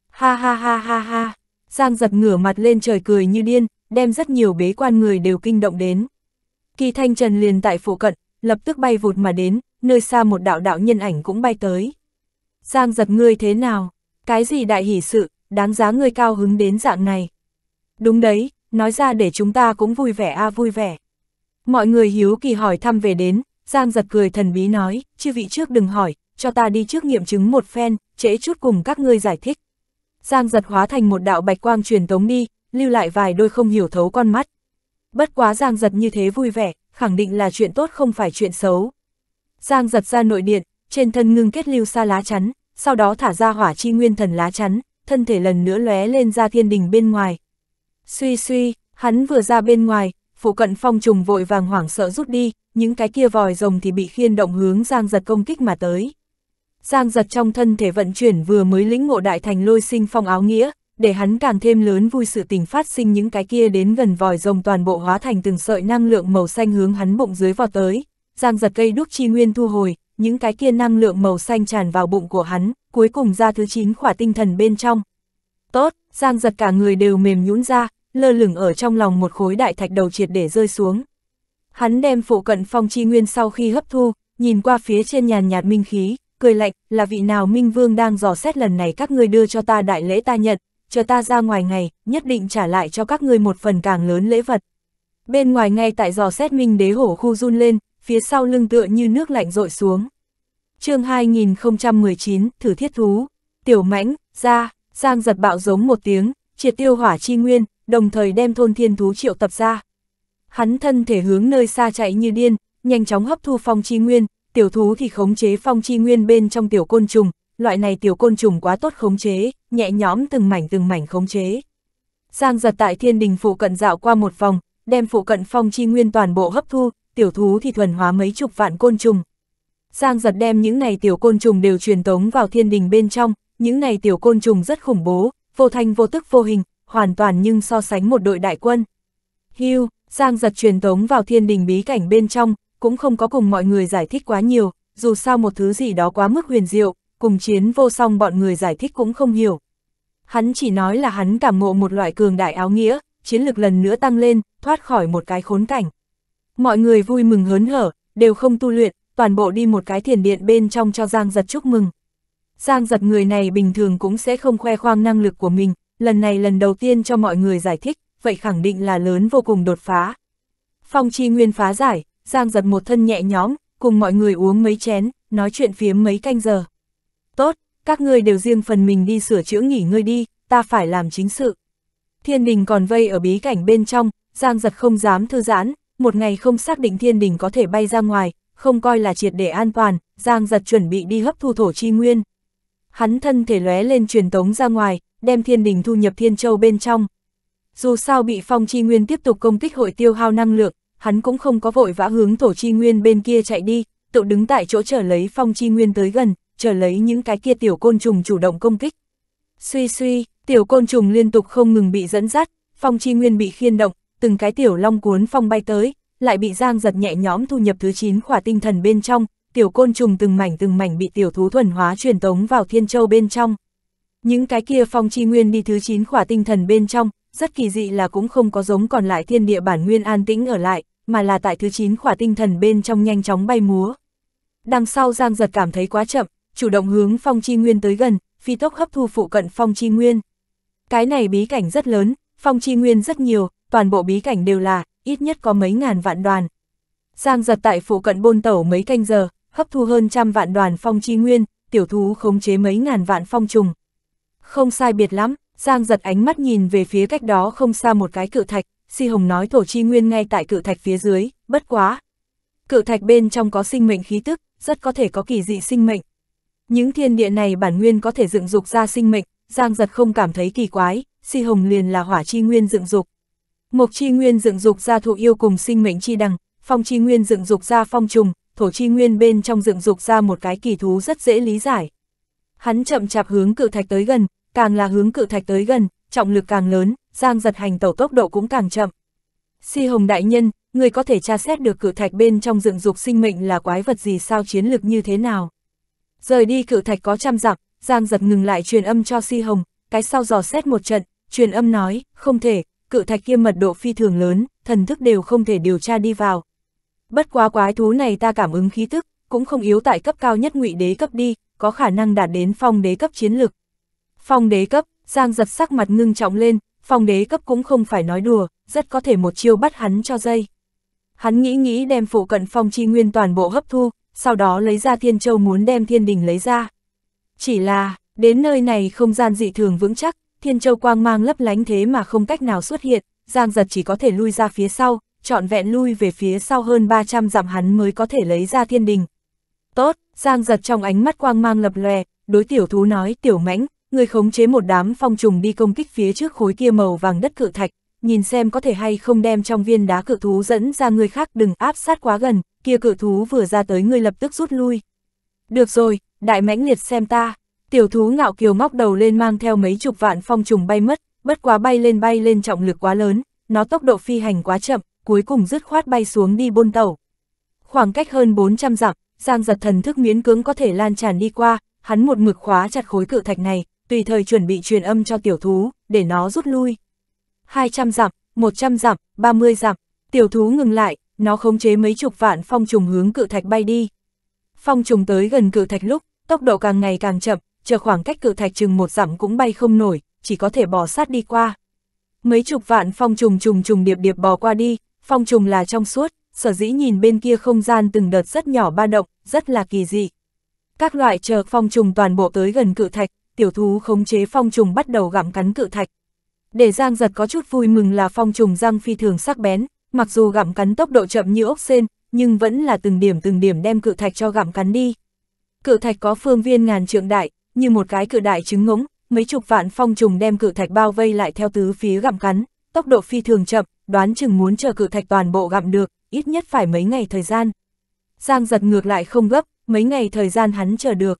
Speaker 1: Ha ha ha ha ha, Giang giật ngửa mặt lên trời cười như điên, đem rất nhiều bế quan người đều kinh động đến. Kỳ Thanh Trần liền tại phụ cận, lập tức bay vụt mà đến, nơi xa một đạo đạo nhân ảnh cũng bay tới. Giang giật ngươi thế nào? Cái gì đại hỷ sự, đáng giá ngươi cao hứng đến dạng này? Đúng đấy, nói ra để chúng ta cũng vui vẻ a à vui vẻ. Mọi người hiếu kỳ hỏi thăm về đến, Giang giật cười thần bí nói, chư vị trước đừng hỏi, cho ta đi trước nghiệm chứng một phen, trễ chút cùng các ngươi giải thích. Giang giật hóa thành một đạo bạch quang truyền tống đi, lưu lại vài đôi không hiểu thấu con mắt. Bất quá Giang giật như thế vui vẻ, khẳng định là chuyện tốt không phải chuyện xấu. Giang giật ra nội điện, trên thân ngưng kết lưu xa lá chắn, sau đó thả ra hỏa chi nguyên thần lá chắn, thân thể lần nữa lóe lên ra thiên đình bên ngoài. Suy suy, hắn vừa ra bên ngoài, phụ cận phong trùng vội vàng hoảng sợ rút đi, những cái kia vòi rồng thì bị khiên động hướng Giang Giật công kích mà tới. Giang Giật trong thân thể vận chuyển vừa mới lĩnh ngộ đại thành lôi sinh phong áo nghĩa, để hắn càng thêm lớn vui sự tình phát sinh những cái kia đến gần vòi rồng toàn bộ hóa thành từng sợi năng lượng màu xanh hướng hắn bụng dưới vọt tới. Giang Giật cây đúc chi nguyên thu hồi, những cái kia năng lượng màu xanh tràn vào bụng của hắn, cuối cùng ra thứ 9 khỏa tinh thần bên trong. Tốt, Giang Giật cả người đều mềm nhũn ra, lơ lửng ở trong lòng một khối đại thạch đầu triệt để rơi xuống. Hắn đem phụ cận phong chi nguyên sau khi hấp thu, nhìn qua phía trên nhàn nhạt minh khí, cười lạnh, là vị nào minh vương đang dò xét lần này các ngươi đưa cho ta đại lễ ta nhận, chờ ta ra ngoài ngày, nhất định trả lại cho các ngươi một phần càng lớn lễ vật. Bên ngoài ngay tại dò xét minh đế hổ khu run lên, phía sau lưng tựa như nước lạnh rội xuống. chương 2019, thử thiết thú, tiểu mãnh, ra, giang giật bạo giống một tiếng, triệt tiêu hỏa chi nguyên, đồng thời đem thôn thiên thú triệu tập ra. Hắn thân thể hướng nơi xa chạy như điên, nhanh chóng hấp thu phong chi nguyên, tiểu thú thì khống chế phong chi nguyên bên trong tiểu côn trùng, loại này tiểu côn trùng quá tốt khống chế, nhẹ nhõm từng mảnh từng mảnh khống chế. Giang giật tại thiên đình phụ cận dạo qua một vòng, đem phụ cận phong chi nguyên toàn bộ hấp thu, tiểu thú thì thuần hóa mấy chục vạn côn trùng. Giang giật đem những này tiểu côn trùng đều truyền tống vào thiên đình bên trong, những này tiểu côn trùng rất khủng bố, vô thanh vô tức vô hình, hoàn toàn nhưng so sánh một đội đại quân. Hưu, Giang giật truyền tống vào thiên đình bí cảnh bên trong, cũng không có cùng mọi người giải thích quá nhiều, dù sao một thứ gì đó quá mức huyền diệu, cùng chiến vô song bọn người giải thích cũng không hiểu. Hắn chỉ nói là hắn cảm ngộ một loại cường đại áo nghĩa, chiến lực lần nữa tăng lên, thoát khỏi một cái khốn cảnh. Mọi người vui mừng hớn hở, đều không tu luyện, toàn bộ đi một cái thiền điện bên trong cho Giang giật chúc mừng. Giang giật người này bình thường cũng sẽ không khoe khoang năng lực của mình, lần này lần đầu tiên cho mọi người giải thích, vậy khẳng định là lớn vô cùng đột phá. Phong Chi Nguyên phá giải, Giang giật một thân nhẹ nhõm, cùng mọi người uống mấy chén, nói chuyện phiếm mấy canh giờ. Tốt, các ngươi đều riêng phần mình đi sửa chữa nghỉ ngơi đi, ta phải làm chính sự. Thiên đình còn vây ở bí cảnh bên trong, Giang giật không dám thư giãn, một ngày không xác định thiên đình có thể bay ra ngoài, không coi là triệt để an toàn, Giang giật chuẩn bị đi hấp thu thổ chi nguyên hắn thân thể lóe lên truyền tống ra ngoài, đem thiên đình thu nhập thiên châu bên trong. Dù sao bị phong chi nguyên tiếp tục công kích hội tiêu hao năng lượng, hắn cũng không có vội vã hướng thổ chi nguyên bên kia chạy đi, tự đứng tại chỗ chờ lấy phong chi nguyên tới gần, chờ lấy những cái kia tiểu côn trùng chủ động công kích. Suy suy, tiểu côn trùng liên tục không ngừng bị dẫn dắt, phong chi nguyên bị khiên động, từng cái tiểu long cuốn phong bay tới, lại bị giang giật nhẹ nhõm thu nhập thứ 9 khỏa tinh thần bên trong, tiểu côn trùng từng mảnh từng mảnh bị tiểu thú thuần hóa truyền tống vào thiên châu bên trong. Những cái kia phong chi nguyên đi thứ 9 khỏa tinh thần bên trong, rất kỳ dị là cũng không có giống còn lại thiên địa bản nguyên an tĩnh ở lại, mà là tại thứ 9 khỏa tinh thần bên trong nhanh chóng bay múa. Đằng sau Giang Giật cảm thấy quá chậm, chủ động hướng phong chi nguyên tới gần, phi tốc hấp thu phụ cận phong chi nguyên. Cái này bí cảnh rất lớn, phong chi nguyên rất nhiều, toàn bộ bí cảnh đều là, ít nhất có mấy ngàn vạn đoàn. Giang giật tại phụ cận bôn tẩu mấy canh giờ, hấp thu hơn trăm vạn đoàn phong chi nguyên, tiểu thú khống chế mấy ngàn vạn phong trùng. Không sai biệt lắm, Giang giật ánh mắt nhìn về phía cách đó không xa một cái cự thạch, Si Hồng nói thổ chi nguyên ngay tại cự thạch phía dưới, bất quá. Cự thạch bên trong có sinh mệnh khí tức, rất có thể có kỳ dị sinh mệnh. Những thiên địa này bản nguyên có thể dựng dục ra sinh mệnh, Giang giật không cảm thấy kỳ quái, Si Hồng liền là hỏa chi nguyên dựng dục. Mộc chi nguyên dựng dục ra thụ yêu cùng sinh mệnh chi đằng, phong chi nguyên dựng dục ra phong trùng, thổ chi nguyên bên trong dựng dục ra một cái kỳ thú rất dễ lý giải. Hắn chậm chạp hướng cự thạch tới gần, càng là hướng cự thạch tới gần, trọng lực càng lớn, giang giật hành tẩu tốc độ cũng càng chậm. Si Hồng Đại Nhân, người có thể tra xét được cự thạch bên trong dựng dục sinh mệnh là quái vật gì sao chiến lực như thế nào. Rời đi cự thạch có trăm dặm, giang giật ngừng lại truyền âm cho Si Hồng, cái sau dò xét một trận, truyền âm nói, không thể, cự thạch kia mật độ phi thường lớn, thần thức đều không thể điều tra đi vào, Bất quá quái thú này ta cảm ứng khí tức, cũng không yếu tại cấp cao nhất ngụy đế cấp đi, có khả năng đạt đến phong đế cấp chiến lực. Phong đế cấp, Giang giật sắc mặt ngưng trọng lên, phong đế cấp cũng không phải nói đùa, rất có thể một chiêu bắt hắn cho dây. Hắn nghĩ nghĩ đem phụ cận phong chi nguyên toàn bộ hấp thu, sau đó lấy ra thiên châu muốn đem thiên đình lấy ra. Chỉ là, đến nơi này không gian dị thường vững chắc, thiên châu quang mang lấp lánh thế mà không cách nào xuất hiện, Giang giật chỉ có thể lui ra phía sau, trọn vẹn lui về phía sau hơn 300 dặm hắn mới có thể lấy ra thiên đình. Tốt, Giang giật trong ánh mắt quang mang lập lòe, đối tiểu thú nói tiểu mãnh, người khống chế một đám phong trùng đi công kích phía trước khối kia màu vàng đất cự thạch, nhìn xem có thể hay không đem trong viên đá cự thú dẫn ra người khác đừng áp sát quá gần, kia cự thú vừa ra tới người lập tức rút lui. Được rồi, đại mãnh liệt xem ta, tiểu thú ngạo kiều ngóc đầu lên mang theo mấy chục vạn phong trùng bay mất, bất quá bay lên bay lên trọng lực quá lớn, nó tốc độ phi hành quá chậm, cuối cùng dứt khoát bay xuống đi bôn tàu. Khoảng cách hơn 400 dặm, Giang giật thần thức miễn cưỡng có thể lan tràn đi qua, hắn một mực khóa chặt khối cự thạch này, tùy thời chuẩn bị truyền âm cho tiểu thú, để nó rút lui. 200 dặm, 100 dặm, 30 dặm, tiểu thú ngừng lại, nó khống chế mấy chục vạn phong trùng hướng cự thạch bay đi. Phong trùng tới gần cự thạch lúc, tốc độ càng ngày càng chậm, chờ khoảng cách cự thạch chừng một dặm cũng bay không nổi, chỉ có thể bò sát đi qua. Mấy chục vạn phong trùng trùng trùng điệp điệp bò qua đi, Phong trùng là trong suốt, sở dĩ nhìn bên kia không gian từng đợt rất nhỏ ba động, rất là kỳ dị. Các loại chờ phong trùng toàn bộ tới gần cự thạch, tiểu thú khống chế phong trùng bắt đầu gặm cắn cự thạch. Để Giang giật có chút vui mừng là phong trùng răng phi thường sắc bén, mặc dù gặm cắn tốc độ chậm như ốc sen, nhưng vẫn là từng điểm từng điểm đem cự thạch cho gặm cắn đi. Cự thạch có phương viên ngàn trượng đại, như một cái cự đại trứng ngỗng, mấy chục vạn phong trùng đem cự thạch bao vây lại theo tứ phía gặm cắn, tốc độ phi thường chậm, đoán chừng muốn chờ cự thạch toàn bộ gặm được, ít nhất phải mấy ngày thời gian. Giang giật ngược lại không gấp, mấy ngày thời gian hắn chờ được.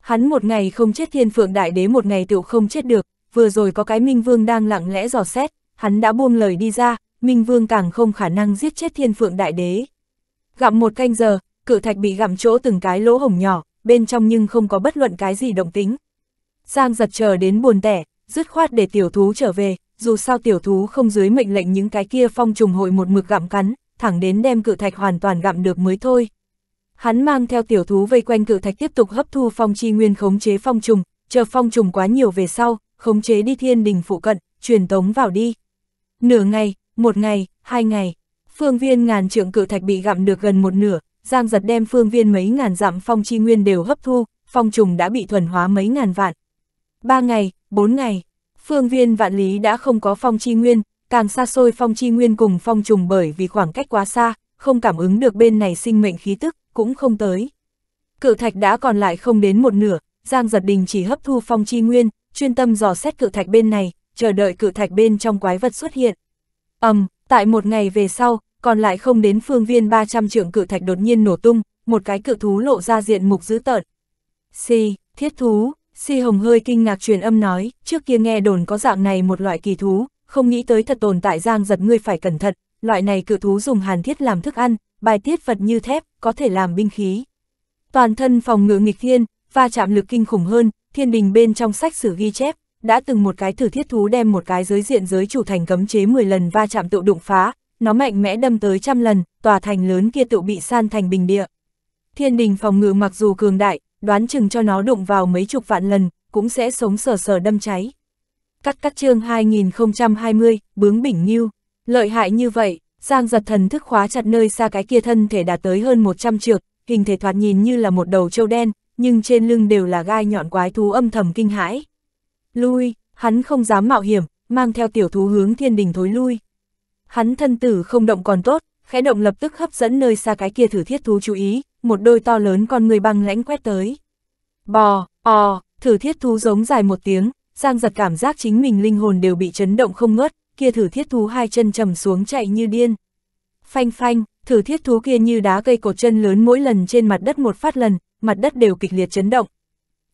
Speaker 1: Hắn một ngày không chết thiên phượng đại đế một ngày tựu không chết được, vừa rồi có cái Minh Vương đang lặng lẽ dò xét, hắn đã buông lời đi ra, Minh Vương càng không khả năng giết chết thiên phượng đại đế. Gặm một canh giờ, cự thạch bị gặm chỗ từng cái lỗ hổng nhỏ, bên trong nhưng không có bất luận cái gì động tính. Giang giật chờ đến buồn tẻ, dứt khoát để tiểu thú trở về, dù sao tiểu thú không dưới mệnh lệnh những cái kia phong trùng hội một mực gặm cắn, thẳng đến đem cự thạch hoàn toàn gặm được mới thôi. Hắn mang theo tiểu thú vây quanh cự thạch tiếp tục hấp thu phong chi nguyên khống chế phong trùng, chờ phong trùng quá nhiều về sau, khống chế đi thiên đình phụ cận, truyền tống vào đi. Nửa ngày, một ngày, hai ngày, phương viên ngàn trượng cự thạch bị gặm được gần một nửa, giang giật đem phương viên mấy ngàn dặm phong chi nguyên đều hấp thu, phong trùng đã bị thuần hóa mấy ngàn vạn. Ba ngày, bốn ngày, Phương viên vạn lý đã không có phong chi nguyên, càng xa xôi phong chi nguyên cùng phong trùng bởi vì khoảng cách quá xa, không cảm ứng được bên này sinh mệnh khí tức, cũng không tới. Cự thạch đã còn lại không đến một nửa, Giang Giật Đình chỉ hấp thu phong chi nguyên, chuyên tâm dò xét cự thạch bên này, chờ đợi cự thạch bên trong quái vật xuất hiện. ầm, um, tại một ngày về sau, còn lại không đến phương viên 300 trượng cự thạch đột nhiên nổ tung, một cái cự thú lộ ra diện mục dữ tợn. Xì, si, thiết thú, Si Hồng hơi kinh ngạc truyền âm nói, trước kia nghe đồn có dạng này một loại kỳ thú, không nghĩ tới thật tồn tại giang giật ngươi phải cẩn thận, loại này cự thú dùng hàn thiết làm thức ăn, bài tiết vật như thép, có thể làm binh khí. Toàn thân phòng ngự nghịch thiên, va chạm lực kinh khủng hơn, thiên đình bên trong sách sử ghi chép, đã từng một cái thử thiết thú đem một cái giới diện giới chủ thành cấm chế 10 lần va chạm tự đụng phá, nó mạnh mẽ đâm tới trăm lần, tòa thành lớn kia tự bị san thành bình địa. Thiên đình phòng ngự mặc dù cường đại, đoán chừng cho nó đụng vào mấy chục vạn lần, cũng sẽ sống sờ sờ đâm cháy. Cắt cắt chương 2020, bướng bỉnh nghiêu, lợi hại như vậy, Giang giật thần thức khóa chặt nơi xa cái kia thân thể đạt tới hơn 100 trượt hình thể thoạt nhìn như là một đầu trâu đen, nhưng trên lưng đều là gai nhọn quái thú âm thầm kinh hãi. Lui, hắn không dám mạo hiểm, mang theo tiểu thú hướng thiên đình thối lui. Hắn thân tử không động còn tốt, khẽ động lập tức hấp dẫn nơi xa cái kia thử thiết thú chú ý, một đôi to lớn con người băng lãnh quét tới. Bò, o, thử thiết thú giống dài một tiếng, Giang giật cảm giác chính mình linh hồn đều bị chấn động không ngớt, kia thử thiết thú hai chân trầm xuống chạy như điên. Phanh phanh, thử thiết thú kia như đá cây cột chân lớn mỗi lần trên mặt đất một phát lần, mặt đất đều kịch liệt chấn động.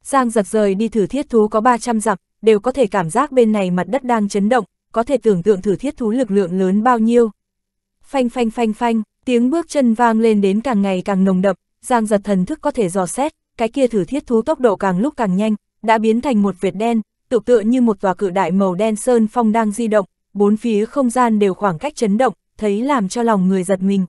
Speaker 1: Giang giật rời đi thử thiết thú có 300 dặm, đều có thể cảm giác bên này mặt đất đang chấn động, có thể tưởng tượng thử thiết thú lực lượng lớn bao nhiêu phanh phanh phanh phanh, tiếng bước chân vang lên đến càng ngày càng nồng đậm, Giang giật thần thức có thể dò xét, cái kia thử thiết thú tốc độ càng lúc càng nhanh, đã biến thành một vệt đen, tựu tựa như một tòa cự đại màu đen sơn phong đang di động, bốn phía không gian đều khoảng cách chấn động, thấy làm cho lòng người giật mình.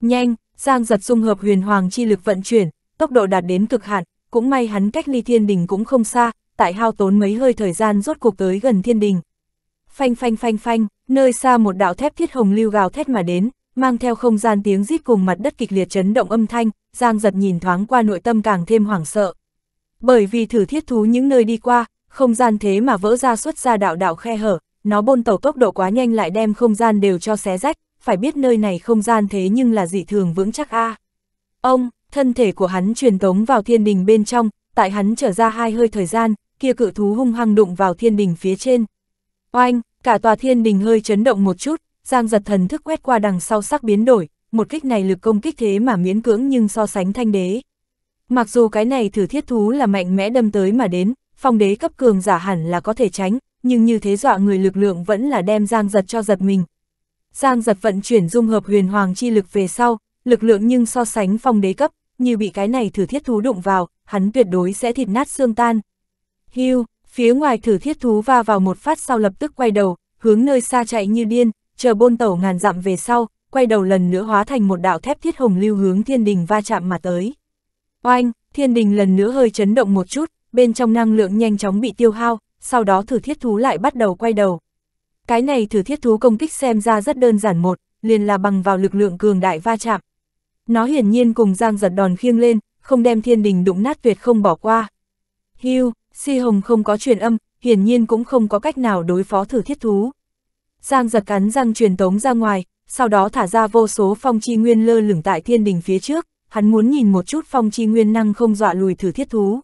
Speaker 1: Nhanh, Giang giật dung hợp huyền hoàng chi lực vận chuyển, tốc độ đạt đến cực hạn, cũng may hắn cách ly thiên đình cũng không xa, tại hao tốn mấy hơi thời gian rốt cuộc tới gần thiên đình phanh phanh phanh phanh, nơi xa một đạo thép thiết hồng lưu gào thét mà đến, mang theo không gian tiếng rít cùng mặt đất kịch liệt chấn động âm thanh, Giang giật nhìn thoáng qua nội tâm càng thêm hoảng sợ. Bởi vì thử thiết thú những nơi đi qua, không gian thế mà vỡ ra xuất ra đạo đạo khe hở, nó bôn tẩu tốc độ quá nhanh lại đem không gian đều cho xé rách, phải biết nơi này không gian thế nhưng là dị thường vững chắc a. Ông, thân thể của hắn truyền tống vào thiên đình bên trong, tại hắn trở ra hai hơi thời gian, kia cự thú hung hăng đụng vào thiên đình phía trên, Oanh, cả tòa thiên đình hơi chấn động một chút, Giang giật thần thức quét qua đằng sau sắc biến đổi, một kích này lực công kích thế mà miễn cưỡng nhưng so sánh thanh đế. Mặc dù cái này thử thiết thú là mạnh mẽ đâm tới mà đến, phong đế cấp cường giả hẳn là có thể tránh, nhưng như thế dọa người lực lượng vẫn là đem Giang giật cho giật mình. Giang giật vận chuyển dung hợp huyền hoàng chi lực về sau, lực lượng nhưng so sánh phong đế cấp, như bị cái này thử thiết thú đụng vào, hắn tuyệt đối sẽ thịt nát xương tan. Hưu, Phía ngoài thử thiết thú va vào một phát sau lập tức quay đầu, hướng nơi xa chạy như điên, chờ bôn tẩu ngàn dặm về sau, quay đầu lần nữa hóa thành một đạo thép thiết hồng lưu hướng thiên đình va chạm mà tới. Oanh, thiên đình lần nữa hơi chấn động một chút, bên trong năng lượng nhanh chóng bị tiêu hao, sau đó thử thiết thú lại bắt đầu quay đầu. Cái này thử thiết thú công kích xem ra rất đơn giản một, liền là bằng vào lực lượng cường đại va chạm. Nó hiển nhiên cùng giang giật đòn khiêng lên, không đem thiên đình đụng nát tuyệt không bỏ qua. Hưu, Si Hồng không có truyền âm, hiển nhiên cũng không có cách nào đối phó thử thiết thú. Giang giật cắn răng truyền tống ra ngoài, sau đó thả ra vô số phong chi nguyên lơ lửng tại thiên đình phía trước, hắn muốn nhìn một chút phong chi nguyên năng không dọa lùi thử thiết thú.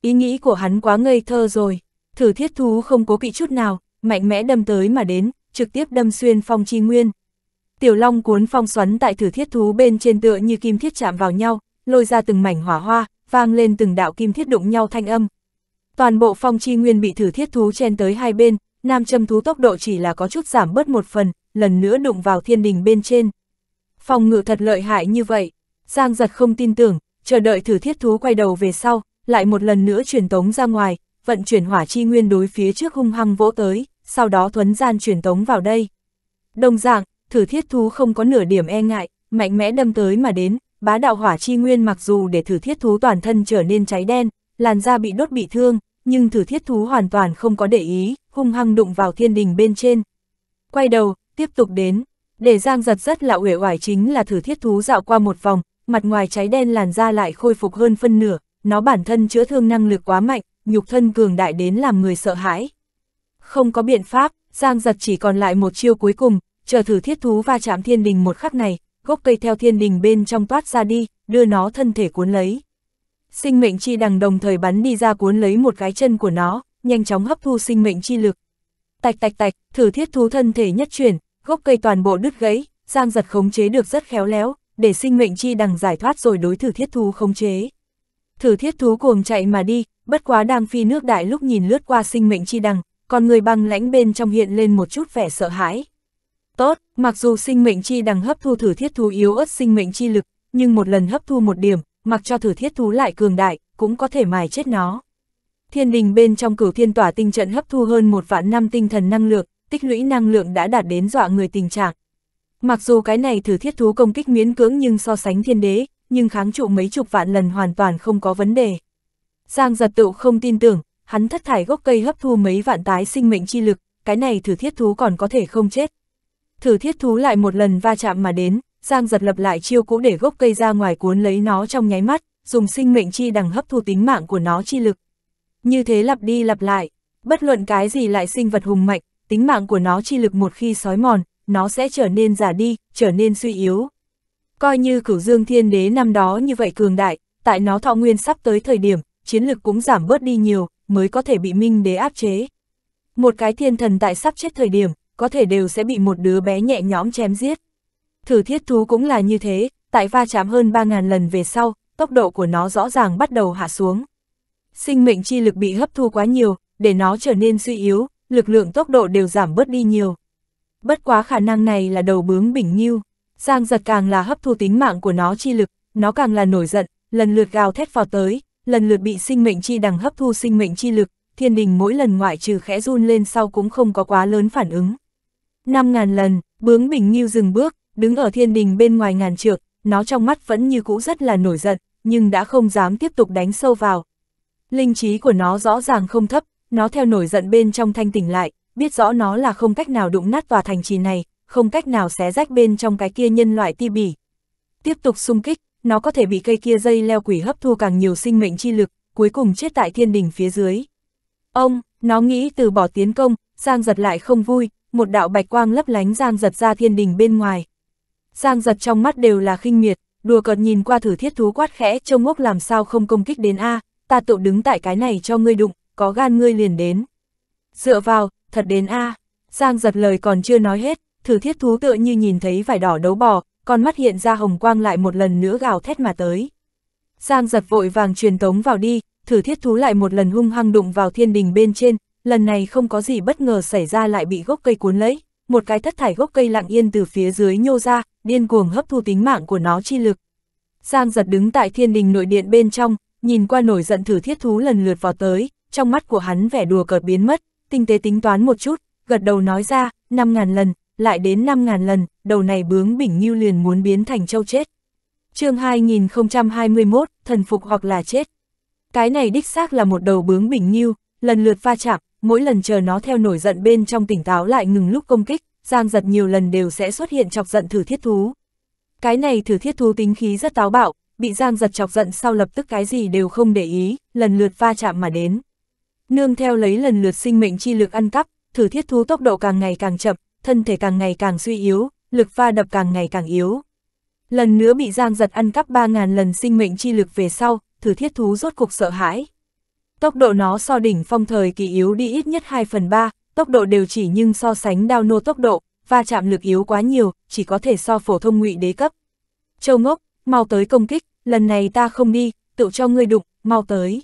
Speaker 1: Ý nghĩ của hắn quá ngây thơ rồi, thử thiết thú không cố kỵ chút nào, mạnh mẽ đâm tới mà đến, trực tiếp đâm xuyên phong chi nguyên. Tiểu Long cuốn phong xoắn tại thử thiết thú bên trên tựa như kim thiết chạm vào nhau, lôi ra từng mảnh hỏa hoa, vang lên từng đạo kim thiết đụng nhau thanh âm, Toàn bộ phong chi nguyên bị thử thiết thú chen tới hai bên, nam châm thú tốc độ chỉ là có chút giảm bớt một phần, lần nữa đụng vào thiên đình bên trên. Phòng ngự thật lợi hại như vậy, Giang giật không tin tưởng, chờ đợi thử thiết thú quay đầu về sau, lại một lần nữa truyền tống ra ngoài, vận chuyển hỏa chi nguyên đối phía trước hung hăng vỗ tới, sau đó thuấn gian truyền tống vào đây. Đồng dạng, thử thiết thú không có nửa điểm e ngại, mạnh mẽ đâm tới mà đến, bá đạo hỏa chi nguyên mặc dù để thử thiết thú toàn thân trở nên cháy đen, làn da bị đốt bị thương, nhưng thử thiết thú hoàn toàn không có để ý, hung hăng đụng vào thiên đình bên trên. Quay đầu, tiếp tục đến, để Giang giật rất là uể oải chính là thử thiết thú dạo qua một vòng, mặt ngoài cháy đen làn da lại khôi phục hơn phân nửa, nó bản thân chữa thương năng lực quá mạnh, nhục thân cường đại đến làm người sợ hãi. Không có biện pháp, Giang giật chỉ còn lại một chiêu cuối cùng, chờ thử thiết thú va chạm thiên đình một khắc này, gốc cây theo thiên đình bên trong toát ra đi, đưa nó thân thể cuốn lấy. Sinh mệnh chi đằng đồng thời bắn đi ra cuốn lấy một cái chân của nó, nhanh chóng hấp thu sinh mệnh chi lực. Tạch tạch tạch, thử thiết thú thân thể nhất chuyển, gốc cây toàn bộ đứt gãy, Giang giật khống chế được rất khéo léo, để sinh mệnh chi đằng giải thoát rồi đối thử thiết thú khống chế. Thử thiết thú cuồng chạy mà đi, bất quá đang phi nước đại lúc nhìn lướt qua sinh mệnh chi đằng, còn người băng lãnh bên trong hiện lên một chút vẻ sợ hãi. Tốt, mặc dù sinh mệnh chi đằng hấp thu thử thiết thú yếu ớt sinh mệnh chi lực, nhưng một lần hấp thu một điểm, mặc cho thử thiết thú lại cường đại, cũng có thể mài chết nó. Thiên đình bên trong cửu thiên tỏa tinh trận hấp thu hơn một vạn năm tinh thần năng lượng, tích lũy năng lượng đã đạt đến dọa người tình trạng. Mặc dù cái này thử thiết thú công kích miễn cưỡng nhưng so sánh thiên đế, nhưng kháng trụ mấy chục vạn lần hoàn toàn không có vấn đề. Giang giật tựu không tin tưởng, hắn thất thải gốc cây hấp thu mấy vạn tái sinh mệnh chi lực, cái này thử thiết thú còn có thể không chết. Thử thiết thú lại một lần va chạm mà đến, Giang giật lập lại chiêu cũ để gốc cây ra ngoài cuốn lấy nó trong nháy mắt, dùng sinh mệnh chi đằng hấp thu tính mạng của nó chi lực. Như thế lặp đi lặp lại, bất luận cái gì lại sinh vật hùng mạnh, tính mạng của nó chi lực một khi sói mòn, nó sẽ trở nên già đi, trở nên suy yếu. Coi như cửu dương thiên đế năm đó như vậy cường đại, tại nó thọ nguyên sắp tới thời điểm, chiến lực cũng giảm bớt đi nhiều, mới có thể bị minh đế áp chế. Một cái thiên thần tại sắp chết thời điểm, có thể đều sẽ bị một đứa bé nhẹ nhõm chém giết. Thử thiết thú cũng là như thế, tại va chạm hơn 3.000 lần về sau, tốc độ của nó rõ ràng bắt đầu hạ xuống. Sinh mệnh chi lực bị hấp thu quá nhiều, để nó trở nên suy yếu, lực lượng tốc độ đều giảm bớt đi nhiều. Bất quá khả năng này là đầu bướng bình nghiêu, Giang giật càng là hấp thu tính mạng của nó chi lực, nó càng là nổi giận, lần lượt gào thét vào tới, lần lượt bị sinh mệnh chi đằng hấp thu sinh mệnh chi lực, thiên đình mỗi lần ngoại trừ khẽ run lên sau cũng không có quá lớn phản ứng. 5.000 lần, bướng bình nghiêu dừng bước, đứng ở thiên đình bên ngoài ngàn trượng, nó trong mắt vẫn như cũ rất là nổi giận, nhưng đã không dám tiếp tục đánh sâu vào. Linh trí của nó rõ ràng không thấp, nó theo nổi giận bên trong thanh tỉnh lại, biết rõ nó là không cách nào đụng nát tòa thành trì này, không cách nào xé rách bên trong cái kia nhân loại ti bỉ. Tiếp tục xung kích, nó có thể bị cây kia dây leo quỷ hấp thu càng nhiều sinh mệnh chi lực, cuối cùng chết tại thiên đình phía dưới. Ông, nó nghĩ từ bỏ tiến công, Giang giật lại không vui, một đạo bạch quang lấp lánh Giang giật ra thiên đình bên ngoài. Giang giật trong mắt đều là khinh miệt, đùa cợt nhìn qua thử thiết thú quát khẽ trông ngốc làm sao không công kích đến A, ta tự đứng tại cái này cho ngươi đụng, có gan ngươi liền đến. Dựa vào, thật đến A, Giang giật lời còn chưa nói hết, thử thiết thú tựa như nhìn thấy vải đỏ đấu bò, con mắt hiện ra hồng quang lại một lần nữa gào thét mà tới. Giang giật vội vàng truyền tống vào đi, thử thiết thú lại một lần hung hăng đụng vào thiên đình bên trên, lần này không có gì bất ngờ xảy ra lại bị gốc cây cuốn lấy, một cái thất thải gốc cây lặng yên từ phía dưới nhô ra, điên cuồng hấp thu tính mạng của nó chi lực. Giang giật đứng tại thiên đình nội điện bên trong, nhìn qua nổi giận thử thiết thú lần lượt vào tới, trong mắt của hắn vẻ đùa cợt biến mất, tinh tế tính toán một chút, gật đầu nói ra, 5.000 lần, lại đến 5.000 lần, đầu này bướng bỉnh như liền muốn biến thành châu chết. chương 2021, thần phục hoặc là chết. Cái này đích xác là một đầu bướng bỉnh như, lần lượt va chạm, mỗi lần chờ nó theo nổi giận bên trong tỉnh táo lại ngừng lúc công kích, Giang giật nhiều lần đều sẽ xuất hiện chọc giận thử thiết thú. Cái này thử thiết thú tính khí rất táo bạo, bị Giang giật chọc giận sau lập tức cái gì đều không để ý, lần lượt va chạm mà đến. Nương theo lấy lần lượt sinh mệnh chi lực ăn cắp, thử thiết thú tốc độ càng ngày càng chậm, thân thể càng ngày càng suy yếu, lực va đập càng ngày càng yếu. Lần nữa bị Giang giật ăn cắp 3.000 lần sinh mệnh chi lực về sau, thử thiết thú rốt cục sợ hãi, Tốc độ nó so đỉnh phong thời kỳ yếu đi ít nhất 2 phần 3, tốc độ đều chỉ nhưng so sánh đao nô tốc độ, va chạm lực yếu quá nhiều, chỉ có thể so phổ thông ngụy đế cấp. Châu ngốc, mau tới công kích, lần này ta không đi, tự cho ngươi đụng, mau tới.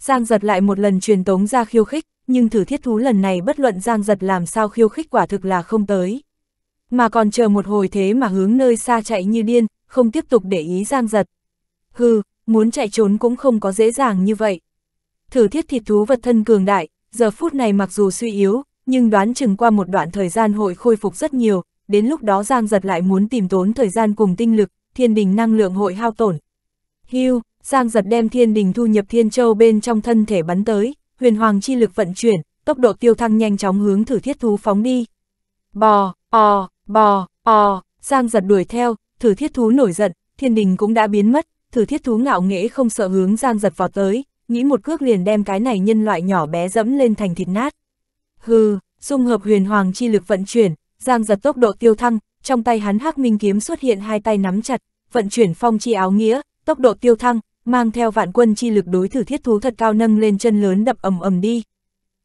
Speaker 1: Giang giật lại một lần truyền tống ra khiêu khích, nhưng thử thiết thú lần này bất luận giang giật làm sao khiêu khích quả thực là không tới. Mà còn chờ một hồi thế mà hướng nơi xa chạy như điên, không tiếp tục để ý giang giật. Hừ, muốn chạy trốn cũng không có dễ dàng như vậy thử thiết thịt thú vật thân cường đại, giờ phút này mặc dù suy yếu, nhưng đoán chừng qua một đoạn thời gian hội khôi phục rất nhiều, đến lúc đó Giang giật lại muốn tìm tốn thời gian cùng tinh lực, thiên đình năng lượng hội hao tổn. Hưu, Giang giật đem thiên đình thu nhập thiên châu bên trong thân thể bắn tới, huyền hoàng chi lực vận chuyển, tốc độ tiêu thăng nhanh chóng hướng thử thiết thú phóng đi. Bò, o, bò, o, Giang giật đuổi theo, thử thiết thú nổi giận, thiên đình cũng đã biến mất, thử thiết thú ngạo nghễ không sợ hướng Giang giật vào tới, nghĩ một cước liền đem cái này nhân loại nhỏ bé dẫm lên thành thịt nát. Hừ, dung hợp huyền hoàng chi lực vận chuyển, giang giật tốc độ tiêu thăng, trong tay hắn hắc minh kiếm xuất hiện hai tay nắm chặt, vận chuyển phong chi áo nghĩa, tốc độ tiêu thăng, mang theo vạn quân chi lực đối thử thiết thú thật cao nâng lên chân lớn đập ầm ầm đi.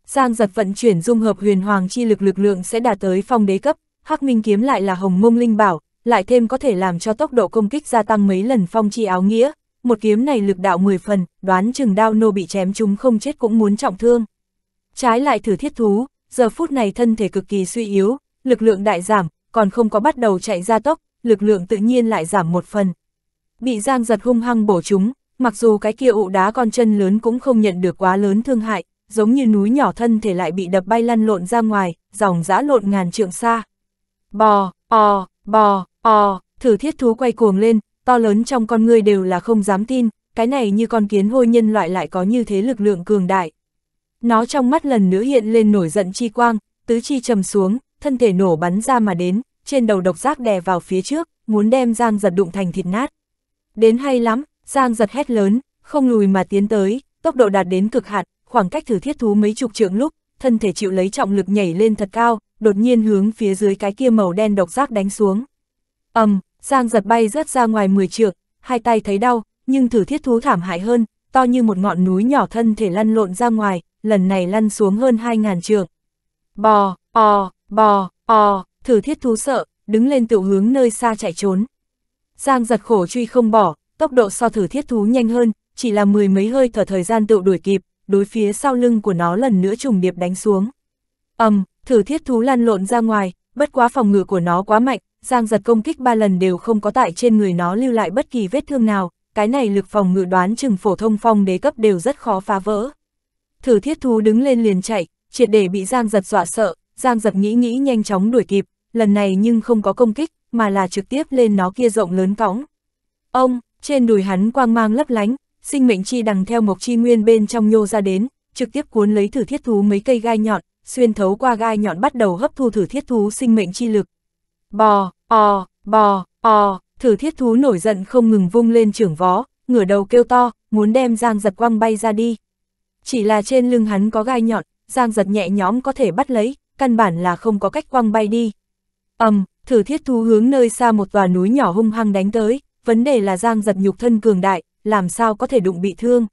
Speaker 1: Giang giật vận chuyển dung hợp huyền hoàng chi lực lực lượng sẽ đạt tới phong đế cấp, hắc minh kiếm lại là hồng mông linh bảo, lại thêm có thể làm cho tốc độ công kích gia tăng mấy lần phong chi áo nghĩa, một kiếm này lực đạo 10 phần, đoán chừng đao nô bị chém chúng không chết cũng muốn trọng thương. Trái lại thử thiết thú, giờ phút này thân thể cực kỳ suy yếu, lực lượng đại giảm, còn không có bắt đầu chạy ra tốc, lực lượng tự nhiên lại giảm một phần. Bị giang giật hung hăng bổ chúng, mặc dù cái kia ụ đá con chân lớn cũng không nhận được quá lớn thương hại, giống như núi nhỏ thân thể lại bị đập bay lăn lộn ra ngoài, dòng giã lộn ngàn trượng xa. Bò, o bò, o thử thiết thú quay cuồng lên, to lớn trong con người đều là không dám tin, cái này như con kiến hôi nhân loại lại có như thế lực lượng cường đại. Nó trong mắt lần nữa hiện lên nổi giận chi quang, tứ chi trầm xuống, thân thể nổ bắn ra mà đến, trên đầu độc giác đè vào phía trước, muốn đem Giang giật đụng thành thịt nát. Đến hay lắm, Giang giật hét lớn, không lùi mà tiến tới, tốc độ đạt đến cực hạn, khoảng cách thử thiết thú mấy chục trượng lúc, thân thể chịu lấy trọng lực nhảy lên thật cao, đột nhiên hướng phía dưới cái kia màu đen độc giác đánh xuống. ầm, Giang giật bay rớt ra ngoài 10 trượng, hai tay thấy đau, nhưng thử thiết thú thảm hại hơn, to như một ngọn núi nhỏ thân thể lăn lộn ra ngoài, lần này lăn xuống hơn 2.000 trượng. Bò, o, bò, o, thử thiết thú sợ, đứng lên tự hướng nơi xa chạy trốn. Giang giật khổ truy không bỏ, tốc độ so thử thiết thú nhanh hơn, chỉ là mười mấy hơi thở thời gian tự đuổi kịp, đối phía sau lưng của nó lần nữa trùng điệp đánh xuống. ầm, um, thử thiết thú lăn lộn ra ngoài, bất quá phòng ngự của nó quá mạnh, Giang giật công kích ba lần đều không có tại trên người nó lưu lại bất kỳ vết thương nào, cái này lực phòng ngự đoán chừng phổ thông phong đế cấp đều rất khó phá vỡ. Thử thiết thú đứng lên liền chạy, triệt để bị Giang giật dọa sợ, Giang giật nghĩ nghĩ nhanh chóng đuổi kịp, lần này nhưng không có công kích, mà là trực tiếp lên nó kia rộng lớn cõng. Ông, trên đùi hắn quang mang lấp lánh, sinh mệnh chi đằng theo mộc chi nguyên bên trong nhô ra đến, trực tiếp cuốn lấy thử thiết thú mấy cây gai nhọn, xuyên thấu qua gai nhọn bắt đầu hấp thu thử thiết thú sinh mệnh chi lực, Bò, o, bò, o, thử thiết thú nổi giận không ngừng vung lên trưởng vó, ngửa đầu kêu to, muốn đem Giang giật quăng bay ra đi. Chỉ là trên lưng hắn có gai nhọn, Giang giật nhẹ nhõm có thể bắt lấy, căn bản là không có cách quăng bay đi. ầm, thử thiết thú hướng nơi xa một tòa núi nhỏ hung hăng đánh tới, vấn đề là Giang giật nhục thân cường đại, làm sao có thể đụng bị thương.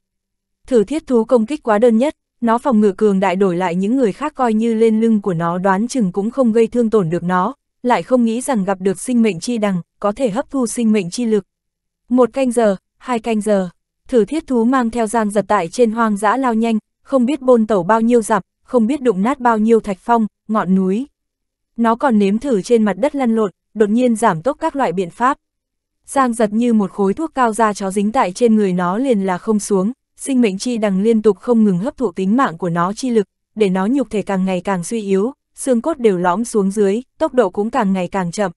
Speaker 1: Thử thiết thú công kích quá đơn nhất, nó phòng ngự cường đại đổi lại những người khác coi như lên lưng của nó đoán chừng cũng không gây thương tổn được nó, lại không nghĩ rằng gặp được sinh mệnh chi đằng, có thể hấp thu sinh mệnh chi lực. Một canh giờ, hai canh giờ, thử thiết thú mang theo giang giật tại trên hoang dã lao nhanh, không biết bôn tẩu bao nhiêu dặm, không biết đụng nát bao nhiêu thạch phong, ngọn núi. Nó còn nếm thử trên mặt đất lăn lộn, đột nhiên giảm tốc các loại biện pháp. Giang giật như một khối thuốc cao da chó dính tại trên người nó liền là không xuống, sinh mệnh chi đằng liên tục không ngừng hấp thụ tính mạng của nó chi lực, để nó nhục thể càng ngày càng suy yếu, xương cốt đều lõm xuống dưới, tốc độ cũng càng ngày càng chậm.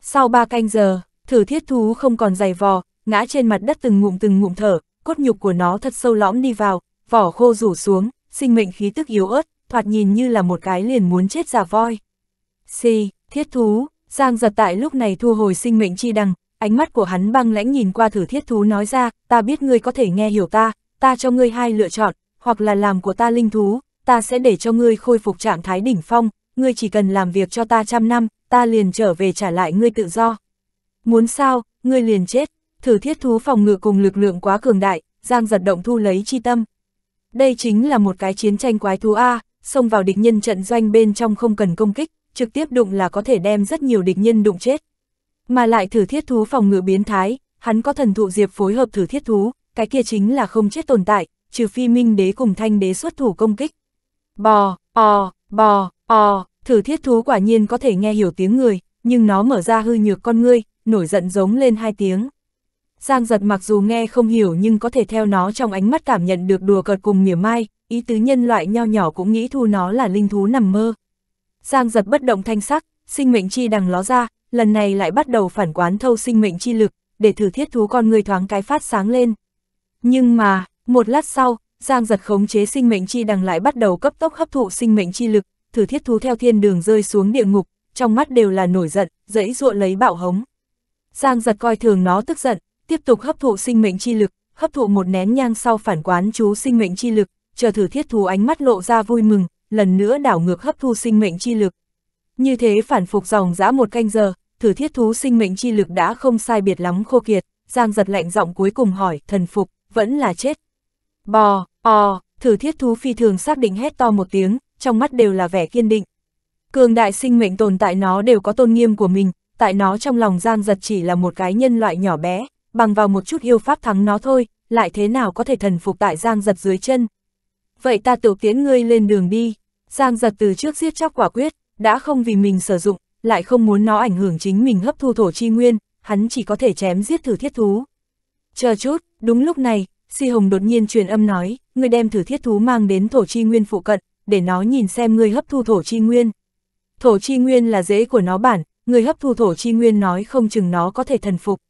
Speaker 1: Sau ba canh giờ, thử thiết thú không còn dày vò, ngã trên mặt đất từng ngụm từng ngụm thở, cốt nhục của nó thật sâu lõm đi vào, vỏ khô rủ xuống, sinh mệnh khí tức yếu ớt, thoạt nhìn như là một cái liền muốn chết giả voi. Xì, thiết thú, Giang giật tại lúc này thu hồi sinh mệnh chi đằng, ánh mắt của hắn băng lãnh nhìn qua thử thiết thú nói ra, ta biết ngươi có thể nghe hiểu ta, ta cho ngươi hai lựa chọn, hoặc là làm của ta linh thú, ta sẽ để cho ngươi khôi phục trạng thái đỉnh phong, ngươi chỉ cần làm việc cho ta trăm năm, ta liền trở về trả lại ngươi tự do. Muốn sao, ngươi liền chết, thử thiết thú phòng ngự cùng lực lượng quá cường đại, giang giật động thu lấy chi tâm. Đây chính là một cái chiến tranh quái thú A, xông vào địch nhân trận doanh bên trong không cần công kích, trực tiếp đụng là có thể đem rất nhiều địch nhân đụng chết. Mà lại thử thiết thú phòng ngự biến thái, hắn có thần thụ diệp phối hợp thử thiết thú, cái kia chính là không chết tồn tại, trừ phi minh đế cùng thanh đế xuất thủ công kích. Bò, o, bò, o, thử thiết thú quả nhiên có thể nghe hiểu tiếng người, nhưng nó mở ra hư nhược con ngươi, nổi giận giống lên hai tiếng. Giang giật mặc dù nghe không hiểu nhưng có thể theo nó trong ánh mắt cảm nhận được đùa cợt cùng mỉa mai, ý tứ nhân loại nho nhỏ cũng nghĩ thu nó là linh thú nằm mơ. Giang giật bất động thanh sắc, sinh mệnh chi đằng ló ra, lần này lại bắt đầu phản quán thâu sinh mệnh chi lực, để thử thiết thú con người thoáng cái phát sáng lên. Nhưng mà, một lát sau, Giang giật khống chế sinh mệnh chi đằng lại bắt đầu cấp tốc hấp thụ sinh mệnh chi lực, thử thiết thú theo thiên đường rơi xuống địa ngục, trong mắt đều là nổi giận, dẫy ruộng lấy bạo hống. Giang giật coi thường nó tức giận, tiếp tục hấp thụ sinh mệnh chi lực, hấp thụ một nén nhang sau phản quán chú sinh mệnh chi lực, chờ thử thiết thú ánh mắt lộ ra vui mừng, lần nữa đảo ngược hấp thu sinh mệnh chi lực. Như thế phản phục dòng dã một canh giờ, thử thiết thú sinh mệnh chi lực đã không sai biệt lắm khô kiệt, Giang giật lạnh giọng cuối cùng hỏi, thần phục, vẫn là chết. Bò, Ồ, thử thiết thú phi thường xác định hét to một tiếng, trong mắt đều là vẻ kiên định. Cường đại sinh mệnh tồn tại nó đều có tôn nghiêm của mình, tại nó trong lòng Giang Giật chỉ là một cái nhân loại nhỏ bé, bằng vào một chút yêu pháp thắng nó thôi, lại thế nào có thể thần phục tại Giang Giật dưới chân. Vậy ta tự tiến ngươi lên đường đi, Giang Giật từ trước giết chóc quả quyết, đã không vì mình sử dụng, lại không muốn nó ảnh hưởng chính mình hấp thu thổ chi nguyên, hắn chỉ có thể chém giết thử thiết thú. Chờ chút, đúng lúc này, Si Hồng đột nhiên truyền âm nói, ngươi đem thử thiết thú mang đến thổ chi nguyên phụ cận, để nó nhìn xem ngươi hấp thu thổ chi nguyên. Thổ chi nguyên là dễ của nó bản, ngươi hấp thu thổ chi nguyên nói không chừng nó có thể thần phục.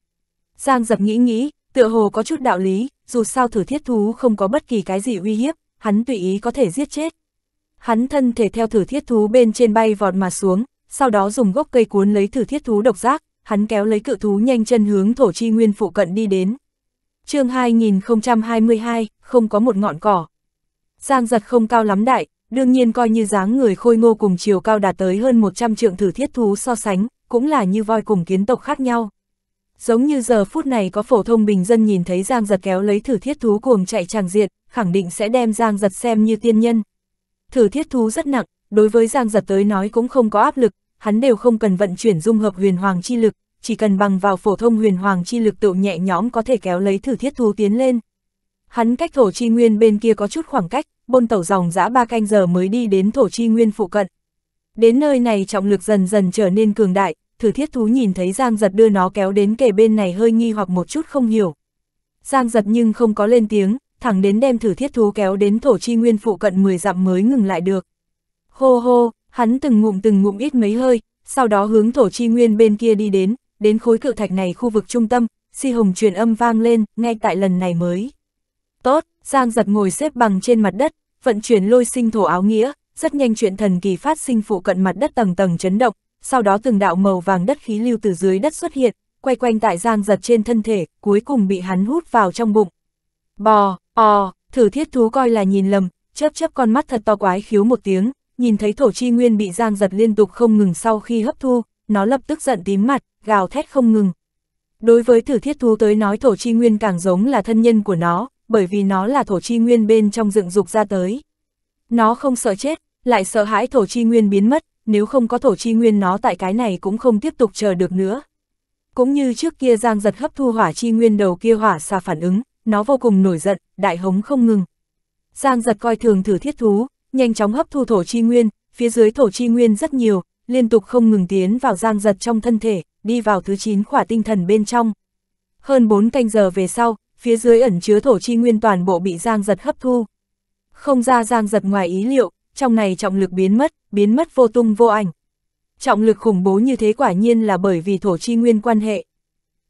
Speaker 1: Giang dập nghĩ nghĩ, tựa hồ có chút đạo lý, dù sao thử thiết thú không có bất kỳ cái gì uy hiếp, hắn tùy ý có thể giết chết. Hắn thân thể theo thử thiết thú bên trên bay vọt mà xuống, sau đó dùng gốc cây cuốn lấy thử thiết thú độc giác, hắn kéo lấy cự thú nhanh chân hướng thổ chi nguyên phụ cận đi đến chương 2022, không có một ngọn cỏ. Giang giật không cao lắm đại, đương nhiên coi như dáng người khôi ngô cùng chiều cao đạt tới hơn 100 trượng thử thiết thú so sánh, cũng là như voi cùng kiến tộc khác nhau. Giống như giờ phút này có phổ thông bình dân nhìn thấy Giang giật kéo lấy thử thiết thú cuồng chạy tràng diện, khẳng định sẽ đem Giang giật xem như tiên nhân. Thử thiết thú rất nặng, đối với Giang giật tới nói cũng không có áp lực, hắn đều không cần vận chuyển dung hợp huyền hoàng chi lực, chỉ cần bằng vào phổ thông huyền hoàng chi lực tự nhẹ nhõm có thể kéo lấy thử thiết thú tiến lên. Hắn cách thổ chi nguyên bên kia có chút khoảng cách, bôn tẩu dòng dã ba canh giờ mới đi đến thổ chi nguyên phụ cận. Đến nơi này trọng lực dần dần trở nên cường đại, thử thiết thú nhìn thấy Giang giật đưa nó kéo đến kề bên này hơi nghi hoặc một chút không hiểu. Giang giật nhưng không có lên tiếng, thẳng đến đem thử thiết thú kéo đến thổ chi nguyên phụ cận 10 dặm mới ngừng lại được. Hô hô, hắn từng ngụm từng ngụm ít mấy hơi, sau đó hướng thổ chi nguyên bên kia đi đến, đến khối cự thạch này khu vực trung tâm, si hồng truyền âm vang lên, ngay tại lần này mới. Tốt, Giang giật ngồi xếp bằng trên mặt đất, vận chuyển lôi sinh thổ áo nghĩa, rất nhanh chuyện thần kỳ phát sinh phụ cận mặt đất tầng tầng chấn động, sau đó từng đạo màu vàng đất khí lưu từ dưới đất xuất hiện, quay quanh tại Giang giật trên thân thể, cuối cùng bị hắn hút vào trong bụng. Bò, ò, thử thiết thú coi là nhìn lầm, chớp chớp con mắt thật to quái khiếu một tiếng, nhìn thấy thổ chi nguyên bị Giang giật liên tục không ngừng sau khi hấp thu, nó lập tức giận tím mặt, gào thét không ngừng. Đối với thử thiết thú tới nói thổ chi nguyên càng giống là thân nhân của nó, bởi vì nó là thổ chi nguyên bên trong dựng dục ra tới. Nó không sợ chết, lại sợ hãi thổ chi nguyên biến mất, nếu không có thổ chi nguyên nó tại cái này cũng không tiếp tục chờ được nữa. Cũng như trước kia Giang giật hấp thu hỏa chi nguyên đầu kia hỏa xà phản ứng, nó vô cùng nổi giận, đại hống không ngừng. Giang giật coi thường thử thiết thú, nhanh chóng hấp thu thổ chi nguyên, phía dưới thổ chi nguyên rất nhiều, liên tục không ngừng tiến vào giang giật trong thân thể, đi vào thứ 9 khỏa tinh thần bên trong. Hơn 4 canh giờ về sau, phía dưới ẩn chứa thổ chi nguyên toàn bộ bị giang giật hấp thu. Không ra giang giật ngoài ý liệu, trong này trọng lực biến mất, biến mất vô tung vô ảnh. Trọng lực khủng bố như thế quả nhiên là bởi vì thổ chi nguyên quan hệ.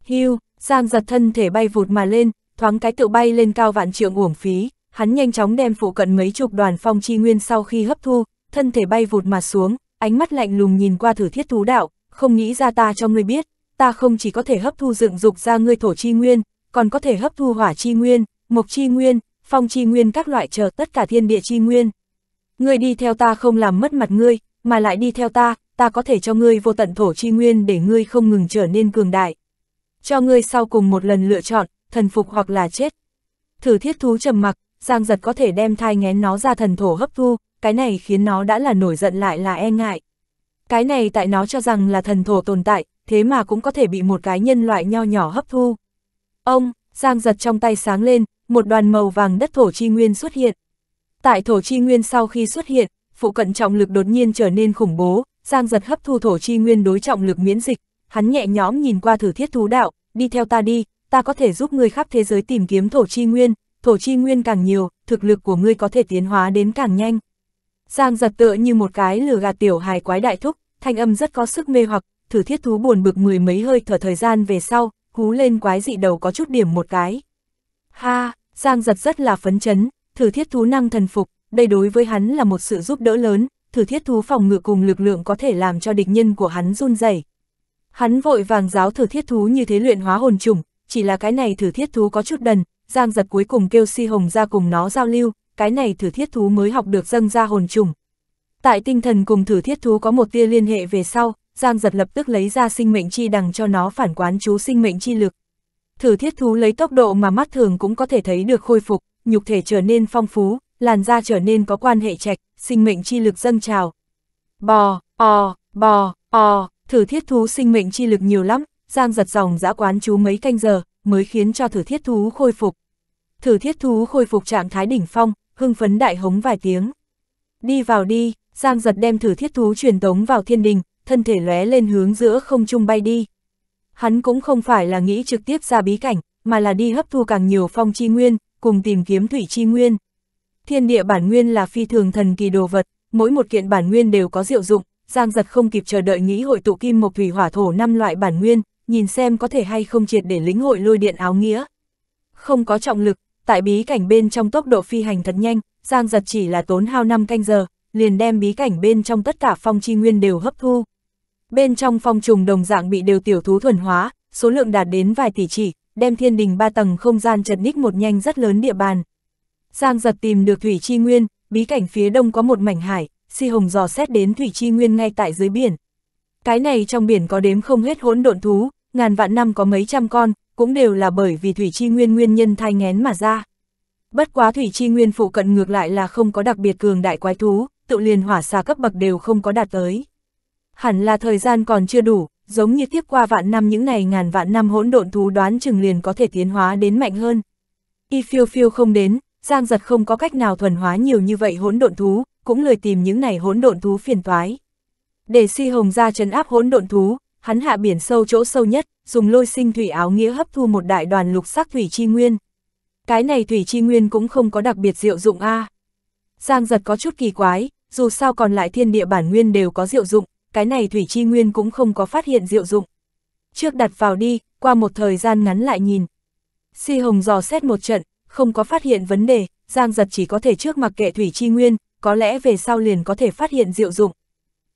Speaker 1: Hưu, giang giật thân thể bay vụt mà lên, thoáng cái tự bay lên cao vạn trượng uổng phí, hắn nhanh chóng đem phụ cận mấy chục đoàn phong chi nguyên sau khi hấp thu, thân thể bay vụt mà xuống, ánh mắt lạnh lùng nhìn qua thử thiết thú đạo, không nghĩ ra ta cho ngươi biết, ta không chỉ có thể hấp thu dựng dục ra ngươi thổ chi nguyên, còn có thể hấp thu hỏa chi nguyên, mộc chi nguyên, phong chi nguyên các loại chờ tất cả thiên địa chi nguyên. Ngươi đi theo ta không làm mất mặt ngươi, mà lại đi theo ta, ta có thể cho ngươi vô tận thổ chi nguyên để ngươi không ngừng trở nên cường đại. Cho ngươi sau cùng một lần lựa chọn, thần phục hoặc là chết. Thử thiết thú trầm mặc, Giang giật có thể đem thai ngén nó ra thần thổ hấp thu, cái này khiến nó đã là nổi giận lại là e ngại. Cái này tại nó cho rằng là thần thổ tồn tại, thế mà cũng có thể bị một cái nhân loại nho nhỏ hấp thu. Ông, Giang giật trong tay sáng lên, một đoàn màu vàng đất thổ chi nguyên xuất hiện. Tại thổ chi nguyên sau khi xuất hiện, phụ cận trọng lực đột nhiên trở nên khủng bố, Giang giật hấp thu thổ chi nguyên đối trọng lực miễn dịch, hắn nhẹ nhõm nhìn qua thử thiết thú đạo, đi theo ta đi, ta có thể giúp ngươi khắp thế giới tìm kiếm thổ chi nguyên, thổ chi nguyên càng nhiều, thực lực của ngươi có thể tiến hóa đến càng nhanh. Giang giật tựa như một cái lừa gạt tiểu hài quái đại thúc, thanh âm rất có sức mê hoặc, thử thiết thú buồn bực mười mấy hơi thở thời gian về sau, hú lên quái dị đầu có chút điểm một cái. Ha, Giang giật rất là phấn chấn, thử thiết thú năng thần phục, đây đối với hắn là một sự giúp đỡ lớn, thử thiết thú phòng ngự cùng lực lượng có thể làm cho địch nhân của hắn run rẩy. Hắn vội vàng giáo thử thiết thú như thế luyện hóa hồn trùng, chỉ là cái này thử thiết thú có chút đần, Giang giật cuối cùng kêu si hồng ra cùng nó giao lưu, cái này thử thiết thú mới học được dâng ra hồn trùng. Tại tinh thần cùng thử thiết thú có một tia liên hệ về sau, Giang giật lập tức lấy ra sinh mệnh chi đằng cho nó phản quán chú sinh mệnh chi lực. Thử thiết thú lấy tốc độ mà mắt thường cũng có thể thấy được khôi phục, nhục thể trở nên phong phú, làn da trở nên có quan hệ trạch, sinh mệnh chi lực dâng trào. Bò, o, bò, o, thử thiết thú sinh mệnh chi lực nhiều lắm, Giang giật dòng dã quán chú mấy canh giờ, mới khiến cho thử thiết thú khôi phục. Thử thiết thú khôi phục trạng thái đỉnh phong, hưng phấn đại hống vài tiếng. Đi vào đi, Giang giật đem thử thiết thú truyền tống vào thiên đình, thân thể lóe lên hướng giữa không trung bay đi. Hắn cũng không phải là nghĩ trực tiếp ra bí cảnh, mà là đi hấp thu càng nhiều phong chi nguyên, cùng tìm kiếm thủy chi nguyên. Thiên địa bản nguyên là phi thường thần kỳ đồ vật, mỗi một kiện bản nguyên đều có diệu dụng, Giang giật không kịp chờ đợi nghĩ hội tụ kim một thủy hỏa thổ năm loại bản nguyên, nhìn xem có thể hay không triệt để lĩnh hội lôi điện áo nghĩa. Không có trọng lực, tại bí cảnh bên trong tốc độ phi hành thật nhanh, Giang giật chỉ là tốn hao 5 canh giờ, liền đem bí cảnh bên trong tất cả phong chi nguyên đều hấp thu. Bên trong phong trùng đồng dạng bị đều tiểu thú thuần hóa, số lượng đạt đến vài tỷ chỉ, đem thiên đình ba tầng không gian chật ních một nhanh rất lớn địa bàn. Giang giật tìm được thủy chi nguyên, bí cảnh phía đông có một mảnh hải, si hồng dò xét đến thủy chi nguyên ngay tại dưới biển. Cái này trong biển có đếm không hết hỗn độn thú, ngàn vạn năm có mấy trăm con, cũng đều là bởi vì Thủy Chi Nguyên nguyên nhân thai ngén mà ra. Bất quá Thủy Chi Nguyên phụ cận ngược lại là không có đặc biệt cường đại quái thú, tự liền hỏa xà cấp bậc đều không có đạt tới. Hẳn là thời gian còn chưa đủ, giống như tiếp qua vạn năm những này ngàn vạn năm hỗn độn thú đoán chừng liền có thể tiến hóa đến mạnh hơn. Y phiêu phiêu không đến, Giang giật không có cách nào thuần hóa nhiều như vậy hỗn độn thú, cũng lười tìm những này hỗn độn thú phiền toái. Để si hồng ra trấn áp hỗn độn thú, hắn hạ biển sâu chỗ sâu nhất, dùng lôi sinh thủy áo nghĩa hấp thu một đại đoàn lục sắc thủy chi nguyên. Cái này thủy chi nguyên cũng không có đặc biệt diệu dụng a. À. Giang giật có chút kỳ quái, dù sao còn lại thiên địa bản nguyên đều có diệu dụng, cái này thủy chi nguyên cũng không có phát hiện diệu dụng. Trước đặt vào đi, qua một thời gian ngắn lại nhìn. Si Hồng dò xét một trận, không có phát hiện vấn đề, Giang giật chỉ có thể trước mặc kệ thủy chi nguyên, có lẽ về sau liền có thể phát hiện diệu dụng.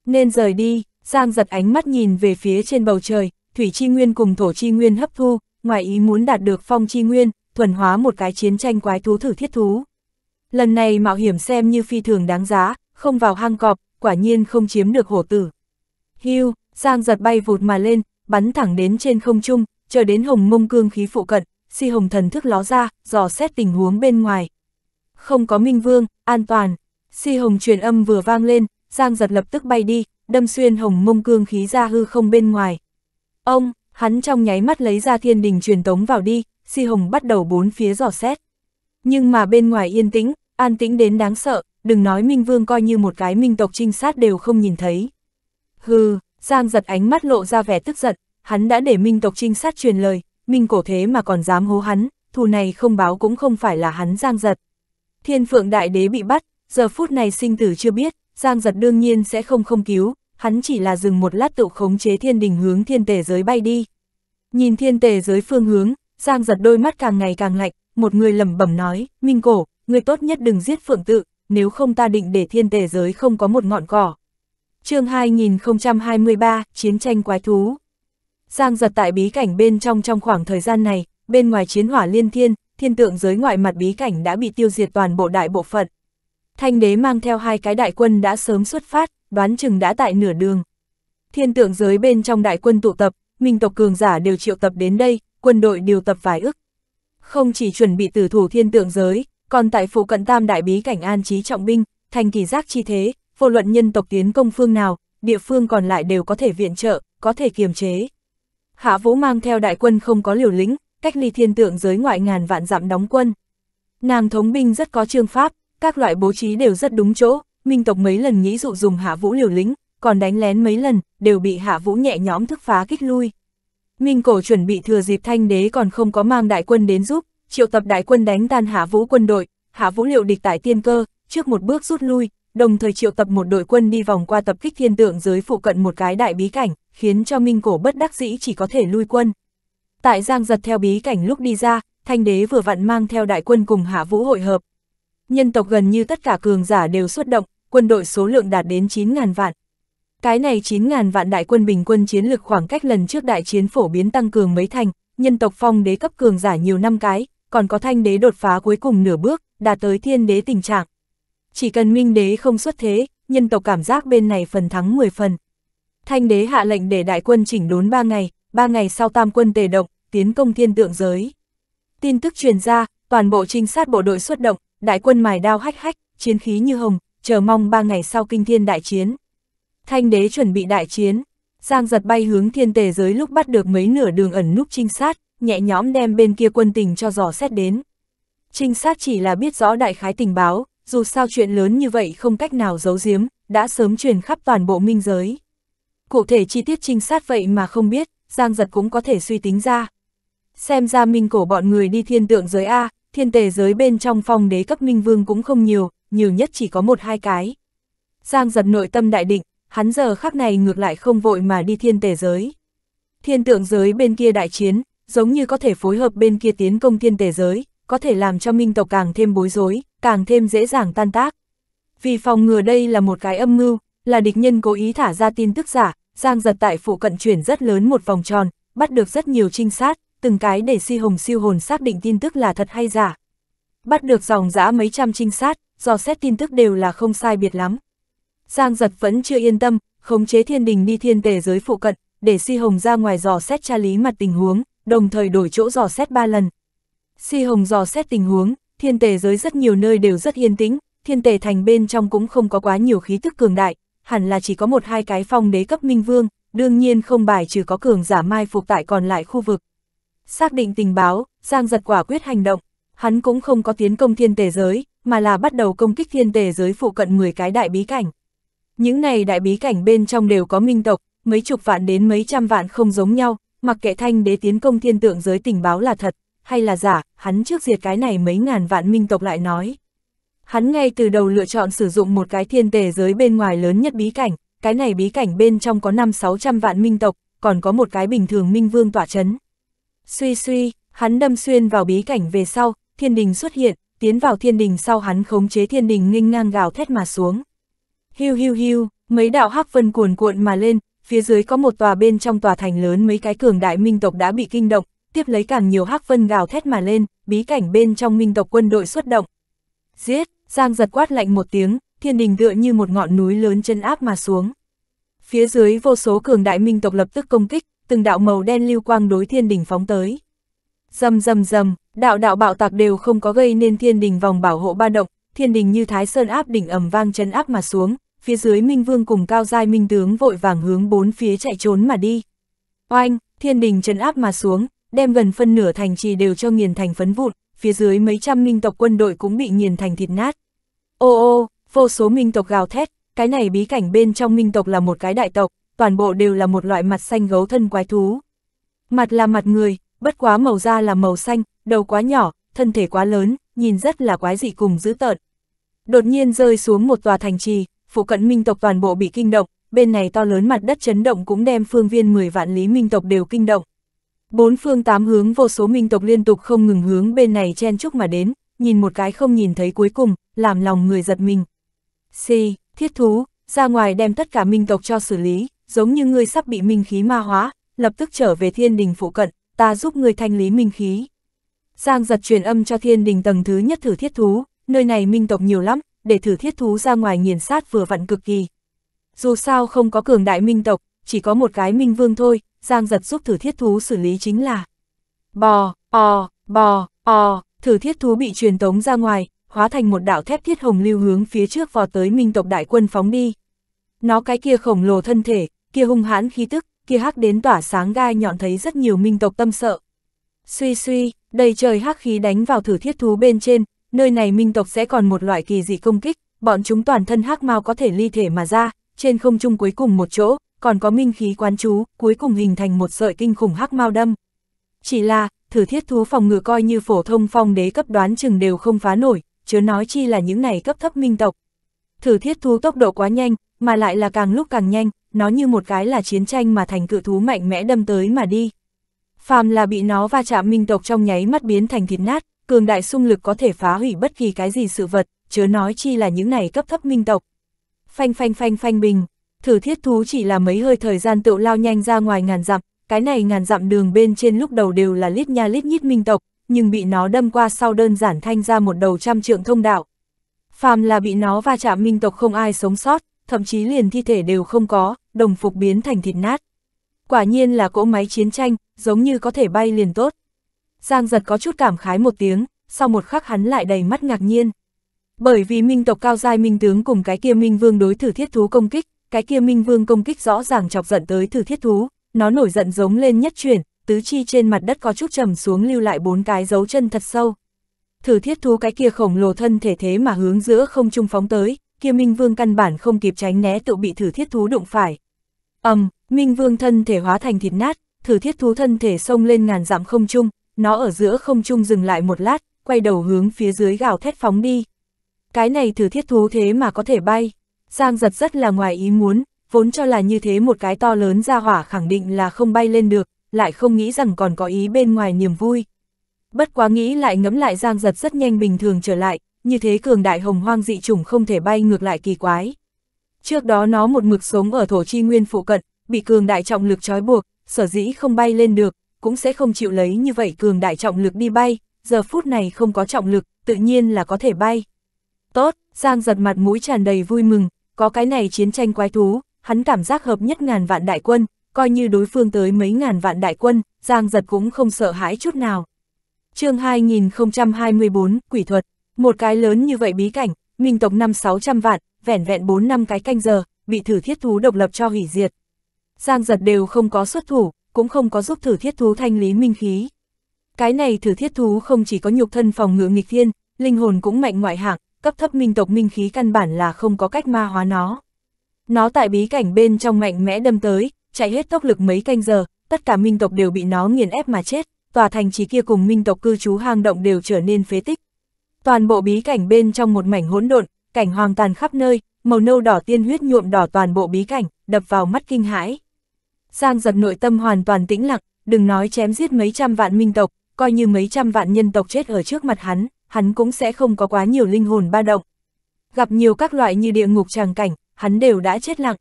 Speaker 1: Nên rời đi, Giang giật ánh mắt nhìn về phía trên bầu trời, thủy chi nguyên cùng thổ chi nguyên hấp thu, ngoài ý muốn đạt được phong chi nguyên, thuần hóa một cái chiến tranh quái thú thử thiết thú. Lần này mạo hiểm xem như phi thường đáng giá, không vào hang cọp, quả nhiên không chiếm được hổ tử. Hưu, Giang giật bay vụt mà lên, bắn thẳng đến trên không trung, chờ đến hồng mông cương khí phụ cận, si hồng thần thức ló ra, dò xét tình huống bên ngoài. Không có minh vương, an toàn, si hồng truyền âm vừa vang lên, Giang giật lập tức bay đi, đâm xuyên hồng mông cương khí ra hư không bên ngoài. Ông, hắn trong nháy mắt lấy ra thiên đình truyền tống vào đi, si hồng bắt đầu bốn phía dò xét. Nhưng mà bên ngoài yên tĩnh, an tĩnh đến đáng sợ, đừng nói Minh Vương coi như một cái minh tộc trinh sát đều không nhìn thấy. Hừ, Giang giật ánh mắt lộ ra vẻ tức giận, hắn đã để minh tộc trinh sát truyền lời, minh cổ thế mà còn dám hố hắn, thù này không báo cũng không phải là hắn Giang giật. Thiên phượng đại đế bị bắt, giờ phút này sinh tử chưa biết, Giang giật đương nhiên sẽ không không cứu, hắn chỉ là dừng một lát tự khống chế thiên đình hướng thiên tể giới bay đi. Nhìn thiên tể giới phương hướng, Giang giật đôi mắt càng ngày càng lạnh, một người lẩm bẩm nói, Minh Cổ, người tốt nhất đừng giết phượng tự, nếu không ta định để thiên tể giới không có một ngọn cỏ. chương 2023, Chiến tranh quái thú Giang giật tại bí cảnh bên trong trong khoảng thời gian này, bên ngoài chiến hỏa liên thiên, thiên tượng giới ngoại mặt bí cảnh đã bị tiêu diệt toàn bộ đại bộ phận. Thanh đế mang theo hai cái đại quân đã sớm xuất phát, đoán chừng đã tại nửa đường. Thiên tượng giới bên trong đại quân tụ tập, minh tộc cường giả đều triệu tập đến đây, quân đội điều tập vài ức. Không chỉ chuẩn bị tử thủ thiên tượng giới, còn tại phụ cận tam đại bí cảnh an trí trọng binh, thành kỳ giác chi thế, vô luận nhân tộc tiến công phương nào, địa phương còn lại đều có thể viện trợ, có thể kiềm chế. Hạ Vũ mang theo đại quân không có liều lĩnh, cách ly thiên tượng giới ngoại ngàn vạn dặm đóng quân. Nàng thống binh rất có trương pháp, các loại bố trí đều rất đúng chỗ, Minh tộc mấy lần nghĩ dụ dùng hạ vũ liều lĩnh, còn đánh lén mấy lần, đều bị hạ vũ nhẹ nhõm thức phá kích lui. Minh cổ chuẩn bị thừa dịp thanh đế còn không có mang đại quân đến giúp, triệu tập đại quân đánh tan hạ vũ quân đội, hạ vũ liệu địch tại tiên cơ, trước một bước rút lui, đồng thời triệu tập một đội quân đi vòng qua tập kích thiên tượng dưới phụ cận một cái đại bí cảnh, khiến cho Minh cổ bất đắc dĩ chỉ có thể lui quân. Tại Giang giật theo bí cảnh lúc đi ra, thanh đế vừa vặn mang theo đại quân cùng hạ vũ hội hợp. Nhân tộc gần như tất cả cường giả đều xuất động, quân đội số lượng đạt đến 9.000 vạn. Cái này 9.000 vạn đại quân bình quân chiến lực khoảng cách lần trước đại chiến phổ biến tăng cường mấy thành, nhân tộc phong đế cấp cường giả nhiều năm cái, còn có thanh đế đột phá cuối cùng nửa bước, đạt tới thiên đế tình trạng. Chỉ cần minh đế không xuất thế, nhân tộc cảm giác bên này phần thắng 10 phần. Thanh đế hạ lệnh để đại quân chỉnh đốn 3 ngày, 3 ngày sau tam quân tề động, tiến công thiên tượng giới. Tin tức truyền ra, toàn bộ trinh sát bộ đội xuất động, đại quân mài đao hách hách, chiến khí như hồng, chờ mong ba ngày sau kinh thiên đại chiến. Thanh đế chuẩn bị đại chiến, Giang giật bay hướng thiên tề giới lúc bắt được mấy nửa đường ẩn núp trinh sát, nhẹ nhõm đem bên kia quân tình cho dò xét đến. Trinh sát chỉ là biết rõ đại khái tình báo, dù sao chuyện lớn như vậy không cách nào giấu giếm, đã sớm truyền khắp toàn bộ minh giới. Cụ thể chi tiết trinh sát vậy mà không biết, Giang giật cũng có thể suy tính ra. Xem ra minh cổ bọn người đi thiên tượng giới A, thiên tề giới bên trong phong đế cấp minh vương cũng không nhiều, nhiều nhất chỉ có một hai cái. Giang giật nội tâm đại định, hắn giờ khắc này ngược lại không vội mà đi thiên tể giới. Thiên tượng giới bên kia đại chiến, giống như có thể phối hợp bên kia tiến công thiên tể giới, có thể làm cho minh tộc càng thêm bối rối, càng thêm dễ dàng tan tác. Vì phòng ngừa đây là một cái âm mưu, là địch nhân cố ý thả ra tin tức giả, Giang giật tại phụ cận chuyển rất lớn một vòng tròn, bắt được rất nhiều trinh sát, từng cái để si hồng siêu hồn xác định tin tức là thật hay giả bắt được dòng dã mấy trăm trinh sát, dò xét tin tức đều là không sai biệt lắm. Giang giật vẫn chưa yên tâm, khống chế thiên đình đi thiên tề giới phụ cận, để Si Hồng ra ngoài dò xét tra lý mặt tình huống, đồng thời đổi chỗ dò xét ba lần. Si Hồng dò xét tình huống, thiên tề giới rất nhiều nơi đều rất yên tĩnh, thiên tề thành bên trong cũng không có quá nhiều khí tức cường đại, hẳn là chỉ có một hai cái phong đế cấp minh vương, đương nhiên không bài trừ có cường giả mai phục tại còn lại khu vực. Xác định tình báo, Giang giật quả quyết hành động, hắn cũng không có tiến công thiên tề giới, mà là bắt đầu công kích thiên tề giới phụ cận 10 cái đại bí cảnh. Những này đại bí cảnh bên trong đều có minh tộc, mấy chục vạn đến mấy trăm vạn không giống nhau, mặc kệ thanh đế tiến công thiên tượng giới tình báo là thật, hay là giả, hắn trước diệt cái này mấy ngàn vạn minh tộc lại nói. Hắn ngay từ đầu lựa chọn sử dụng một cái thiên tề giới bên ngoài lớn nhất bí cảnh, cái này bí cảnh bên trong có năm sáu trăm vạn minh tộc, còn có một cái bình thường minh vương tỏa chấn. Suy suy, hắn đâm xuyên vào bí cảnh về sau, thiên đình xuất hiện, tiến vào thiên đình sau hắn khống chế thiên đình nghênh ngang gào thét mà xuống. Hiu hiu hiu, mấy đạo hắc vân cuồn cuộn mà lên, phía dưới có một tòa bên trong tòa thành lớn mấy cái cường đại minh tộc đã bị kinh động, tiếp lấy càng nhiều hắc vân gào thét mà lên, bí cảnh bên trong minh tộc quân đội xuất động. Giết, Giang giật quát lạnh một tiếng, thiên đình tựa như một ngọn núi lớn chân áp mà xuống. Phía dưới vô số cường đại minh tộc lập tức công kích, từng đạo màu đen lưu quang đối thiên đình phóng tới. Dầm dầm dầm, đạo đạo bạo tạc đều không có gây nên thiên đình vòng bảo hộ ba động, thiên đình như thái sơn áp đỉnh ầm vang chân áp mà xuống, phía dưới Minh Vương cùng cao giai Minh tướng vội vàng hướng bốn phía chạy trốn mà đi. Oanh, thiên đình chân áp mà xuống, đem gần phân nửa thành trì đều cho nghiền thành phấn vụn, phía dưới mấy trăm minh tộc quân đội cũng bị nghiền thành thịt nát. Ô ô, vô số minh tộc gào thét, cái này bí cảnh bên trong minh tộc là một cái đại tộc, toàn bộ đều là một loại mặt xanh gấu thân quái thú. Mặt là mặt người, bất quá màu da là màu xanh, đầu quá nhỏ, thân thể quá lớn, nhìn rất là quái dị cùng dữ tợn. Đột nhiên rơi xuống một tòa thành trì, phụ cận minh tộc toàn bộ bị kinh động, bên này to lớn mặt đất chấn động cũng đem phương viên 10 vạn lý minh tộc đều kinh động. Bốn phương tám hướng vô số minh tộc liên tục không ngừng hướng bên này chen chúc mà đến, nhìn một cái không nhìn thấy cuối cùng, làm lòng người giật mình. Si, thiết thú, ra ngoài đem tất cả minh tộc cho xử lý, giống như ngươi sắp bị minh khí ma hóa, lập tức trở về thiên đình phụ cận, ta giúp người thanh lý minh khí. Giang giật truyền âm cho thiên đình tầng thứ nhất thử thiết thú, nơi này minh tộc nhiều lắm, để thử thiết thú ra ngoài nghiền sát vừa vặn cực kỳ. Dù sao không có cường đại minh tộc, chỉ có một cái minh vương thôi, Giang giật giúp thử thiết thú xử lý chính là bò, o, bò, o, thử thiết thú bị truyền tống ra ngoài, hóa thành một đạo thép thiết hồng lưu hướng phía trước vò tới minh tộc đại quân phóng đi. Nó cái kia khổng lồ thân thể, kia hung hãn khí tức, kia hắc đến tỏa sáng gai nhọn thấy rất nhiều minh tộc tâm sợ. Suy suy, đầy trời hắc khí đánh vào thử thiết thú bên trên, nơi này minh tộc sẽ còn một loại kỳ dị công kích, bọn chúng toàn thân hắc mau có thể ly thể mà ra, trên không trung cuối cùng một chỗ, còn có minh khí quán chú, cuối cùng hình thành một sợi kinh khủng hắc mau đâm. Chỉ là, thử thiết thú phòng ngự coi như phổ thông phong đế cấp đoán chừng đều không phá nổi, chớ nói chi là những này cấp thấp minh tộc. Thử thiết thú tốc độ quá nhanh, mà lại là càng lúc càng nhanh, nó như một cái là chiến tranh mà thành cự thú mạnh mẽ đâm tới mà đi. Phàm là bị nó va chạm minh tộc trong nháy mắt biến thành thịt nát, cường đại xung lực có thể phá hủy bất kỳ cái gì sự vật, chớ nói chi là những này cấp thấp minh tộc. Phanh phanh phanh phanh bình, thử thiết thú chỉ là mấy hơi thời gian tựu lao nhanh ra ngoài ngàn dặm, cái này ngàn dặm đường bên trên lúc đầu đều là lít nha lít nhít minh tộc, nhưng bị nó đâm qua sau đơn giản thanh ra một đầu trăm trượng thông đạo. Phàm là bị nó va chạm minh tộc không ai sống sót, thậm chí liền thi thể đều không có, đồng phục biến thành thịt nát. Quả nhiên là cỗ máy chiến tranh, giống như có thể bay liền tốt. Giang giật có chút cảm khái một tiếng, sau một khắc hắn lại đầy mắt ngạc nhiên. Bởi vì minh tộc cao giai minh tướng cùng cái kia minh vương đối thử thiết thú công kích, cái kia minh vương công kích rõ ràng chọc giận tới thử thiết thú, nó nổi giận giống lên nhất chuyển, tứ chi trên mặt đất có chút trầm xuống lưu lại bốn cái dấu chân thật sâu. Thử thiết thú cái kia khổng lồ thân thể thế mà hướng giữa không trung phóng tới, kia Minh Vương căn bản không kịp tránh né tự bị thử thiết thú đụng phải. ầm, um, Minh Vương thân thể hóa thành thịt nát, thử thiết thú thân thể xông lên ngàn dặm không trung, nó ở giữa không trung dừng lại một lát, quay đầu hướng phía dưới gào thét phóng đi. Cái này thử thiết thú thế mà có thể bay, Giang giật rất là ngoài ý muốn, vốn cho là như thế một cái to lớn ra hỏa khẳng định là không bay lên được, lại không nghĩ rằng còn có ý bên ngoài niềm vui. Bất quá nghĩ lại ngẫm lại Giang giật rất nhanh bình thường trở lại, như thế cường đại hồng hoang dị chủng không thể bay ngược lại kỳ quái. Trước đó nó một mực sống ở thổ chi nguyên phụ cận, bị cường đại trọng lực trói buộc, sở dĩ không bay lên được, cũng sẽ không chịu lấy như vậy cường đại trọng lực đi bay, giờ phút này không có trọng lực, tự nhiên là có thể bay. Tốt, Giang giật mặt mũi tràn đầy vui mừng, có cái này chiến tranh quái thú, hắn cảm giác hợp nhất ngàn vạn đại quân, coi như đối phương tới mấy ngàn vạn đại quân, Giang giật cũng không sợ hãi chút nào. chương 2024, Quỷ thuật một cái lớn như vậy bí cảnh, minh tộc năm 600 vạn, vẻn vẹn 4 năm cái canh giờ, bị thử thiết thú độc lập cho hủy diệt. Giang giật đều không có xuất thủ, cũng không có giúp thử thiết thú thanh lý minh khí. Cái này thử thiết thú không chỉ có nhục thân phòng ngự nghịch thiên, linh hồn cũng mạnh ngoại hạng, cấp thấp minh tộc minh khí căn bản là không có cách ma hóa nó. Nó tại bí cảnh bên trong mạnh mẽ đâm tới, chạy hết tốc lực mấy canh giờ, tất cả minh tộc đều bị nó nghiền ép mà chết, tòa thành trì kia cùng minh tộc cư trú hang động đều trở nên phế tích. Toàn bộ bí cảnh bên trong một mảnh hỗn độn, cảnh hoang tàn khắp nơi, màu nâu đỏ tiên huyết nhuộm đỏ toàn bộ bí cảnh, đập vào mắt kinh hãi. Giang giật nội tâm hoàn toàn tĩnh lặng, đừng nói chém giết mấy trăm vạn minh tộc, coi như mấy trăm vạn nhân tộc chết ở trước mặt hắn, hắn cũng sẽ không có quá nhiều linh hồn ba động. Gặp nhiều các loại như địa ngục tràng cảnh, hắn đều đã chết lặng.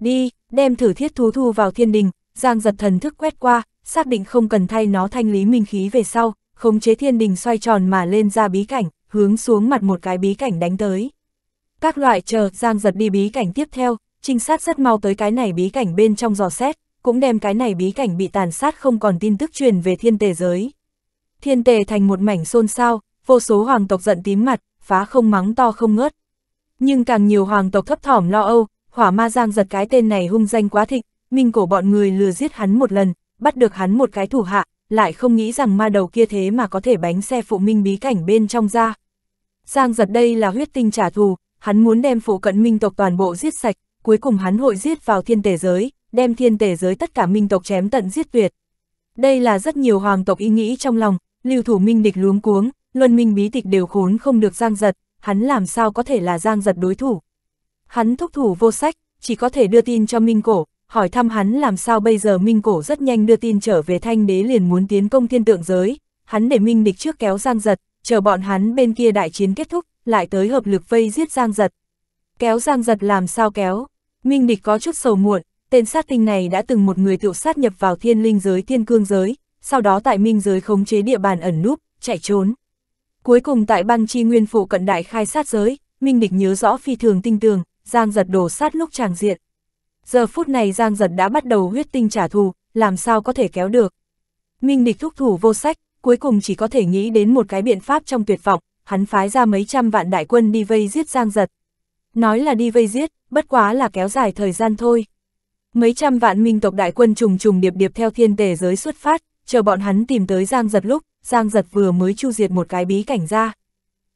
Speaker 1: Đi, đem thử thiết thú thu vào thiên đình, Giang giật thần thức quét qua, xác định không cần thay nó thanh lý minh khí về sau, khống chế thiên đình xoay tròn mà lên ra bí cảnh, hướng xuống mặt một cái bí cảnh đánh tới. Các loại chờ Giang giật đi bí cảnh tiếp theo, trinh sát rất mau tới cái này bí cảnh bên trong giò xét, cũng đem cái này bí cảnh bị tàn sát không còn tin tức truyền về thiên tề giới. Thiên tề thành một mảnh xôn xao, vô số hoàng tộc giận tím mặt, phá không mắng to không ngớt. Nhưng càng nhiều hoàng tộc thấp thỏm lo âu, hỏa ma giang giật cái tên này hung danh quá thịnh, minh cổ bọn người lừa giết hắn một lần, bắt được hắn một cái thủ hạ, lại không nghĩ rằng ma đầu kia thế mà có thể bánh xe phụ minh bí cảnh bên trong ra. Giang giật đây là huyết tinh trả thù, hắn muốn đem phụ cận minh tộc toàn bộ giết sạch, cuối cùng hắn hội giết vào thiên tể giới, đem thiên tể giới tất cả minh tộc chém tận giết tuyệt. Đây là rất nhiều hoàng tộc ý nghĩ trong lòng, lưu thủ minh địch luống cuống, luân minh bí tịch đều khốn không được giang giật, hắn làm sao có thể là giang giật đối thủ. Hắn thúc thủ vô sách, chỉ có thể đưa tin cho minh cổ, hỏi thăm hắn làm sao bây giờ Minh Cổ rất nhanh đưa tin trở về thanh đế liền muốn tiến công thiên tượng giới, hắn để Minh địch trước kéo Giang Giật, chờ bọn hắn bên kia đại chiến kết thúc, lại tới hợp lực vây giết Giang Giật. Kéo Giang Giật làm sao kéo? Minh địch có chút sầu muộn, tên sát tinh này đã từng một người tự sát nhập vào thiên linh giới thiên cương giới, sau đó tại minh giới khống chế địa bàn ẩn núp, chạy trốn. Cuối cùng tại băng chi nguyên phụ cận đại khai sát giới, minh địch nhớ rõ phi thường tinh tường, Giang Giật đổ sát lúc tràng diện. Giờ phút này Giang Giật đã bắt đầu huyết tinh trả thù, làm sao có thể kéo được. Minh địch thúc thủ vô sách, cuối cùng chỉ có thể nghĩ đến một cái biện pháp trong tuyệt vọng, hắn phái ra mấy trăm vạn đại quân đi vây giết Giang Giật. Nói là đi vây giết, bất quá là kéo dài thời gian thôi. Mấy trăm vạn minh tộc đại quân trùng trùng điệp điệp theo thiên tề giới xuất phát, chờ bọn hắn tìm tới Giang Giật lúc, Giang Giật vừa mới chu diệt một cái bí cảnh ra.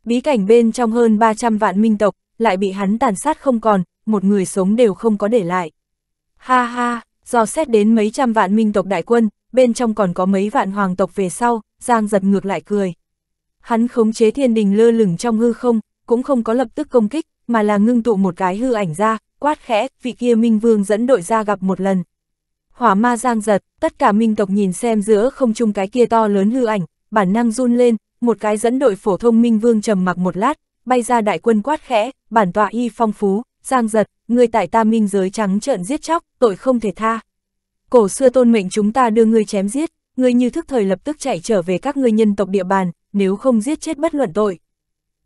Speaker 1: Bí cảnh bên trong hơn 300 vạn minh tộc, lại bị hắn tàn sát không còn, một người sống đều không có để lại. Ha ha, dò xét đến mấy trăm vạn minh tộc đại quân, bên trong còn có mấy vạn hoàng tộc về sau, Giang giật ngược lại cười. Hắn khống chế thiên đình lơ lửng trong hư không, cũng không có lập tức công kích, mà là ngưng tụ một cái hư ảnh ra, quát khẽ, vị kia minh vương dẫn đội ra gặp một lần. Hỏa ma Giang giật, tất cả minh tộc nhìn xem giữa không chung cái kia to lớn hư ảnh, bản năng run lên, một cái dẫn đội phổ thông minh vương trầm mặc một lát, bay ra đại quân quát khẽ, bản tọa y phong phú, Giang giật, ngươi tại ta minh giới trắng trợn giết chóc, tội không thể tha. Cổ xưa tôn mệnh chúng ta đưa ngươi chém giết, ngươi như thức thời lập tức chạy trở về các ngươi nhân tộc địa bàn, nếu không giết chết bất luận tội.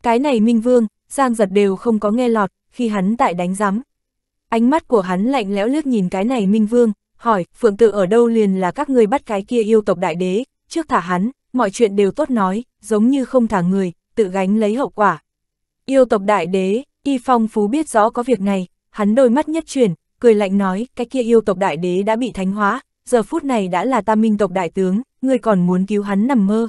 Speaker 1: Cái này Minh Vương, Giang Giật đều không có nghe lọt, khi hắn tại đánh giám. Ánh mắt của hắn lạnh lẽo lướt nhìn cái này Minh Vương, hỏi, Phượng Tự ở đâu liền là các ngươi bắt cái kia yêu tộc đại đế, trước thả hắn, mọi chuyện đều tốt nói, giống như không thả người, tự gánh lấy hậu quả. Yêu tộc đại đế, Y Phong Phú biết rõ có việc này, hắn đôi mắt nhất chuyển, cười lạnh nói, cái kia yêu tộc đại đế đã bị thánh hóa, giờ phút này đã là ta minh tộc đại tướng, ngươi còn muốn cứu hắn nằm mơ.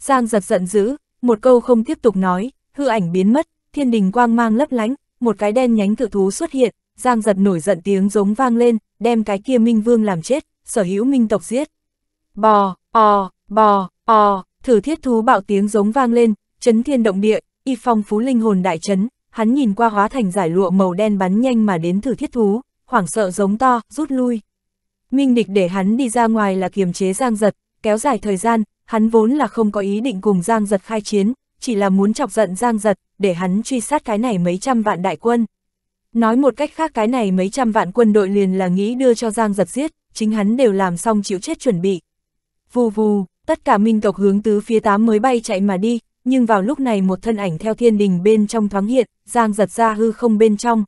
Speaker 1: Giang giật giận dữ, một câu không tiếp tục nói, hư ảnh biến mất, thiên đình quang mang lấp lánh, một cái đen nhánh cự thú xuất hiện, Giang giật nổi giận tiếng giống vang lên, đem cái kia minh vương làm chết, sở hữu minh tộc giết. Bò, o, bò, o, thử thiết thú bạo tiếng giống vang lên, chấn thiên động địa, y phong phú linh hồn đại chấn, hắn nhìn qua hóa thành giải lụa màu đen bắn nhanh mà đến thử thiết thú, hoảng sợ giống to, rút lui. Minh địch để hắn đi ra ngoài là kiềm chế Giang Giật, kéo dài thời gian, hắn vốn là không có ý định cùng Giang Giật khai chiến, chỉ là muốn chọc giận Giang Giật, để hắn truy sát cái này mấy trăm vạn đại quân. Nói một cách khác cái này mấy trăm vạn quân đội liền là nghĩ đưa cho Giang Giật giết, chính hắn đều làm xong chịu chết chuẩn bị. Vù vù, tất cả minh tộc hướng tứ phía tám mới bay chạy mà đi, nhưng vào lúc này một thân ảnh theo thiên đình bên trong thoáng hiện, giang giật ra hư không bên trong.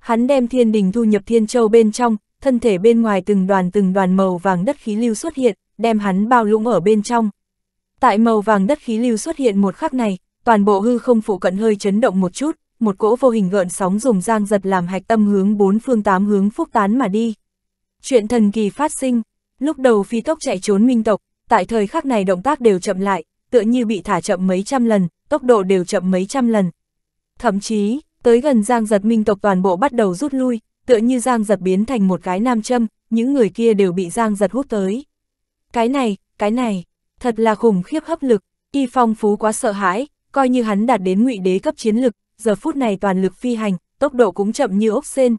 Speaker 1: Hắn đem thiên đình thu nhập thiên châu bên trong, thân thể bên ngoài từng đoàn từng đoàn màu vàng đất khí lưu xuất hiện, đem hắn bao lũng ở bên trong. Tại màu vàng đất khí lưu xuất hiện một khắc này, toàn bộ hư không phụ cận hơi chấn động một chút, một cỗ vô hình gợn sóng dùng giang giật làm hạch tâm hướng bốn phương tám hướng phúc tán mà đi. Chuyện thần kỳ phát sinh, lúc đầu phi tốc chạy trốn minh tộc, tại thời khắc này động tác đều chậm lại, tựa như bị thả chậm mấy trăm lần, tốc độ đều chậm mấy trăm lần. Thậm chí, tới gần Giang Giật Minh tộc toàn bộ bắt đầu rút lui, tựa như Giang Giật biến thành một cái nam châm, những người kia đều bị Giang Giật hút tới. Cái này, cái này, thật là khủng khiếp hấp lực, Y Phong Phú quá sợ hãi, coi như hắn đạt đến ngụy đế cấp chiến lực, giờ phút này toàn lực phi hành, tốc độ cũng chậm như ốc sen.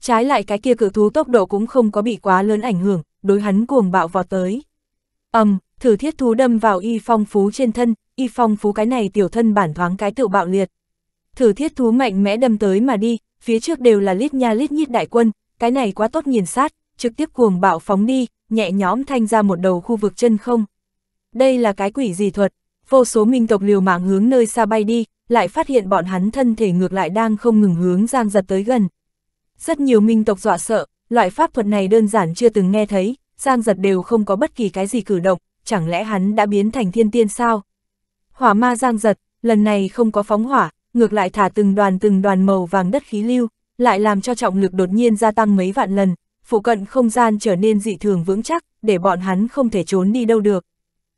Speaker 1: Trái lại cái kia cự thú tốc độ cũng không có bị quá lớn ảnh hưởng, đối hắn cuồng bạo vào tới ầm, um, thử thiết thú đâm vào y phong phú trên thân, y phong phú cái này tiểu thân bản thoáng cái tự bạo liệt. Thử thiết thú mạnh mẽ đâm tới mà đi, phía trước đều là lít nha lít nhít đại quân, cái này quá tốt nghiền sát, trực tiếp cuồng bạo phóng đi, nhẹ nhõm thanh ra một đầu khu vực chân không. Đây là cái quỷ gì thuật, vô số minh tộc liều mạng hướng nơi xa bay đi, lại phát hiện bọn hắn thân thể ngược lại đang không ngừng hướng giang giật tới gần. Rất nhiều minh tộc dọa sợ, loại pháp thuật này đơn giản chưa từng nghe thấy, Giang giật đều không có bất kỳ cái gì cử động, chẳng lẽ hắn đã biến thành thiên tiên sao? Hỏa ma Giang giật, lần này không có phóng hỏa, ngược lại thả từng đoàn từng đoàn màu vàng đất khí lưu, lại làm cho trọng lực đột nhiên gia tăng mấy vạn lần, phụ cận không gian trở nên dị thường vững chắc, để bọn hắn không thể trốn đi đâu được.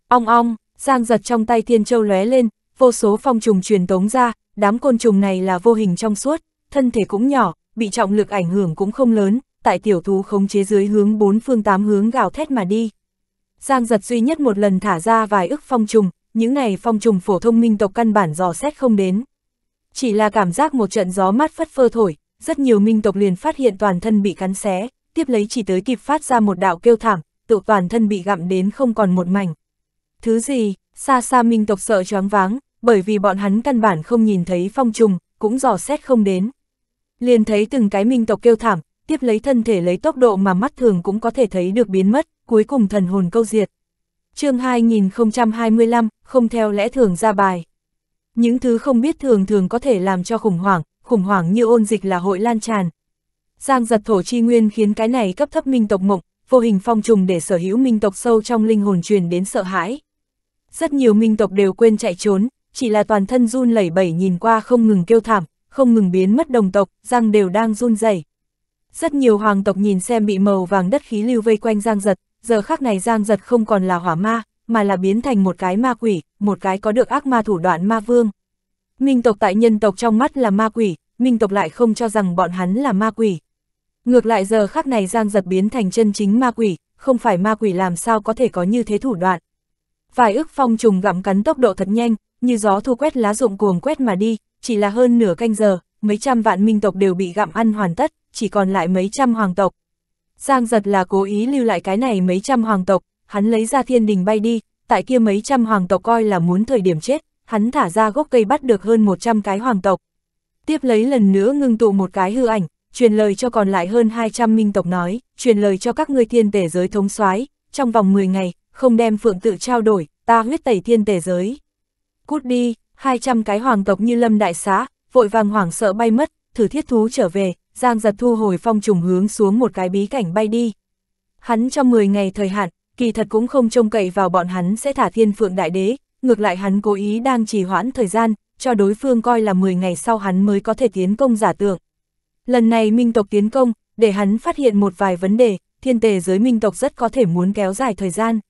Speaker 1: Ong ong, Giang giật trong tay thiên châu lóe lên, vô số phong trùng truyền tống ra, đám côn trùng này là vô hình trong suốt, thân thể cũng nhỏ, bị trọng lực ảnh hưởng cũng không lớn, tại tiểu thú khống chế dưới hướng bốn phương tám hướng gào thét mà đi. Giang giật duy nhất một lần thả ra vài ức phong trùng, những này phong trùng phổ thông minh tộc căn bản dò xét không đến. Chỉ là cảm giác một trận gió mát phất phơ thổi, rất nhiều minh tộc liền phát hiện toàn thân bị cắn xé, tiếp lấy chỉ tới kịp phát ra một đạo kêu thảm, tự toàn thân bị gặm đến không còn một mảnh. Thứ gì, xa xa minh tộc sợ choáng váng, bởi vì bọn hắn căn bản không nhìn thấy phong trùng, cũng dò xét không đến. Liền thấy từng cái minh tộc kêu thảm, tiếp lấy thân thể lấy tốc độ mà mắt thường cũng có thể thấy được biến mất, cuối cùng thần hồn câu diệt. chương 2025, không theo lẽ thường ra bài. Những thứ không biết thường thường có thể làm cho khủng hoảng, khủng hoảng như ôn dịch là hội lan tràn. Giang giật thổ chi nguyên khiến cái này cấp thấp minh tộc mộng, vô hình phong trùng để sở hữu minh tộc sâu trong linh hồn truyền đến sợ hãi. Rất nhiều minh tộc đều quên chạy trốn, chỉ là toàn thân run lẩy bẩy nhìn qua không ngừng kêu thảm, không ngừng biến mất đồng tộc, răng đều đang run rẩy. Rất nhiều hoàng tộc nhìn xem bị màu vàng đất khí lưu vây quanh Giang Giật, giờ khắc này Giang Giật không còn là hỏa ma, mà là biến thành một cái ma quỷ, một cái có được ác ma thủ đoạn ma vương. Minh tộc tại nhân tộc trong mắt là ma quỷ, minh tộc lại không cho rằng bọn hắn là ma quỷ. Ngược lại giờ khắc này Giang Giật biến thành chân chính ma quỷ, không phải ma quỷ làm sao có thể có như thế thủ đoạn. Vài ức phong trùng gặm cắn tốc độ thật nhanh, như gió thu quét lá rụng cuồng quét mà đi, chỉ là hơn nửa canh giờ, mấy trăm vạn minh tộc đều bị gặm ăn hoàn tất, chỉ còn lại mấy trăm hoàng tộc. Giang giật là cố ý lưu lại cái này mấy trăm hoàng tộc, hắn lấy ra thiên đình bay đi, tại kia mấy trăm hoàng tộc coi là muốn thời điểm chết, hắn thả ra gốc cây bắt được hơn 100 cái hoàng tộc. Tiếp lấy lần nữa ngưng tụ một cái hư ảnh, truyền lời cho còn lại hơn 200 minh tộc nói, truyền lời cho các ngươi thiên tể giới thống soái trong vòng 10 ngày, không đem phượng tự trao đổi, ta huyết tẩy thiên tể giới. Cút đi, 200 cái hoàng tộc như lâm đại xá, vội vàng hoảng sợ bay mất, thử thiết thú trở về, Giang giật thu hồi phong trùng hướng xuống một cái bí cảnh bay đi. Hắn trong 10 ngày thời hạn, kỳ thật cũng không trông cậy vào bọn hắn sẽ thả thiên phượng đại đế, ngược lại hắn cố ý đang trì hoãn thời gian, cho đối phương coi là 10 ngày sau hắn mới có thể tiến công giả tượng. Lần này minh tộc tiến công, để hắn phát hiện một vài vấn đề, thiên tề giới minh tộc rất có thể muốn kéo dài thời gian.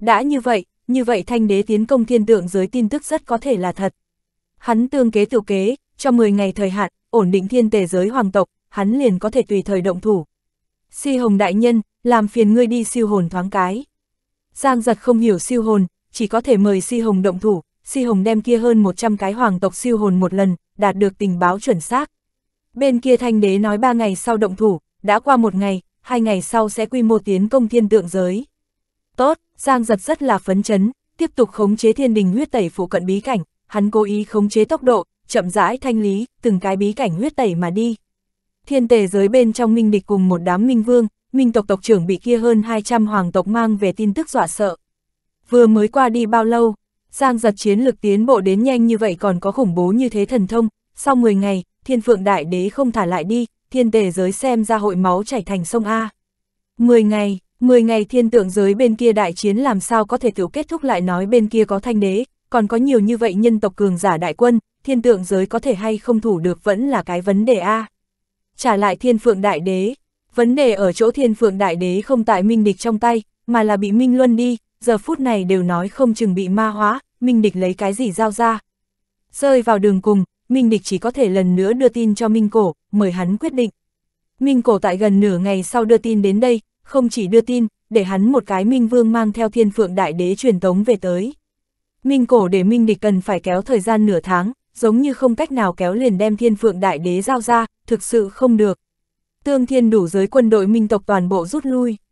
Speaker 1: Đã như vậy, như vậy thanh đế tiến công thiên tượng giới tin tức rất có thể là thật. Hắn tương kế tiểu kế, cho 10 ngày thời hạn, ổn định thiên tề giới hoàng tộc, hắn liền có thể tùy thời động thủ. Si Hồng Đại Nhân, làm phiền ngươi đi siêu hồn thoáng cái. Giang giật không hiểu siêu hồn, chỉ có thể mời Si Hồng động thủ, Si Hồng đem kia hơn 100 cái hoàng tộc siêu hồn một lần, đạt được tình báo chuẩn xác. Bên kia thanh đế nói ba ngày sau động thủ, đã qua một ngày, hai ngày sau sẽ quy mô tiến công thiên tượng giới. Tốt, Giang giật rất là phấn chấn, tiếp tục khống chế thiên đình huyết tẩy phụ cận bí cảnh, hắn cố ý khống chế tốc độ, chậm rãi thanh lý, từng cái bí cảnh huyết tẩy mà đi thiên tề giới bên trong minh địch cùng một đám minh vương, minh tộc tộc trưởng bị kia hơn 200 hoàng tộc mang về tin tức dọa sợ. Vừa mới qua đi bao lâu, Giang giật chiến lực tiến bộ đến nhanh như vậy còn có khủng bố như thế thần thông, sau 10 ngày, thiên phượng đại đế không thả lại đi, thiên tề giới xem ra hội máu chảy thành sông A. 10 ngày, 10 ngày thiên tượng giới bên kia đại chiến làm sao có thể tiểu kết thúc lại nói bên kia có thanh đế, còn có nhiều như vậy nhân tộc cường giả đại quân, thiên tượng giới có thể hay không thủ được vẫn là cái vấn đề A trả lại thiên phượng đại đế. Vấn đề ở chỗ thiên phượng đại đế không tại minh địch trong tay, mà là bị minh luân đi, giờ phút này đều nói không chừng bị ma hóa, minh địch lấy cái gì giao ra. Rơi vào đường cùng, minh địch chỉ có thể lần nữa đưa tin cho minh cổ, mời hắn quyết định. Minh cổ tại gần nửa ngày sau đưa tin đến đây, không chỉ đưa tin, để hắn một cái minh vương mang theo thiên phượng đại đế truyền tống về tới. Minh cổ để minh địch cần phải kéo thời gian nửa tháng, giống như không cách nào kéo liền đem thiên phượng đại đế giao ra, thực sự không được. Tương Thiên đủ giới quân đội minh tộc toàn bộ rút lui.